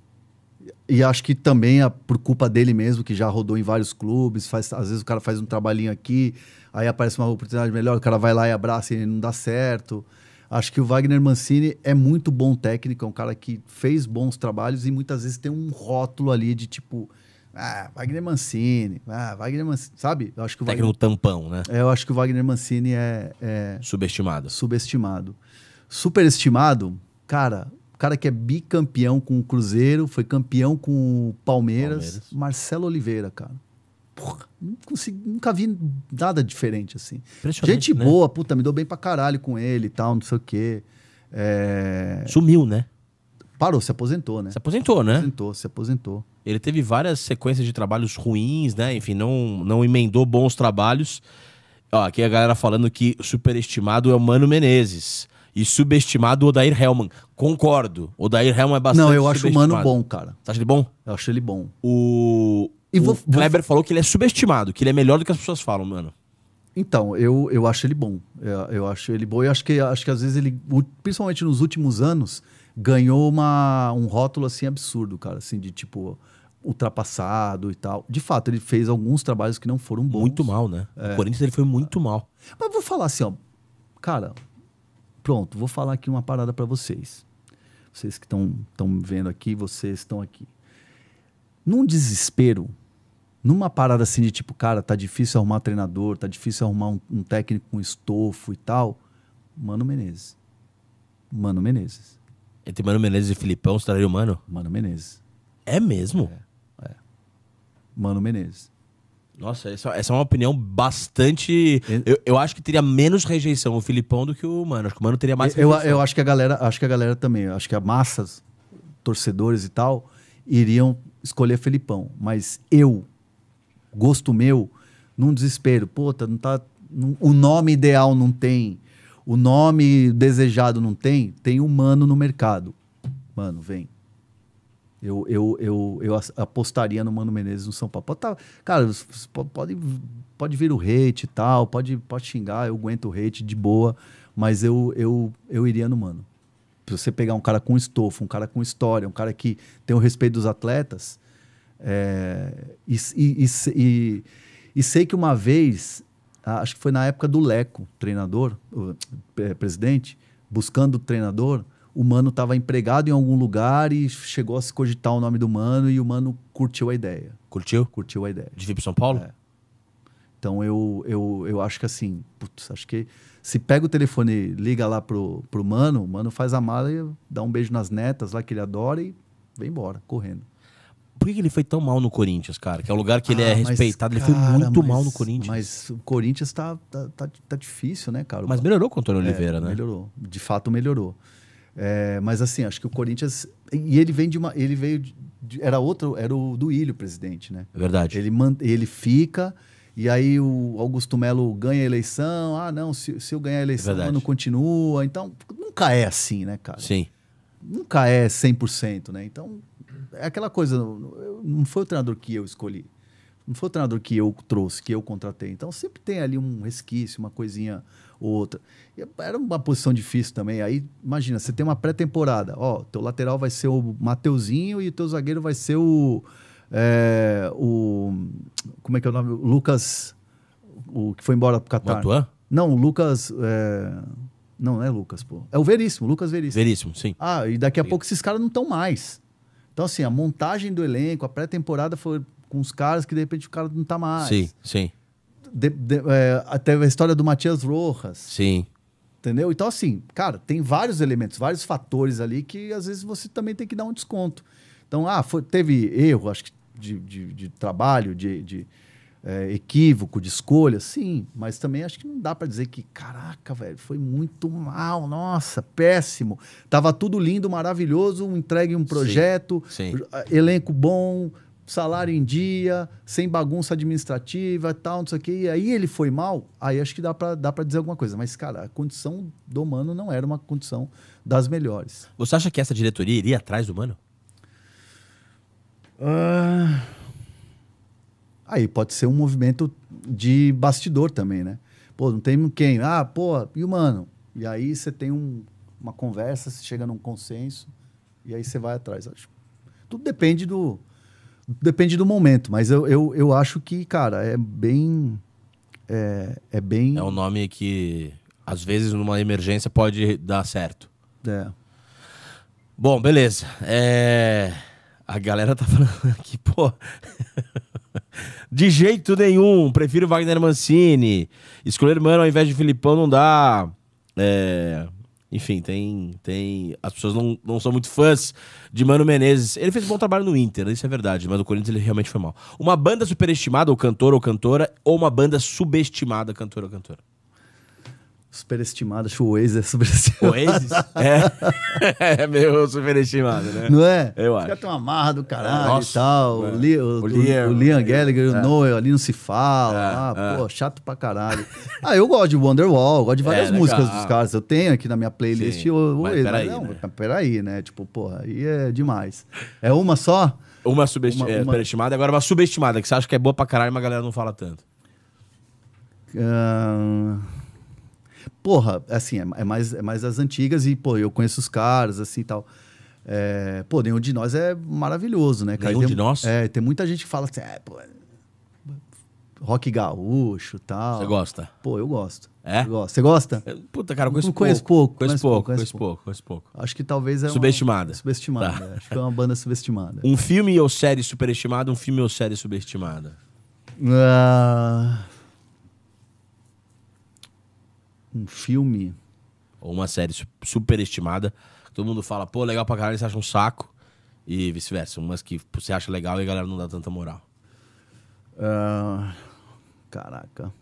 E acho que também é por culpa dele mesmo, que já rodou em vários clubes, faz, às vezes o cara faz um trabalhinho aqui, aí aparece uma oportunidade melhor, o cara vai lá e abraça e ele não dá certo. Acho que o Wagner Mancini é muito bom técnico, é um cara que fez bons trabalhos e muitas vezes tem um rótulo ali de tipo, ah, Wagner Mancini, ah, Wagner Mancini, sabe? Eu acho que o Wagner... Técnico tampão, né? É, eu acho que o Wagner Mancini é, é... Subestimado. Subestimado. Superestimado, cara, o cara que é bicampeão com o Cruzeiro, foi campeão com o Palmeiras, Palmeiras. Marcelo Oliveira, cara. Porra, consigo, nunca vi nada diferente assim. Gente né? boa, puta, me deu bem pra caralho com ele e tal, não sei o quê. É... Sumiu, né? Parou, se aposentou, né? Se aposentou, né? Se aposentou, se aposentou. Ele teve várias sequências de trabalhos ruins, né? Enfim, não, não emendou bons trabalhos. Ó, aqui a galera falando que superestimado é o Mano Menezes e subestimado o Odair Hellman. Concordo. O Odair Hellman é bastante Não, eu acho o Mano bom, cara. Você acha ele bom? Eu acho ele bom. O, E vou- o vou- falou que ele é subestimado, que ele é melhor do que as pessoas falam, mano. Então, eu, eu acho ele bom. Eu, eu acho ele bom. Eu acho que, acho que às vezes ele, principalmente nos últimos anos, ganhou uma, um rótulo assim absurdo, cara, assim, de tipo ultrapassado e tal. De fato, ele fez alguns trabalhos que não foram bons. Muito mal, né? O é. Corinthians ele foi muito mal. Mas vou falar assim, ó. Cara, pronto, vou falar aqui uma parada para vocês. Vocês que estão vendo aqui, vocês estão aqui. Num desespero, numa parada assim de tipo, cara, tá difícil arrumar treinador, tá difícil arrumar um, um técnico com um estofo e tal. Mano Menezes. Mano Menezes. É, Entre Mano Menezes e Filipão, você traria o Mano? Mano Menezes. É mesmo? É. é. Mano Menezes. Nossa, essa, essa, é uma opinião bastante. Eu, eu acho que teria menos rejeição o Filipão do que o Mano. Acho que o Mano teria mais rejeição. Eu, eu acho que a galera, acho que a galera também, acho que a massas, torcedores e tal, iriam escolher Filipão. Mas eu, gosto meu, num desespero, puta, não tá. Não, o nome ideal não tem, o nome desejado não tem, tem o mano no mercado. Mano, vem. Eu, eu, eu, eu apostaria no Mano Menezes no São Paulo. Pode tá, cara, pode, pode vir o hate e tal, pode, pode xingar, eu aguento o hate de boa, mas eu, eu, eu iria no Mano. Se você pegar um cara com estofo, um cara com história, um cara que tem o respeito dos atletas, é, e, e, e, e, sei que uma vez, acho que foi na época do Leco, treinador, é, presidente, buscando o treinador, o mano estava empregado em algum lugar e chegou a se cogitar o nome do mano e o mano curtiu a ideia. Curtiu? Curtiu a ideia. De vir para São Paulo? É. Então eu, eu, eu acho que assim, putz, acho que se pega o telefone, liga lá pro, pro mano, o mano faz a mala e dá um beijo nas netas lá que ele adora e vem embora, correndo. Por que, ele foi tão mal no Corinthians, cara? Que é o lugar que ah, ele é ah, mas, respeitado. Ele cara, foi muito mas, mal no Corinthians. Mas o Corinthians tá, tá, tá, tá, difícil, né, cara? Mas melhorou com o Antônio é, Oliveira, né? Melhorou. De fato, melhorou. É, mas assim, acho que o Corinthians. E ele vem de uma. Ele veio. De, era outro. Era o do Ilho presidente, né? É verdade. Ele, ele fica. E aí o Augusto Melo ganha a eleição. Ah, não, se, se eu ganhar a eleição, é não continua. Então, nunca é assim, né, cara? Sim. Nunca é 100%, né? Então, é aquela coisa. Não foi o treinador que eu escolhi. Não foi o treinador que eu trouxe, que eu contratei. Então, sempre tem ali um resquício, uma coisinha outra. E era uma posição difícil também. Aí, imagina, você tem uma pré-temporada. Ó, teu lateral vai ser o Mateuzinho e teu zagueiro vai ser o. É, o como é que é o nome? O Lucas. O que foi embora pro Catar. Matuã? Não, o Lucas. É... Não, não é Lucas, pô. É o Veríssimo, Lucas Veríssimo. Veríssimo, sim. Ah, e daqui a sim. pouco esses caras não estão mais. Então, assim, a montagem do elenco, a pré-temporada foi com os caras que de repente o cara não tá mais. Sim, sim de, de, é, teve a história do Matias Rojas. Sim. Entendeu? Então, assim, cara, tem vários elementos, vários fatores ali que às vezes você também tem que dar um desconto. Então, ah, foi, teve erro, acho que de, de, de trabalho, de, de é, equívoco, de escolha, sim, mas também acho que não dá para dizer que, caraca, velho, foi muito mal, nossa, péssimo. Tava tudo lindo, maravilhoso, entregue um projeto, sim, sim. elenco bom, salário em dia, sem bagunça administrativa tal, não sei o quê. E aí ele foi mal, aí acho que dá para dá pra dizer alguma coisa. Mas, cara, a condição do Mano não era uma condição das melhores. Você acha que essa diretoria iria atrás do Mano? Uh... Aí pode ser um movimento de bastidor também, né? Pô, não tem quem? Ah, pô, e o Mano? E aí você tem um, uma conversa, você chega num consenso, e aí você vai atrás. Acho. Tudo depende do Depende do momento, mas eu, eu, eu acho que, cara, é bem. É, é bem. É um nome que, às vezes, numa emergência pode dar certo. É. Bom, beleza. É... A galera tá falando aqui, pô. de jeito nenhum, prefiro Wagner Mancini. Escolher Mano ao invés de Filipão não dá. É... Enfim, tem. tem As pessoas não, não são muito fãs de Mano Menezes. Ele fez um bom trabalho no Inter, isso é verdade, mas no Corinthians ele realmente foi mal. Uma banda superestimada, ou cantor ou cantora, ou uma banda subestimada, cantor ou cantora? Superestimado, acho o Waze é superestimado. Waze? É. é meio superestimado, né? Não é? Eu Os acho. tem uma marra do caralho Nossa, e tal. É. O, Li, o, o, Liam, o, Liam é. Gallagher, é. o Noel, ali não se fala. É, ah, é. pô, chato pra caralho. ah, eu gosto de Wonderwall, gosto de várias músicas legal. dos caras. Eu tenho aqui na minha playlist Sim, o, Waze. mas Peraí, mas não, né? peraí, né? Tipo, porra, aí é demais. É uma só? Uma, subestim uma, uma... superestimada, agora uma subestimada, que você acha que é boa pra caralho, mas a galera não fala tanto. Uh porra, assim, é, é, mais, é mais as antigas e, pô, eu conheço os caras, assim e tal. É, pô, nenhum de nós é maravilhoso, né? Nenhum tem, de nós? É, tem muita gente que fala assim, é, pô, é, rock gaúcho e tal. Você gosta? Pô, eu gosto. É? Você gosta? Puta, cara, eu conheço, conheço pouco. pouco. Conheço pouco, conheço, pouco, conheço pouco. Acho que talvez é Subestimada. Uma... Subestimada, tá. acho que é uma banda subestimada. Um filme ou série superestimada, um filme ou série subestimada? Ah... Uh um filme ou uma série superestimada, todo mundo fala, pô, legal pra caralho, você acha um saco, e vice-versa. Umas que você acha legal e a galera não dá tanta moral. Uh, caraca.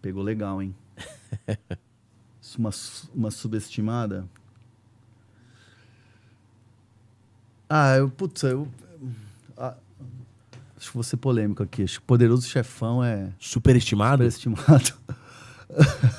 Pegou legal, hein? uma, uma subestimada. Ah, eu, putz, eu. Ah, acho que vou ser polêmico aqui. Acho que Poderoso Chefão é. Superestimado? Superestimado.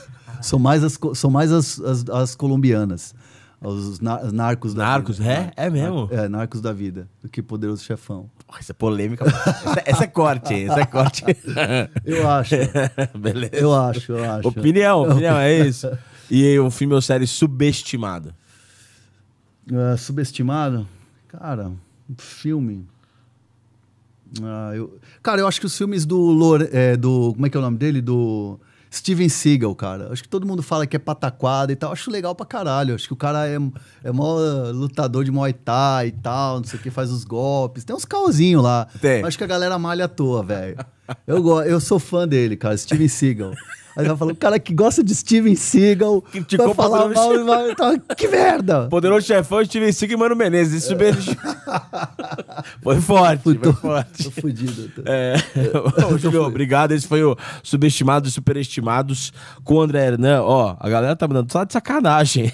São mais as, são mais as, as, as colombianas. Os narcos da narcos, vida. Narcos, é? É mesmo? É, narcos da vida. Do que Poderoso Chefão. Essa é polêmica. essa, essa, é corte, hein? Essa é corte. eu acho. Beleza. Eu acho, eu acho. Opinião, opinião, é isso. E o filme ou é série subestimado? Uh, é, subestimado? Cara, um filme. Uh, eu... Cara, eu acho que os filmes do, Lore... É, do. Como é que é o nome dele? Do. Steven Seagal, cara. Acho que todo mundo fala que é pataquada e tal. Acho legal pra caralho. Acho que o cara é, é mó lutador de Muay Thai e tal, não sei o que, faz os golpes. Tem uns calzinhos lá. Tem. Acho que a galera malha à toa, velho. Eu, eu sou fã dele, cara, Steven Seagal. Aí ela falou, cara que gosta de Steven Seagal, Criticou vai falar mal, e vai, tá, que merda! Poderoso chefão, Steven Seagal e Mano Menezes, isso mesmo. foi forte, foi tô, forte. Tô fudido. Tô... É... Ô, Julio, obrigado, esse foi o Subestimados e Superestimados com o André Hernan. Ó, a galera tá mandando só de sacanagem.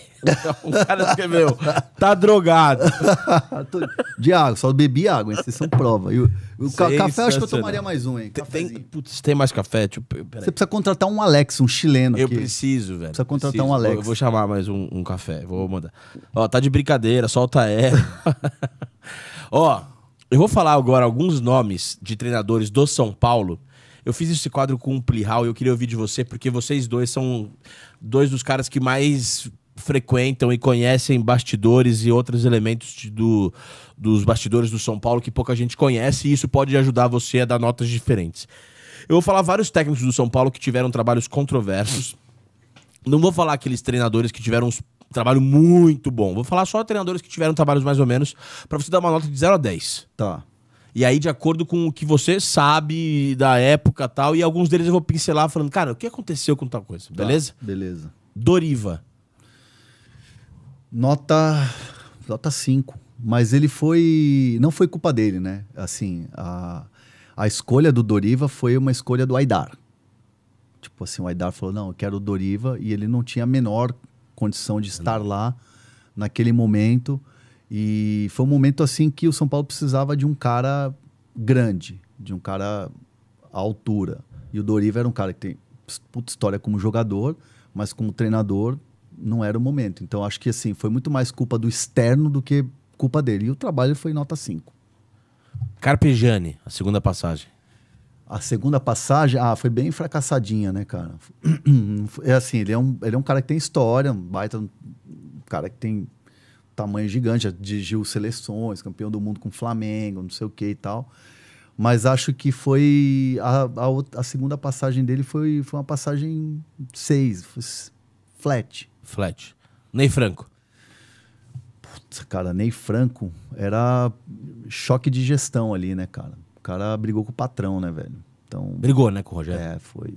Um cara escreveu, tá drogado. De água, só bebi água, hein? Vocês são prova. E o, o ca café, acho que eu tomaria mais um, hein? Tem, tem, putz, tem mais café? Tipo, Você precisa contratar um Alex, um chileno. Eu aqui. preciso, velho. Precisa contratar preciso. um Alex. Eu vou chamar mais um, um café, vou mandar. Ó, tá de brincadeira, solta ela. Ó, eu vou falar agora alguns nomes de treinadores do São Paulo. Eu fiz esse quadro com o Plihal e eu queria ouvir de você, porque vocês dois são dois dos caras que mais frequentam e conhecem bastidores e outros elementos de, do, dos bastidores do São Paulo que pouca gente conhece, e isso pode ajudar você a dar notas diferentes. Eu vou falar vários técnicos do São Paulo que tiveram trabalhos controversos. Não vou falar aqueles treinadores que tiveram um trabalho muito bom. Vou falar só treinadores que tiveram trabalhos mais ou menos, para você dar uma nota de 0 a 10. Tá. E aí, de acordo com o que você sabe da época tal, e alguns deles eu vou pincelar falando, cara, o que aconteceu com tal coisa, tá, beleza? beleza. Doriva. Nota nota 5, mas ele foi não foi culpa dele, né? Assim, a, a escolha do Doriva foi uma escolha do Aidar. Tipo assim, o Aidar falou: "Não, eu quero o Doriva" e ele não tinha a menor condição de estar lá naquele momento. E foi um momento assim que o São Paulo precisava de um cara grande, de um cara à altura. E o Doriva era um cara que tem puta história como jogador, mas como treinador não era o momento. Então acho que assim, foi muito mais culpa do externo do que culpa dele. E o trabalho foi nota 5. Carpegiani, a segunda passagem. A segunda passagem, ah, foi bem fracassadinha, né, cara? É assim, ele é um, ele é um cara que tem história, um baita, um cara que tem tamanho gigante, já dirigiu seleções, campeão do mundo com Flamengo, não sei o que e tal. Mas acho que foi. A, a, a segunda passagem dele foi, foi uma passagem 6, Flat. Flat. Ney Franco. Puta, cara, Ney Franco era choque de gestão ali, né, cara? O cara brigou com o patrão, né, velho? Então, Brigou, né, com o Rogério? É, foi.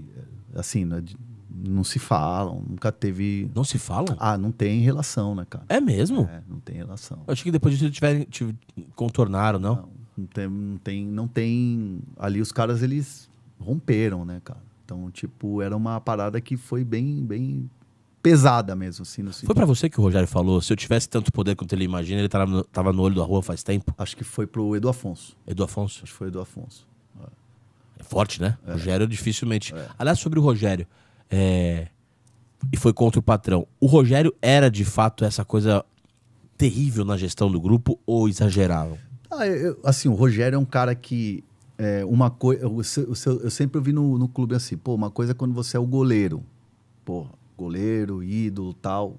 É, assim, não, né, não se falam, nunca teve. Não se falam? Ah, não tem relação, né, cara? É mesmo? É, não tem relação. Eu acho que depois disso tiverem tiver, contornaram, não? Não, não tem, não tem, não tem. Ali os caras, eles romperam, né, cara? Então, tipo, era uma parada que foi bem, bem pesada mesmo, assim. No foi para você que o Rogério falou, se eu tivesse tanto poder quanto ele imagina, ele tava no, tava no olho da rua faz tempo? Acho que foi pro Edu Afonso. Edu Afonso? Acho que foi Edu Afonso. É, forte, né? É. Rogério dificilmente... É. Aliás, sobre o Rogério, é... e foi contra o patrão, o Rogério era de fato essa coisa terrível na gestão do grupo ou exageravam? Ah, eu, assim, o Rogério é um cara que... É, uma coisa eu, eu, eu, sempre ouvi no, no clube assim, pô, uma coisa é quando você é o goleiro, porra goleiro, ídolo, tal.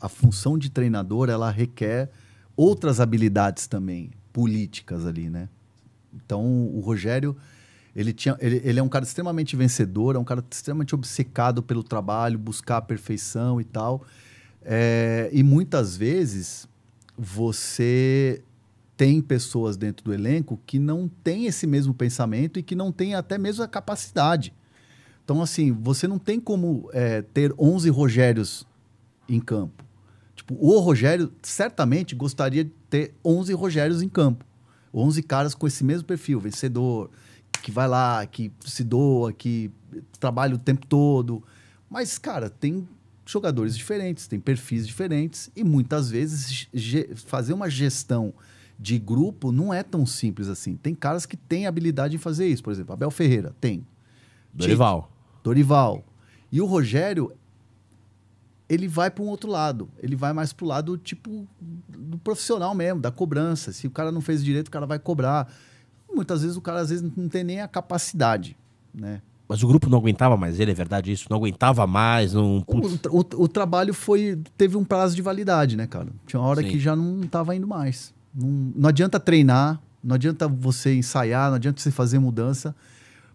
A função de treinador, ela requer outras habilidades também, políticas ali, né? Então, o Rogério, ele, tinha, ele, ele é um cara extremamente vencedor, é um cara extremamente obcecado pelo trabalho, buscar a perfeição e tal. É, e muitas vezes você tem pessoas dentro do elenco que não têm esse mesmo pensamento e que não têm até mesmo a capacidade. Então, assim, você não tem como é, ter 11 Rogérios em campo. Tipo, o Rogério certamente gostaria de ter 11 Rogérios em campo. 11 caras com esse mesmo perfil, vencedor, que vai lá, que se doa, que trabalha o tempo todo. Mas, cara, tem jogadores diferentes, tem perfis diferentes e muitas vezes fazer uma gestão de grupo não é tão simples assim. Tem caras que têm habilidade em fazer isso. Por exemplo, Abel Ferreira tem. Dorival. Dorival. E o Rogério, ele vai para um outro lado. Ele vai mais para o lado, tipo, do profissional mesmo, da cobrança. Se o cara não fez direito, o cara vai cobrar. Muitas vezes o cara, às vezes, não tem nem a capacidade, né? Mas o grupo não aguentava mais ele, é verdade isso? Não aguentava mais, não... O, o, o trabalho foi... Teve um prazo de validade, né, cara? Tinha uma hora Sim. que já não estava indo mais. Não, não adianta treinar, não adianta você ensaiar, não adianta você fazer mudança.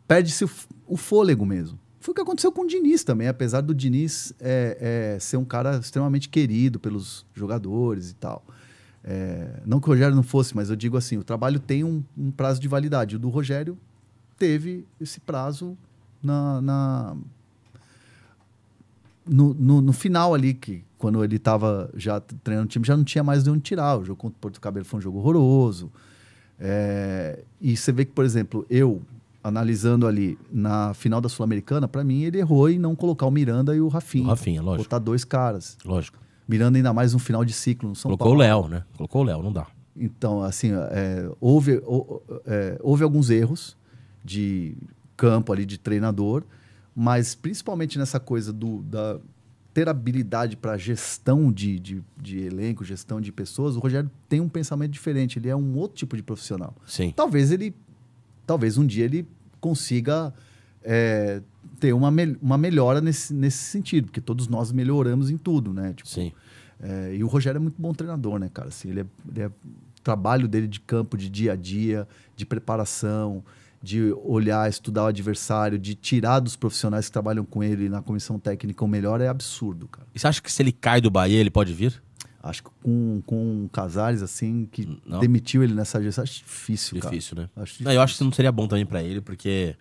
Perde-se o, o fôlego mesmo. Foi o que aconteceu com o Diniz também, apesar do Diniz é, é, ser um cara extremamente querido pelos jogadores e tal. É, não que o Rogério não fosse, mas eu digo assim, o trabalho tem um, um prazo de validade. O do Rogério teve esse prazo na, na no, no, no, final ali, que quando ele estava já treinando o time, já não tinha mais de onde tirar. O jogo contra o Porto Cabelo foi um jogo horroroso. É, e você vê que, por exemplo, eu, analisando ali na final da Sul-Americana, para mim ele errou em não colocar o Miranda e o Rafinha. O Rafinha, lógico. Botar dois caras. Lógico. Miranda ainda mais no final de ciclo no São Colocou Paulo. Colocou o Léo, né? Colocou o Léo, não dá. Então, assim, é, houve, é, houve alguns erros de campo ali, de treinador, mas principalmente nessa coisa do, da ter habilidade para gestão de, de, de, elenco, gestão de pessoas, o Rogério tem um pensamento diferente, ele é um outro tipo de profissional. Sim. Talvez ele talvez um dia ele consiga é, ter uma, uma melhora nesse, nesse sentido, porque todos nós melhoramos em tudo, né? Tipo, Sim. É, e o Rogério é muito bom treinador, né, cara? Assim, ele é, ele é trabalho dele de campo, de dia a dia, de preparação, de olhar, estudar o adversário, de tirar dos profissionais que trabalham com ele na comissão técnica o melhor é absurdo, cara. E você acha que se ele cai do Bahia, ele pode vir? Acho que com, com Casares, assim, que não. demitiu ele nessa gestão, acho difícil, difícil cara. Né? Acho difícil, né? eu acho que não seria bom também para ele, porque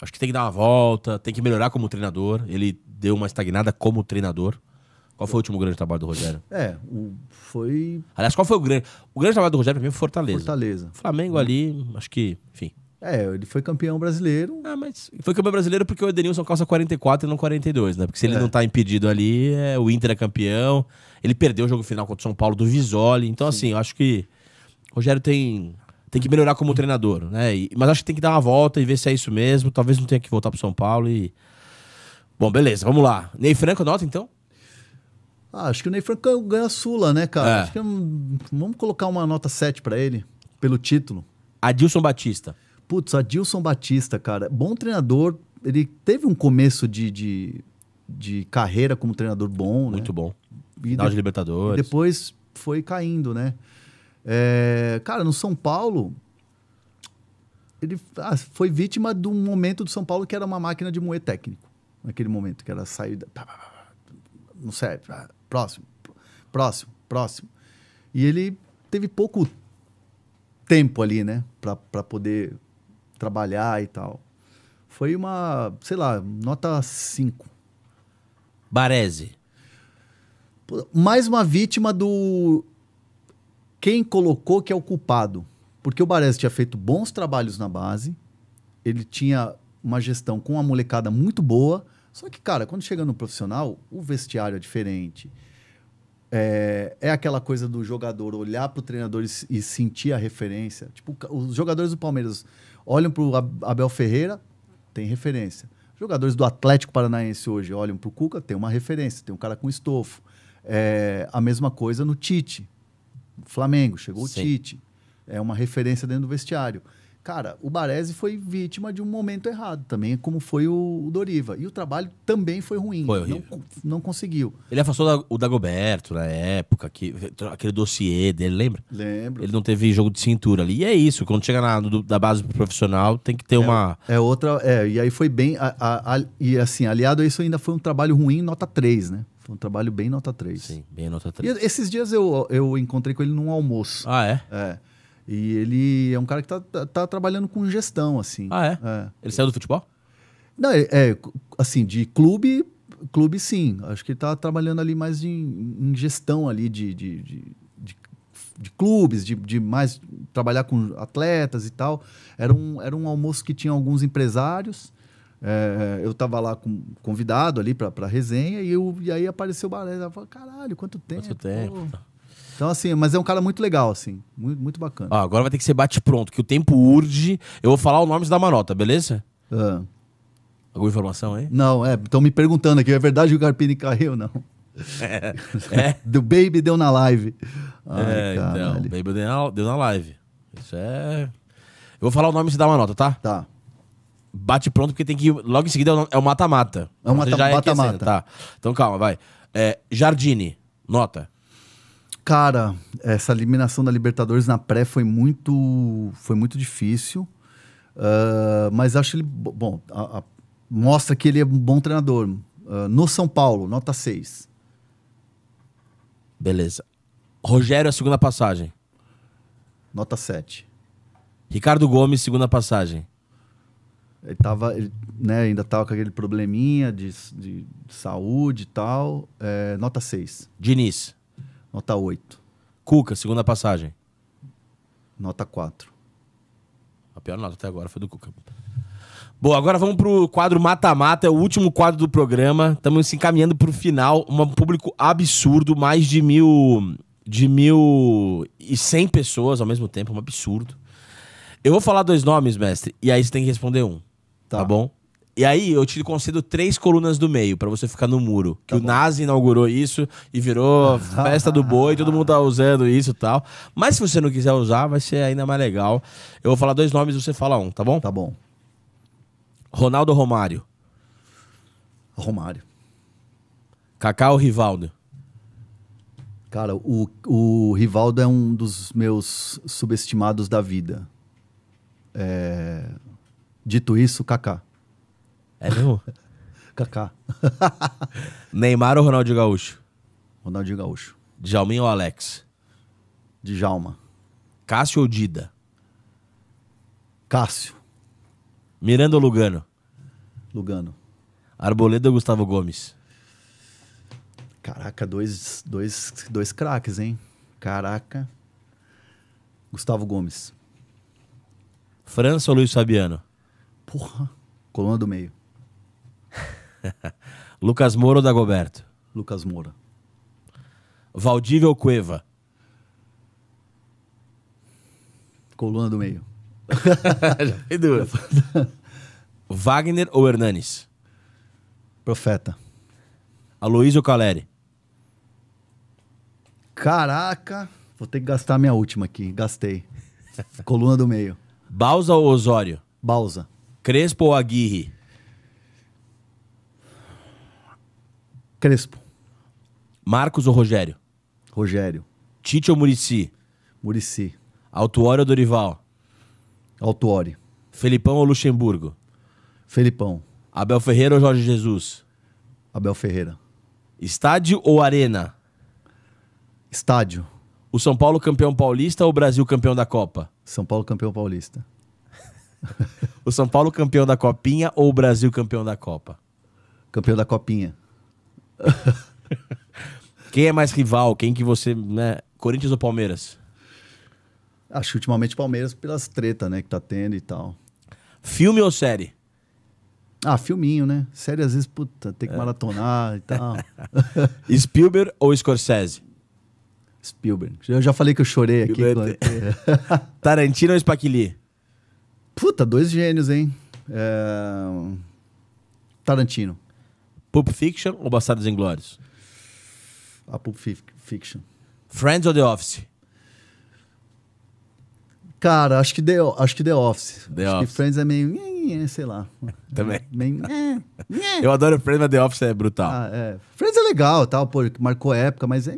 acho que tem que dar uma volta, tem que melhorar como treinador. Ele deu uma estagnada como treinador. Qual foi o último grande trabalho do Rogério? É, o, foi. Aliás, qual foi o grande. O grande trabalho do Rogério pra mim foi é Fortaleza. Fortaleza. Flamengo ali, acho que, enfim. É, ele foi campeão brasileiro. Ah, mas foi campeão brasileiro porque o Edenilson calça 44 e não 42, né? Porque se ele é. não tá impedido ali, é, o Inter é campeão. Ele perdeu o jogo final contra o São Paulo do Visoli. Então, Sim. assim, eu acho que o Rogério tem, tem que melhorar como treinador, né? E, mas acho que tem que dar uma volta e ver se é isso mesmo. Talvez não tenha que voltar pro São Paulo e. Bom, beleza, vamos lá. Ney Franco, nota então? Ah, acho que o Ney Franco ganha a Sula, né, cara? É. Acho que é vamos colocar uma nota 7 para ele, pelo título. Adilson Batista. Putz, Adilson Batista, cara, bom treinador. Ele teve um começo de, de, de carreira como treinador bom, né? Muito né? bom. Final de, de Libertadores. depois foi caindo, né? É, cara, no São Paulo, ele ah, foi vítima de um momento do São Paulo que era uma máquina de moer técnico. Naquele momento, que era saída. Não serve. Ah, próximo, próximo, próximo. E ele teve pouco tempo ali, né? Para poder trabalhar e tal. Foi uma, sei lá, nota 5. Baresi. Mais uma vítima do quem colocou que é o culpado. Porque o Baresi tinha feito bons trabalhos na base, ele tinha uma gestão com uma molecada muito boa. Só que, cara, quando chega no profissional, o vestiário é diferente. É, é, aquela coisa do jogador olhar para o treinador e, e, sentir a referência. Tipo, os jogadores do Palmeiras olham para o Abel Ferreira, tem referência. Jogadores do Atlético Paranaense hoje olham para o Cuca, tem uma referência, tem um cara com estofo. É, a mesma coisa no Tite. Flamengo, chegou Sim. o Tite. É uma referência dentro do vestiário. Cara, o Baresi foi vítima de um momento errado também, como foi o Doriva. E o trabalho também foi ruim. Foi horrível. Não, não conseguiu. Ele afastou o Dagoberto na época, que, aquele dossiê dele, lembra? Lembro. Ele não teve jogo de cintura ali. E é isso, quando chega na, do, da base profissional, tem que ter é, uma. É outra. É, e aí foi bem. A, a, a, e assim, aliado a isso, ainda foi um trabalho ruim, nota 3, né? Foi um trabalho bem nota 3. Sim, bem nota 3. E esses dias eu, eu encontrei com ele num almoço. Ah, é? É. E ele é um cara que tá, tá, tá trabalhando com gestão, assim. Ah, é? é. Ele saiu do futebol? Não, é, é, assim, de clube, clube sim. Acho que ele tá trabalhando ali mais em, em gestão ali de, de, de, de, de clubes, de, de, mais trabalhar com atletas e tal. Era um, era um almoço que tinha alguns empresários. É, é eu tava lá com, convidado ali para resenha e, eu, e aí apareceu o Baré. Eu falei, caralho, quanto tempo. Quanto tempo. Pô. Tá. Então, assim, mas é um cara muito legal, assim. Muito, muito bacana. Ah, agora vai ter que ser bate-pronto, que o tempo urge. Eu vou falar o nome da manota, beleza? Ah. Alguma informação aí? Não, é. Estão me perguntando aqui. É verdade que o Carpini caiu, não? É. é. Do Baby deu na live. Ai, é, então, caralho. então, Baby deu na, live. Isso é. Eu vou falar o nome e você dá uma nota, tá? Tá. Bate pronto, porque tem que. Logo em seguida é o mata-mata. É o mata-mata. É mata, é mata, tá. Então calma, vai. É, Jardine, nota. Cara, essa eliminação da Libertadores na pré foi muito, foi muito difícil. Uh, mas acho ele. Bom, a, a, mostra que ele é um bom treinador. Uh, no São Paulo, nota 6. Beleza. Rogério, a segunda passagem. Nota 7. Ricardo Gomes, segunda passagem. Ele tava, ele, né, ainda tava com aquele probleminha de, de saúde e tal. É, nota 6. Diniz. Nota 8. Cuca, segunda passagem. Nota 4. A pior nota até agora foi do Cuca. Bom, agora vamos pro quadro mata-mata, é o último quadro do programa. Estamos se encaminhando pro final. Um público absurdo, mais de mil. De mil e cem pessoas ao mesmo tempo, é um absurdo. Eu vou falar dois nomes, mestre, e aí você tem que responder um. Tá, tá bom? E aí eu te concedo três colunas do meio para você ficar no muro. Que tá o Nazi inaugurou isso e virou festa do boi, todo mundo tá usando isso e tal. Mas se você não quiser usar, vai ser ainda mais legal. Eu vou falar dois nomes e você fala um, tá bom? Tá bom. Ronaldo Romário. Romário. Cacau Rivaldo. Cara, o, o Rivaldo é um dos meus subestimados da vida. É... Dito isso, Kaká. É mesmo? Kaká. Neymar ou Ronaldinho Gaúcho? Ronaldinho Gaúcho. Djalminho ou Alex? Djalma. Cássio ou Dida? Cássio. Miranda ou Lugano? Lugano. Arboleda ou Gustavo Gomes? Caraca, dois, dois, dois craques, hein? Caraca. Gustavo Gomes. França ou Luiz Fabiano? Porra. Coluna do meio. Lucas Moura ou Dagoberto? Lucas Moura. Valdívia ou Cueva? Coluna do meio. Já foi Wagner ou Hernanes? Profeta. Aloysio Caleri? Caraca, vou ter que gastar minha última aqui. Gastei. Coluna do meio. Bausa ou Osório? Bausa. Crespo ou Aguirre? Crespo. Marcos ou Rogério? Rogério. Tite ou Murici? Murici. Autuori ou Dorival? Autuori. Felipão ou Luxemburgo? Felipão. Abel Ferreira ou Jorge Jesus? Abel Ferreira. Estádio ou Arena? Estádio. O São Paulo campeão paulista ou o Brasil campeão da Copa? São Paulo campeão paulista. o São Paulo campeão da Copinha ou o Brasil campeão da Copa? Campeão da Copinha. Quem é mais rival? Quem que você. Né? Corinthians ou Palmeiras? Acho que ultimamente Palmeiras pelas tretas, né, que tá tendo e tal. Filme ou série? Ah, filminho, né? Série às vezes, puta, tem que é. maratonar e tal. Spielberg ou Scorsese? Spielberg. Eu já falei que eu chorei Spielberg. aqui. É. Tarantino ou Spacchili? Puta, dois gênios, hein? É... Tarantino. Pulp Fiction ou Bastardos Inglórios? A Pulp Fiction. Friends ou The Office? Cara, acho que The, acho que The Office. The acho Office. que Friends é meio. sei lá. Também. Meio, Eu adoro Friends, mas The Office é brutal. Ah, é. Friends é legal, tal, pô, marcou época, mas é.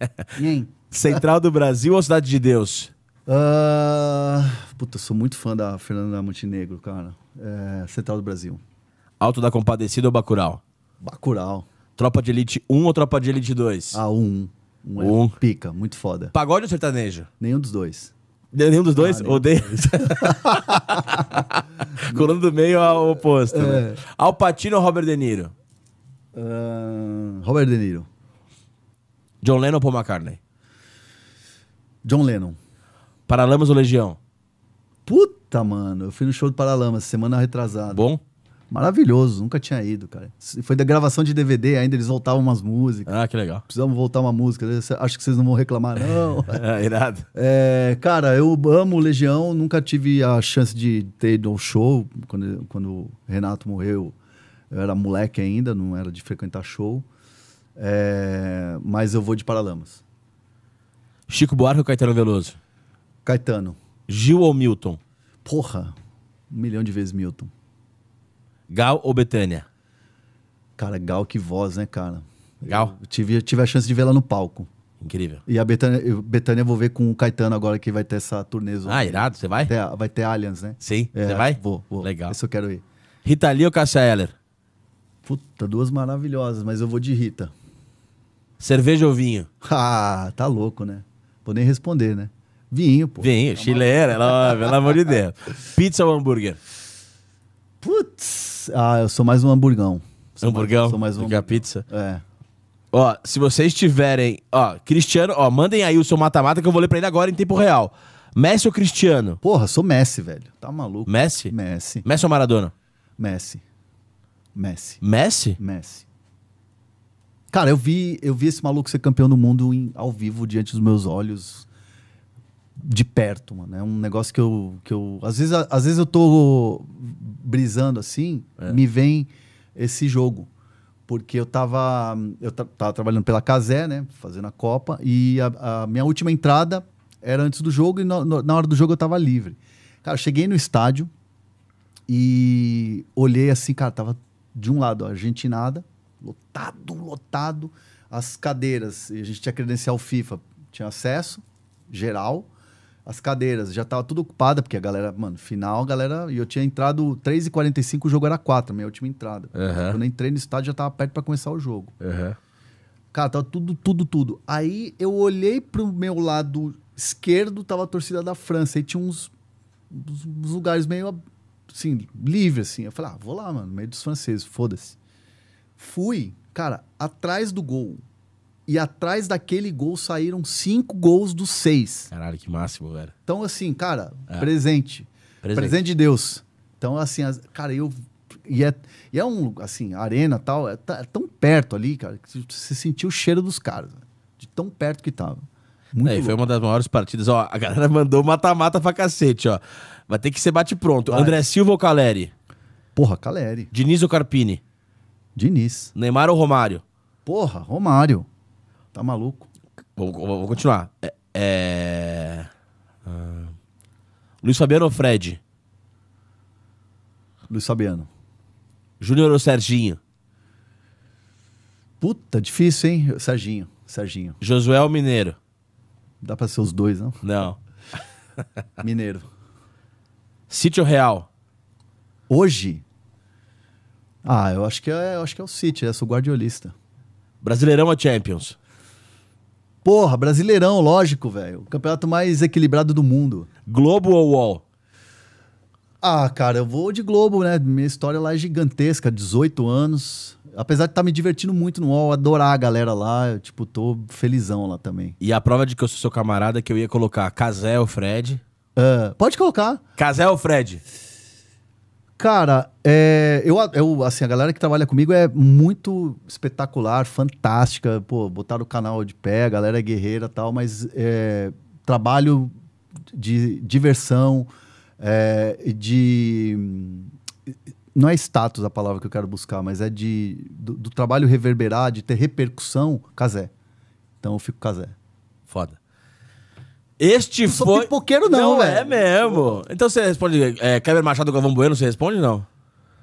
Central do Brasil ou Cidade de Deus? Uh, puta, eu sou muito fã da Fernanda Montenegro, cara. É, Central do Brasil. Alto da Compadecida ou Bacurau? Bacurau. Tropa de Elite 1 ou Tropa de Elite 2? Ah, 1. Um. Um, é pica, muito foda. Pagode ou sertanejo? Nenhum dos dois. Nenhum dos dois? Ah, Odeio. Colando do meio ao oposto. Né? É. Al Pacino ou Robert De Niro? Uh, Robert De Niro. John Lennon ou Paul McCartney? John Lennon. Paralamas ou Legião? Puta, mano. Eu fui no show do Paralamas semana retrasada. Bom? Maravilhoso, nunca tinha ido, cara. Foi da gravação de DVD, ainda eles voltavam umas músicas. Ah, que legal. Precisamos voltar uma música, acho que vocês não vão reclamar, não. é, irado. É, cara, eu amo Legião, nunca tive a chance de ter ido ao show. Quando, quando o Renato morreu, eu era moleque ainda, não era de frequentar show. É, mas eu vou de Paralamas. Chico Buarque ou Caetano Veloso? Caetano. Gil ou Milton? Porra, um milhão de vezes Milton. Gal ou Betânia? Cara, Gal, que voz, né, cara? Gal? Eu tive, eu tive a chance de vê-la no palco. Incrível. E a Betânia, eu, vou ver com o Caetano agora que vai ter essa turnê. Ah, irado, você vai? Vai ter, vai ter Allianz, né? Sim, é, você vai? Vou, vou. Legal. Isso eu quero ir. Rita Lee ou Cássia Heller? Puta, duas maravilhosas, mas eu vou de Rita. Cerveja ou vinho? Ah, tá louco, né? Vou nem responder, né? Vinho, pô. Vinho, é chileira, ela, pelo amor de Deus. Pizza ou hambúrguer? Putz, ah, eu sou mais um hamburgão. Sou hamburgão? Mais, sou mais um hamburgão. pizza? É. Ó, se vocês tiverem. Ó, Cristiano, ó, mandem aí o seu mata-mata que eu vou ler pra ele agora em tempo real. Messi ou Cristiano? Porra, sou Messi, velho. Tá maluco. Messi? Messi. Messi ou Maradona? Messi. Messi. Messi? Messi. Cara, eu vi, eu vi esse maluco ser campeão do mundo em, ao vivo diante dos meus olhos de perto, mano. É um negócio que eu. Que eu às, vezes, às vezes eu tô brisando assim, é. me vem esse jogo. Porque eu tava. Eu tava trabalhando pela Casé, né? Fazendo a Copa. E a, a, minha última entrada era antes do jogo, e no, no, na hora do jogo eu tava livre. Cara, cheguei no estádio e olhei assim, cara, tava de um lado a Argentinada, lotado, lotado, as cadeiras. E a gente tinha credencial FIFA, tinha acesso geral as cadeiras já tava tudo ocupada, porque a galera, mano, final, a galera. E eu tinha entrado 3h45, o jogo era 4, minha última entrada. Uhum. Quando eu entrei no estádio, já tava perto para começar o jogo. Uhum. Cara, tava tudo, tudo, tudo. Aí eu olhei pro meu lado esquerdo, tava a torcida da França. E tinha uns, uns lugares meio, assim, livre, assim. Eu falei, ah, vou lá, mano, meio dos franceses, foda-se. Fui, cara, atrás do gol e atrás daquele gol saíram cinco gols dos seis. Caralho, que máximo, velho. Então, assim, cara, é. presente. presente. Presente de Deus. Então, assim, as, cara, eu. E é, e é um, assim, arena tal, é, é tão perto ali, cara, que você sentiu o cheiro dos caras, de tão perto que tava. Muito é, foi uma das maiores partidas. Ó, a galera mandou mata-mata pra cacete, ó. Vai ter que ser bate-pronto. André Silva ou Caleri? Porra, Caleri. Diniz ou Carpini? Diniz. Neymar ou Romário? Porra, Romário. Tá maluco? Vou, vou, vou continuar. É, é... Ah, Luiz Fabiano ou Fred? Luiz Fabiano. Júnior ou Serginho? Puta, difícil, hein? Serginho. Serginho. Josué ou Mineiro? Dá pra ser os dois, não? Não. Mineiro. Sítio Real? Hoje? Ah, eu acho que é, eu acho que é o City, eu sou guardiolista. Brasileirão ou Champions? Porra, Brasileirão, lógico, velho. O campeonato mais equilibrado do mundo. Globo ou UOL? Ah, cara, eu vou de Globo, né? Minha história lá é gigantesca, 18 anos. Apesar de estar tá me divertindo muito no UOL, adorar a galera lá, eu, tipo, tô felizão lá também. E a prova de que eu sou seu camarada é que eu ia colocar Casé ou Fred. Ah, pode colocar. Casé ou Fred? Cara, é, eu, eu, assim, a galera que trabalha comigo é muito espetacular, fantástica. Pô, botaram o canal de pé, a galera é guerreira tal, mas é, trabalho de diversão, é, de. Não é status a palavra que eu quero buscar, mas é de do, do trabalho reverberar, de ter repercussão, casé. Então eu fico casé. Foda. Este não foi. Não pipoqueiro, não, não é mesmo. Então você responde. É, Kleber Machado Galvão Bueno, você responde não?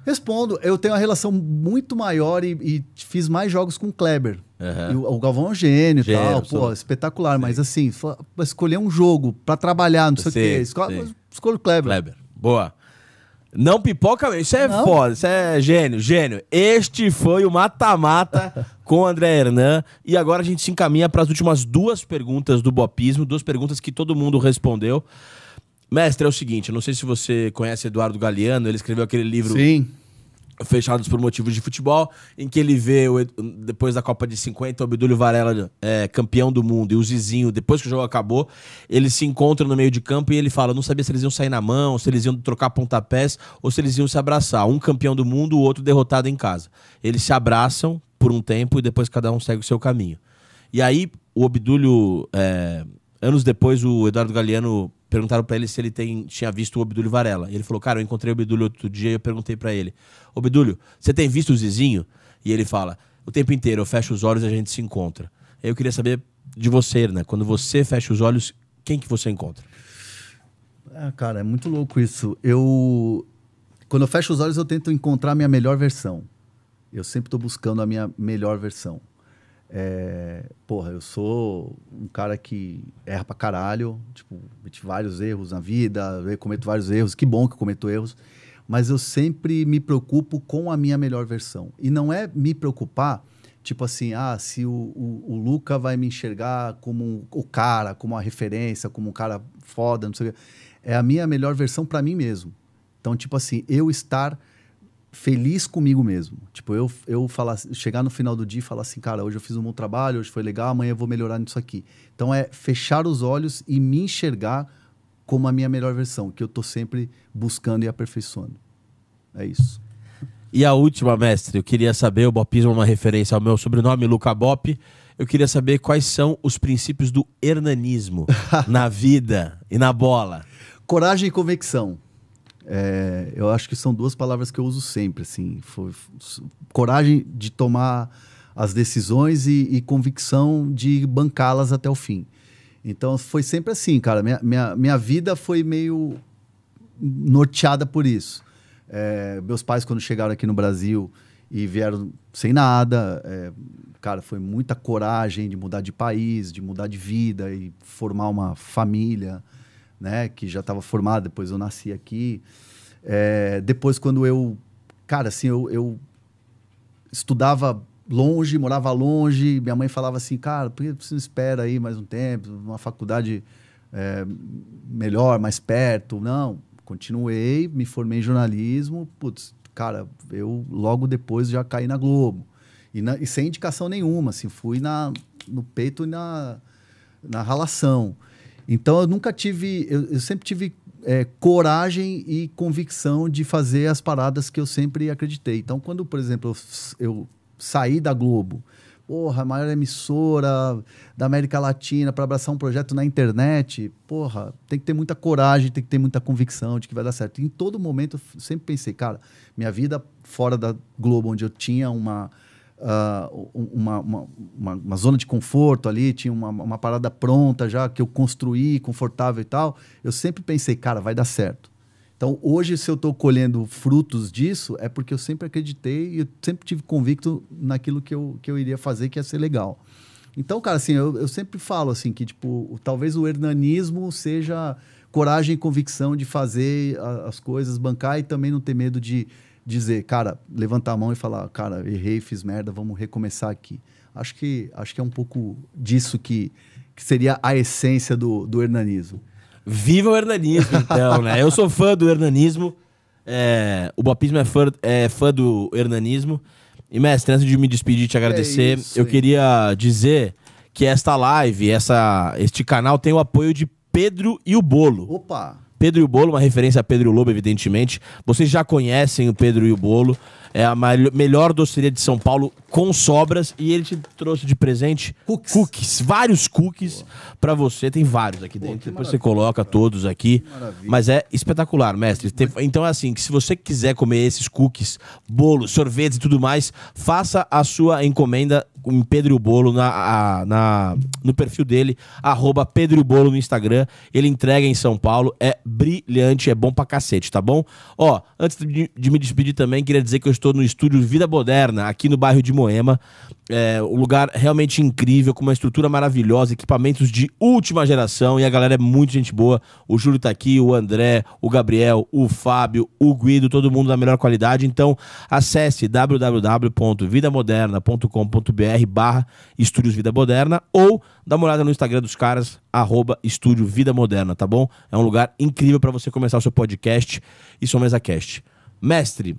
Respondo. Eu tenho uma relação muito maior e, e fiz mais jogos com o Kleber. Uhum. E o, o, Galvão é um gênio e tal. Pô, sou... espetacular. Sim. Mas assim, escolher um jogo para trabalhar, não sei o quê. Escolho o Kleber. Kleber. Boa. Não pipoca mesmo. Isso é não. foda, isso é gênio, gênio. Este foi o mata-mata com o André Hernan. E agora a gente se encaminha para as últimas duas perguntas do Bopismo, duas perguntas que todo mundo respondeu. Mestre, é o seguinte, eu não sei se você conhece Eduardo Galeano, ele escreveu aquele livro Sim fechados por motivos de futebol, em que ele vê, o, depois da Copa de 50, o Abdúlio Varela é, campeão do mundo e o Zizinho, depois que o jogo acabou, eles se encontram no meio de campo e ele fala, não sabia se eles iam sair na mão, se eles iam trocar pontapés ou se eles iam se abraçar. Um campeão do mundo, o outro derrotado em casa. Eles se abraçam por um tempo e depois cada um segue o seu caminho. E aí, o Abdúlio, é, anos depois, o Eduardo Galeano perguntaram para ele se ele tem, tinha visto o Obdúlio Varela. E ele falou, cara, eu encontrei o Obdúlio outro dia e eu perguntei para ele, Obdúlio, você tem visto o Zizinho? E ele fala, o tempo inteiro, eu fecho os olhos e a gente se encontra. Eu queria saber de você, né? Quando você fecha os olhos, quem que você encontra? É, cara, é muito louco isso. Eu, quando eu fecho os olhos, eu tento encontrar a minha melhor versão. Eu sempre estou buscando a minha melhor versão. É, porra, eu sou um cara que erra pra caralho, tipo, cometi vários erros na vida, eu cometo vários erros, que bom que eu cometo erros, mas eu sempre me preocupo com a minha melhor versão. E não é me preocupar, tipo assim, ah, se o, o, o Luca vai me enxergar como um, o cara, como uma referência, como um cara foda, não sei o que. É a minha melhor versão para mim mesmo. Então, tipo assim, eu estar feliz comigo mesmo. Tipo, eu, eu falar, chegar no final do dia e falar assim, cara, hoje eu fiz um bom trabalho, hoje foi legal, amanhã eu vou melhorar nisso aqui. Então é fechar os olhos e me enxergar como a minha melhor versão, que eu tô sempre buscando e aperfeiçoando. É isso. E a última, mestre, eu queria saber, o Bopismo é uma referência ao meu sobrenome, Luca Bop. Eu queria saber quais são os princípios do hernanismo na vida e na bola. Coragem e convicção. É, eu acho que são duas palavras que eu uso sempre, assim. Foi, foi, coragem de tomar as decisões e, e convicção de bancá-las até o fim. Então foi sempre assim, cara. Minha, minha, minha vida foi meio norteada por isso. É, meus pais, quando chegaram aqui no Brasil e vieram sem nada, é, cara, foi muita coragem de mudar de país, de mudar de vida e formar uma família né? Que já estava formada, depois eu nasci aqui. É, depois, quando eu. Cara, assim, eu, eu estudava longe, morava longe. Minha mãe falava assim, cara, por que você não espera aí mais um tempo, uma faculdade é, melhor, mais perto? Não, continuei, me formei em jornalismo. Putz, cara, eu logo depois já caí na Globo. E, na, e sem indicação nenhuma, assim, fui na, no peito e na, na ralação. Então eu nunca tive, eu, eu sempre tive é, coragem e convicção de fazer as paradas que eu sempre acreditei. Então quando, por exemplo, eu, eu saí da Globo, porra, a maior emissora da América Latina para abraçar um projeto na internet, porra, tem que ter muita coragem, tem que ter muita convicção de que vai dar certo. E em todo momento eu sempre pensei, cara, minha vida fora da Globo, onde eu tinha uma uh, uma, uma, uma, uma, zona de conforto ali, tinha uma, uma parada pronta já que eu construí, confortável e tal. Eu sempre pensei, cara, vai dar certo. Então, hoje, se eu estou colhendo frutos disso, é porque eu sempre acreditei e eu sempre tive convicto naquilo que eu, que eu iria fazer, que ia ser legal. Então, cara, assim, eu, eu sempre falo assim que, tipo, talvez o hernanismo seja coragem e convicção de fazer a, as coisas, bancar e também não ter medo de dizer, cara, levantar a mão e falar, cara, errei, fiz merda, vamos recomeçar aqui. Acho que, acho que é um pouco disso que, que seria a essência do, do hernanismo. Viva o hernanismo, então, né? Eu sou fã do hernanismo, é, o Bapismo é fã, é fã do hernanismo. E, mestre, antes de me despedir e te agradecer, é isso, eu queria dizer que esta live, essa, este canal tem o apoio de Pedro e o Bolo. Opa! Pedro e o Bolo, uma referência a Pedro e o Lobo, evidentemente. Vocês já conhecem o Pedro e o Bolo é a melhor doceria de São Paulo com sobras e ele te trouxe de presente cookies, cookies vários cookies para você. Tem vários aqui dentro. Pô, Depois você coloca cara. todos aqui. Mas é espetacular, mestre. Tem, então é assim, que se você quiser comer esses cookies, bolos, sorvetes e tudo mais, faça a sua encomenda com Pedro Bolo na, a, na, no perfil dele, arroba Pedro Bolo no Instagram. Ele entrega em São Paulo. É brilhante, é bom pra cacete, tá bom? Ó, antes de, de me despedir também, queria dizer que eu estou no estúdio Vida Moderna, aqui no bairro de Moema. É um lugar realmente incrível, com uma estrutura maravilhosa, equipamentos de última geração e a galera é muito gente boa. O Júlio está aqui, o André, o Gabriel, o Fábio, o Guido, todo mundo da melhor qualidade. Então, acesse www.vidamoderna.com.br barra Estúdios Vida Moderna ou dá uma olhada no Instagram dos caras, arroba Estúdio Vida Moderna, tá bom? É um lugar incrível para você começar o seu podcast e sua mesa cast. Mestre,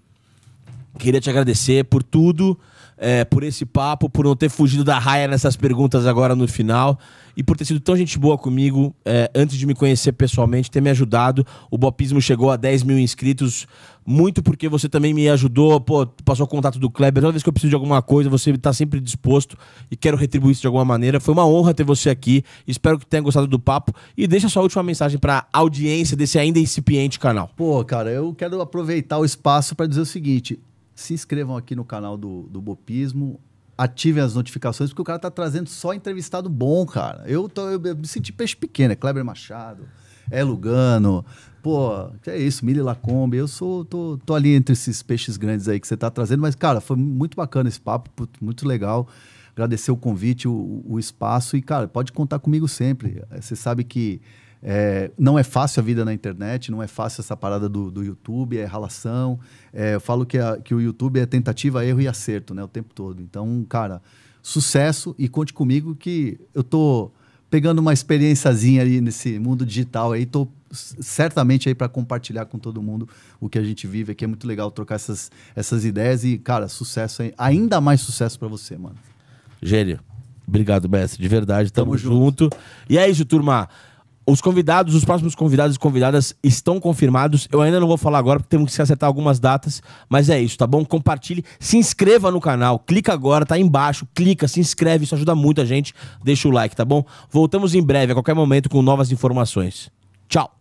Queria te agradecer por tudo, é, por esse papo, por não ter fugido da raia nessas perguntas agora no final e por ter sido tão gente boa comigo é, antes de me conhecer pessoalmente, ter me ajudado. O Bopismo chegou a 10 mil inscritos, muito porque você também me ajudou, pô, passou o contato do Kleber. Toda vez que eu preciso de alguma coisa, você está sempre disposto e quero retribuir isso de alguma maneira. Foi uma honra ter você aqui, espero que tenha gostado do papo e deixa sua última mensagem para a audiência desse ainda incipiente canal. Pô, cara, eu quero aproveitar o espaço para dizer o seguinte: se inscrevam aqui no canal do, do Bopismo, ativem as notificações, porque o cara tá trazendo só entrevistado bom, cara. Eu, tô, eu, eu me senti peixe pequeno, é Kleber Machado, é Lugano, pô, que é isso, Mili Lacombe. Eu sou, tô, tô ali entre esses peixes grandes aí que você tá trazendo, mas, cara, foi muito bacana esse papo, muito legal. Agradecer o convite, o, o espaço e, cara, pode contar comigo sempre. Você sabe que é, não é fácil a vida na internet, não é fácil essa parada do, do YouTube, é relação. É, eu falo que, a, que o YouTube é tentativa, erro e acerto, né? O tempo todo. Então, cara, sucesso e conte comigo que eu tô pegando uma experiênciazinha ali nesse mundo digital aí, tô certamente aí para compartilhar com todo mundo o que a gente vive aqui. É muito legal trocar essas, essas ideias e, cara, sucesso, aí, ainda mais sucesso para você, mano. Gênio. Obrigado, mestre, de verdade, tamo, tamo junto. junto. E é isso, turma. Os convidados, os próximos convidados e convidadas estão confirmados. Eu ainda não vou falar agora porque temos que acertar algumas datas, mas é isso, tá bom? Compartilhe, se inscreva no canal, clica agora, tá aí embaixo, clica, se inscreve, isso ajuda muito a gente. Deixa o like, tá bom? Voltamos em breve, a qualquer momento, com novas informações. Tchau!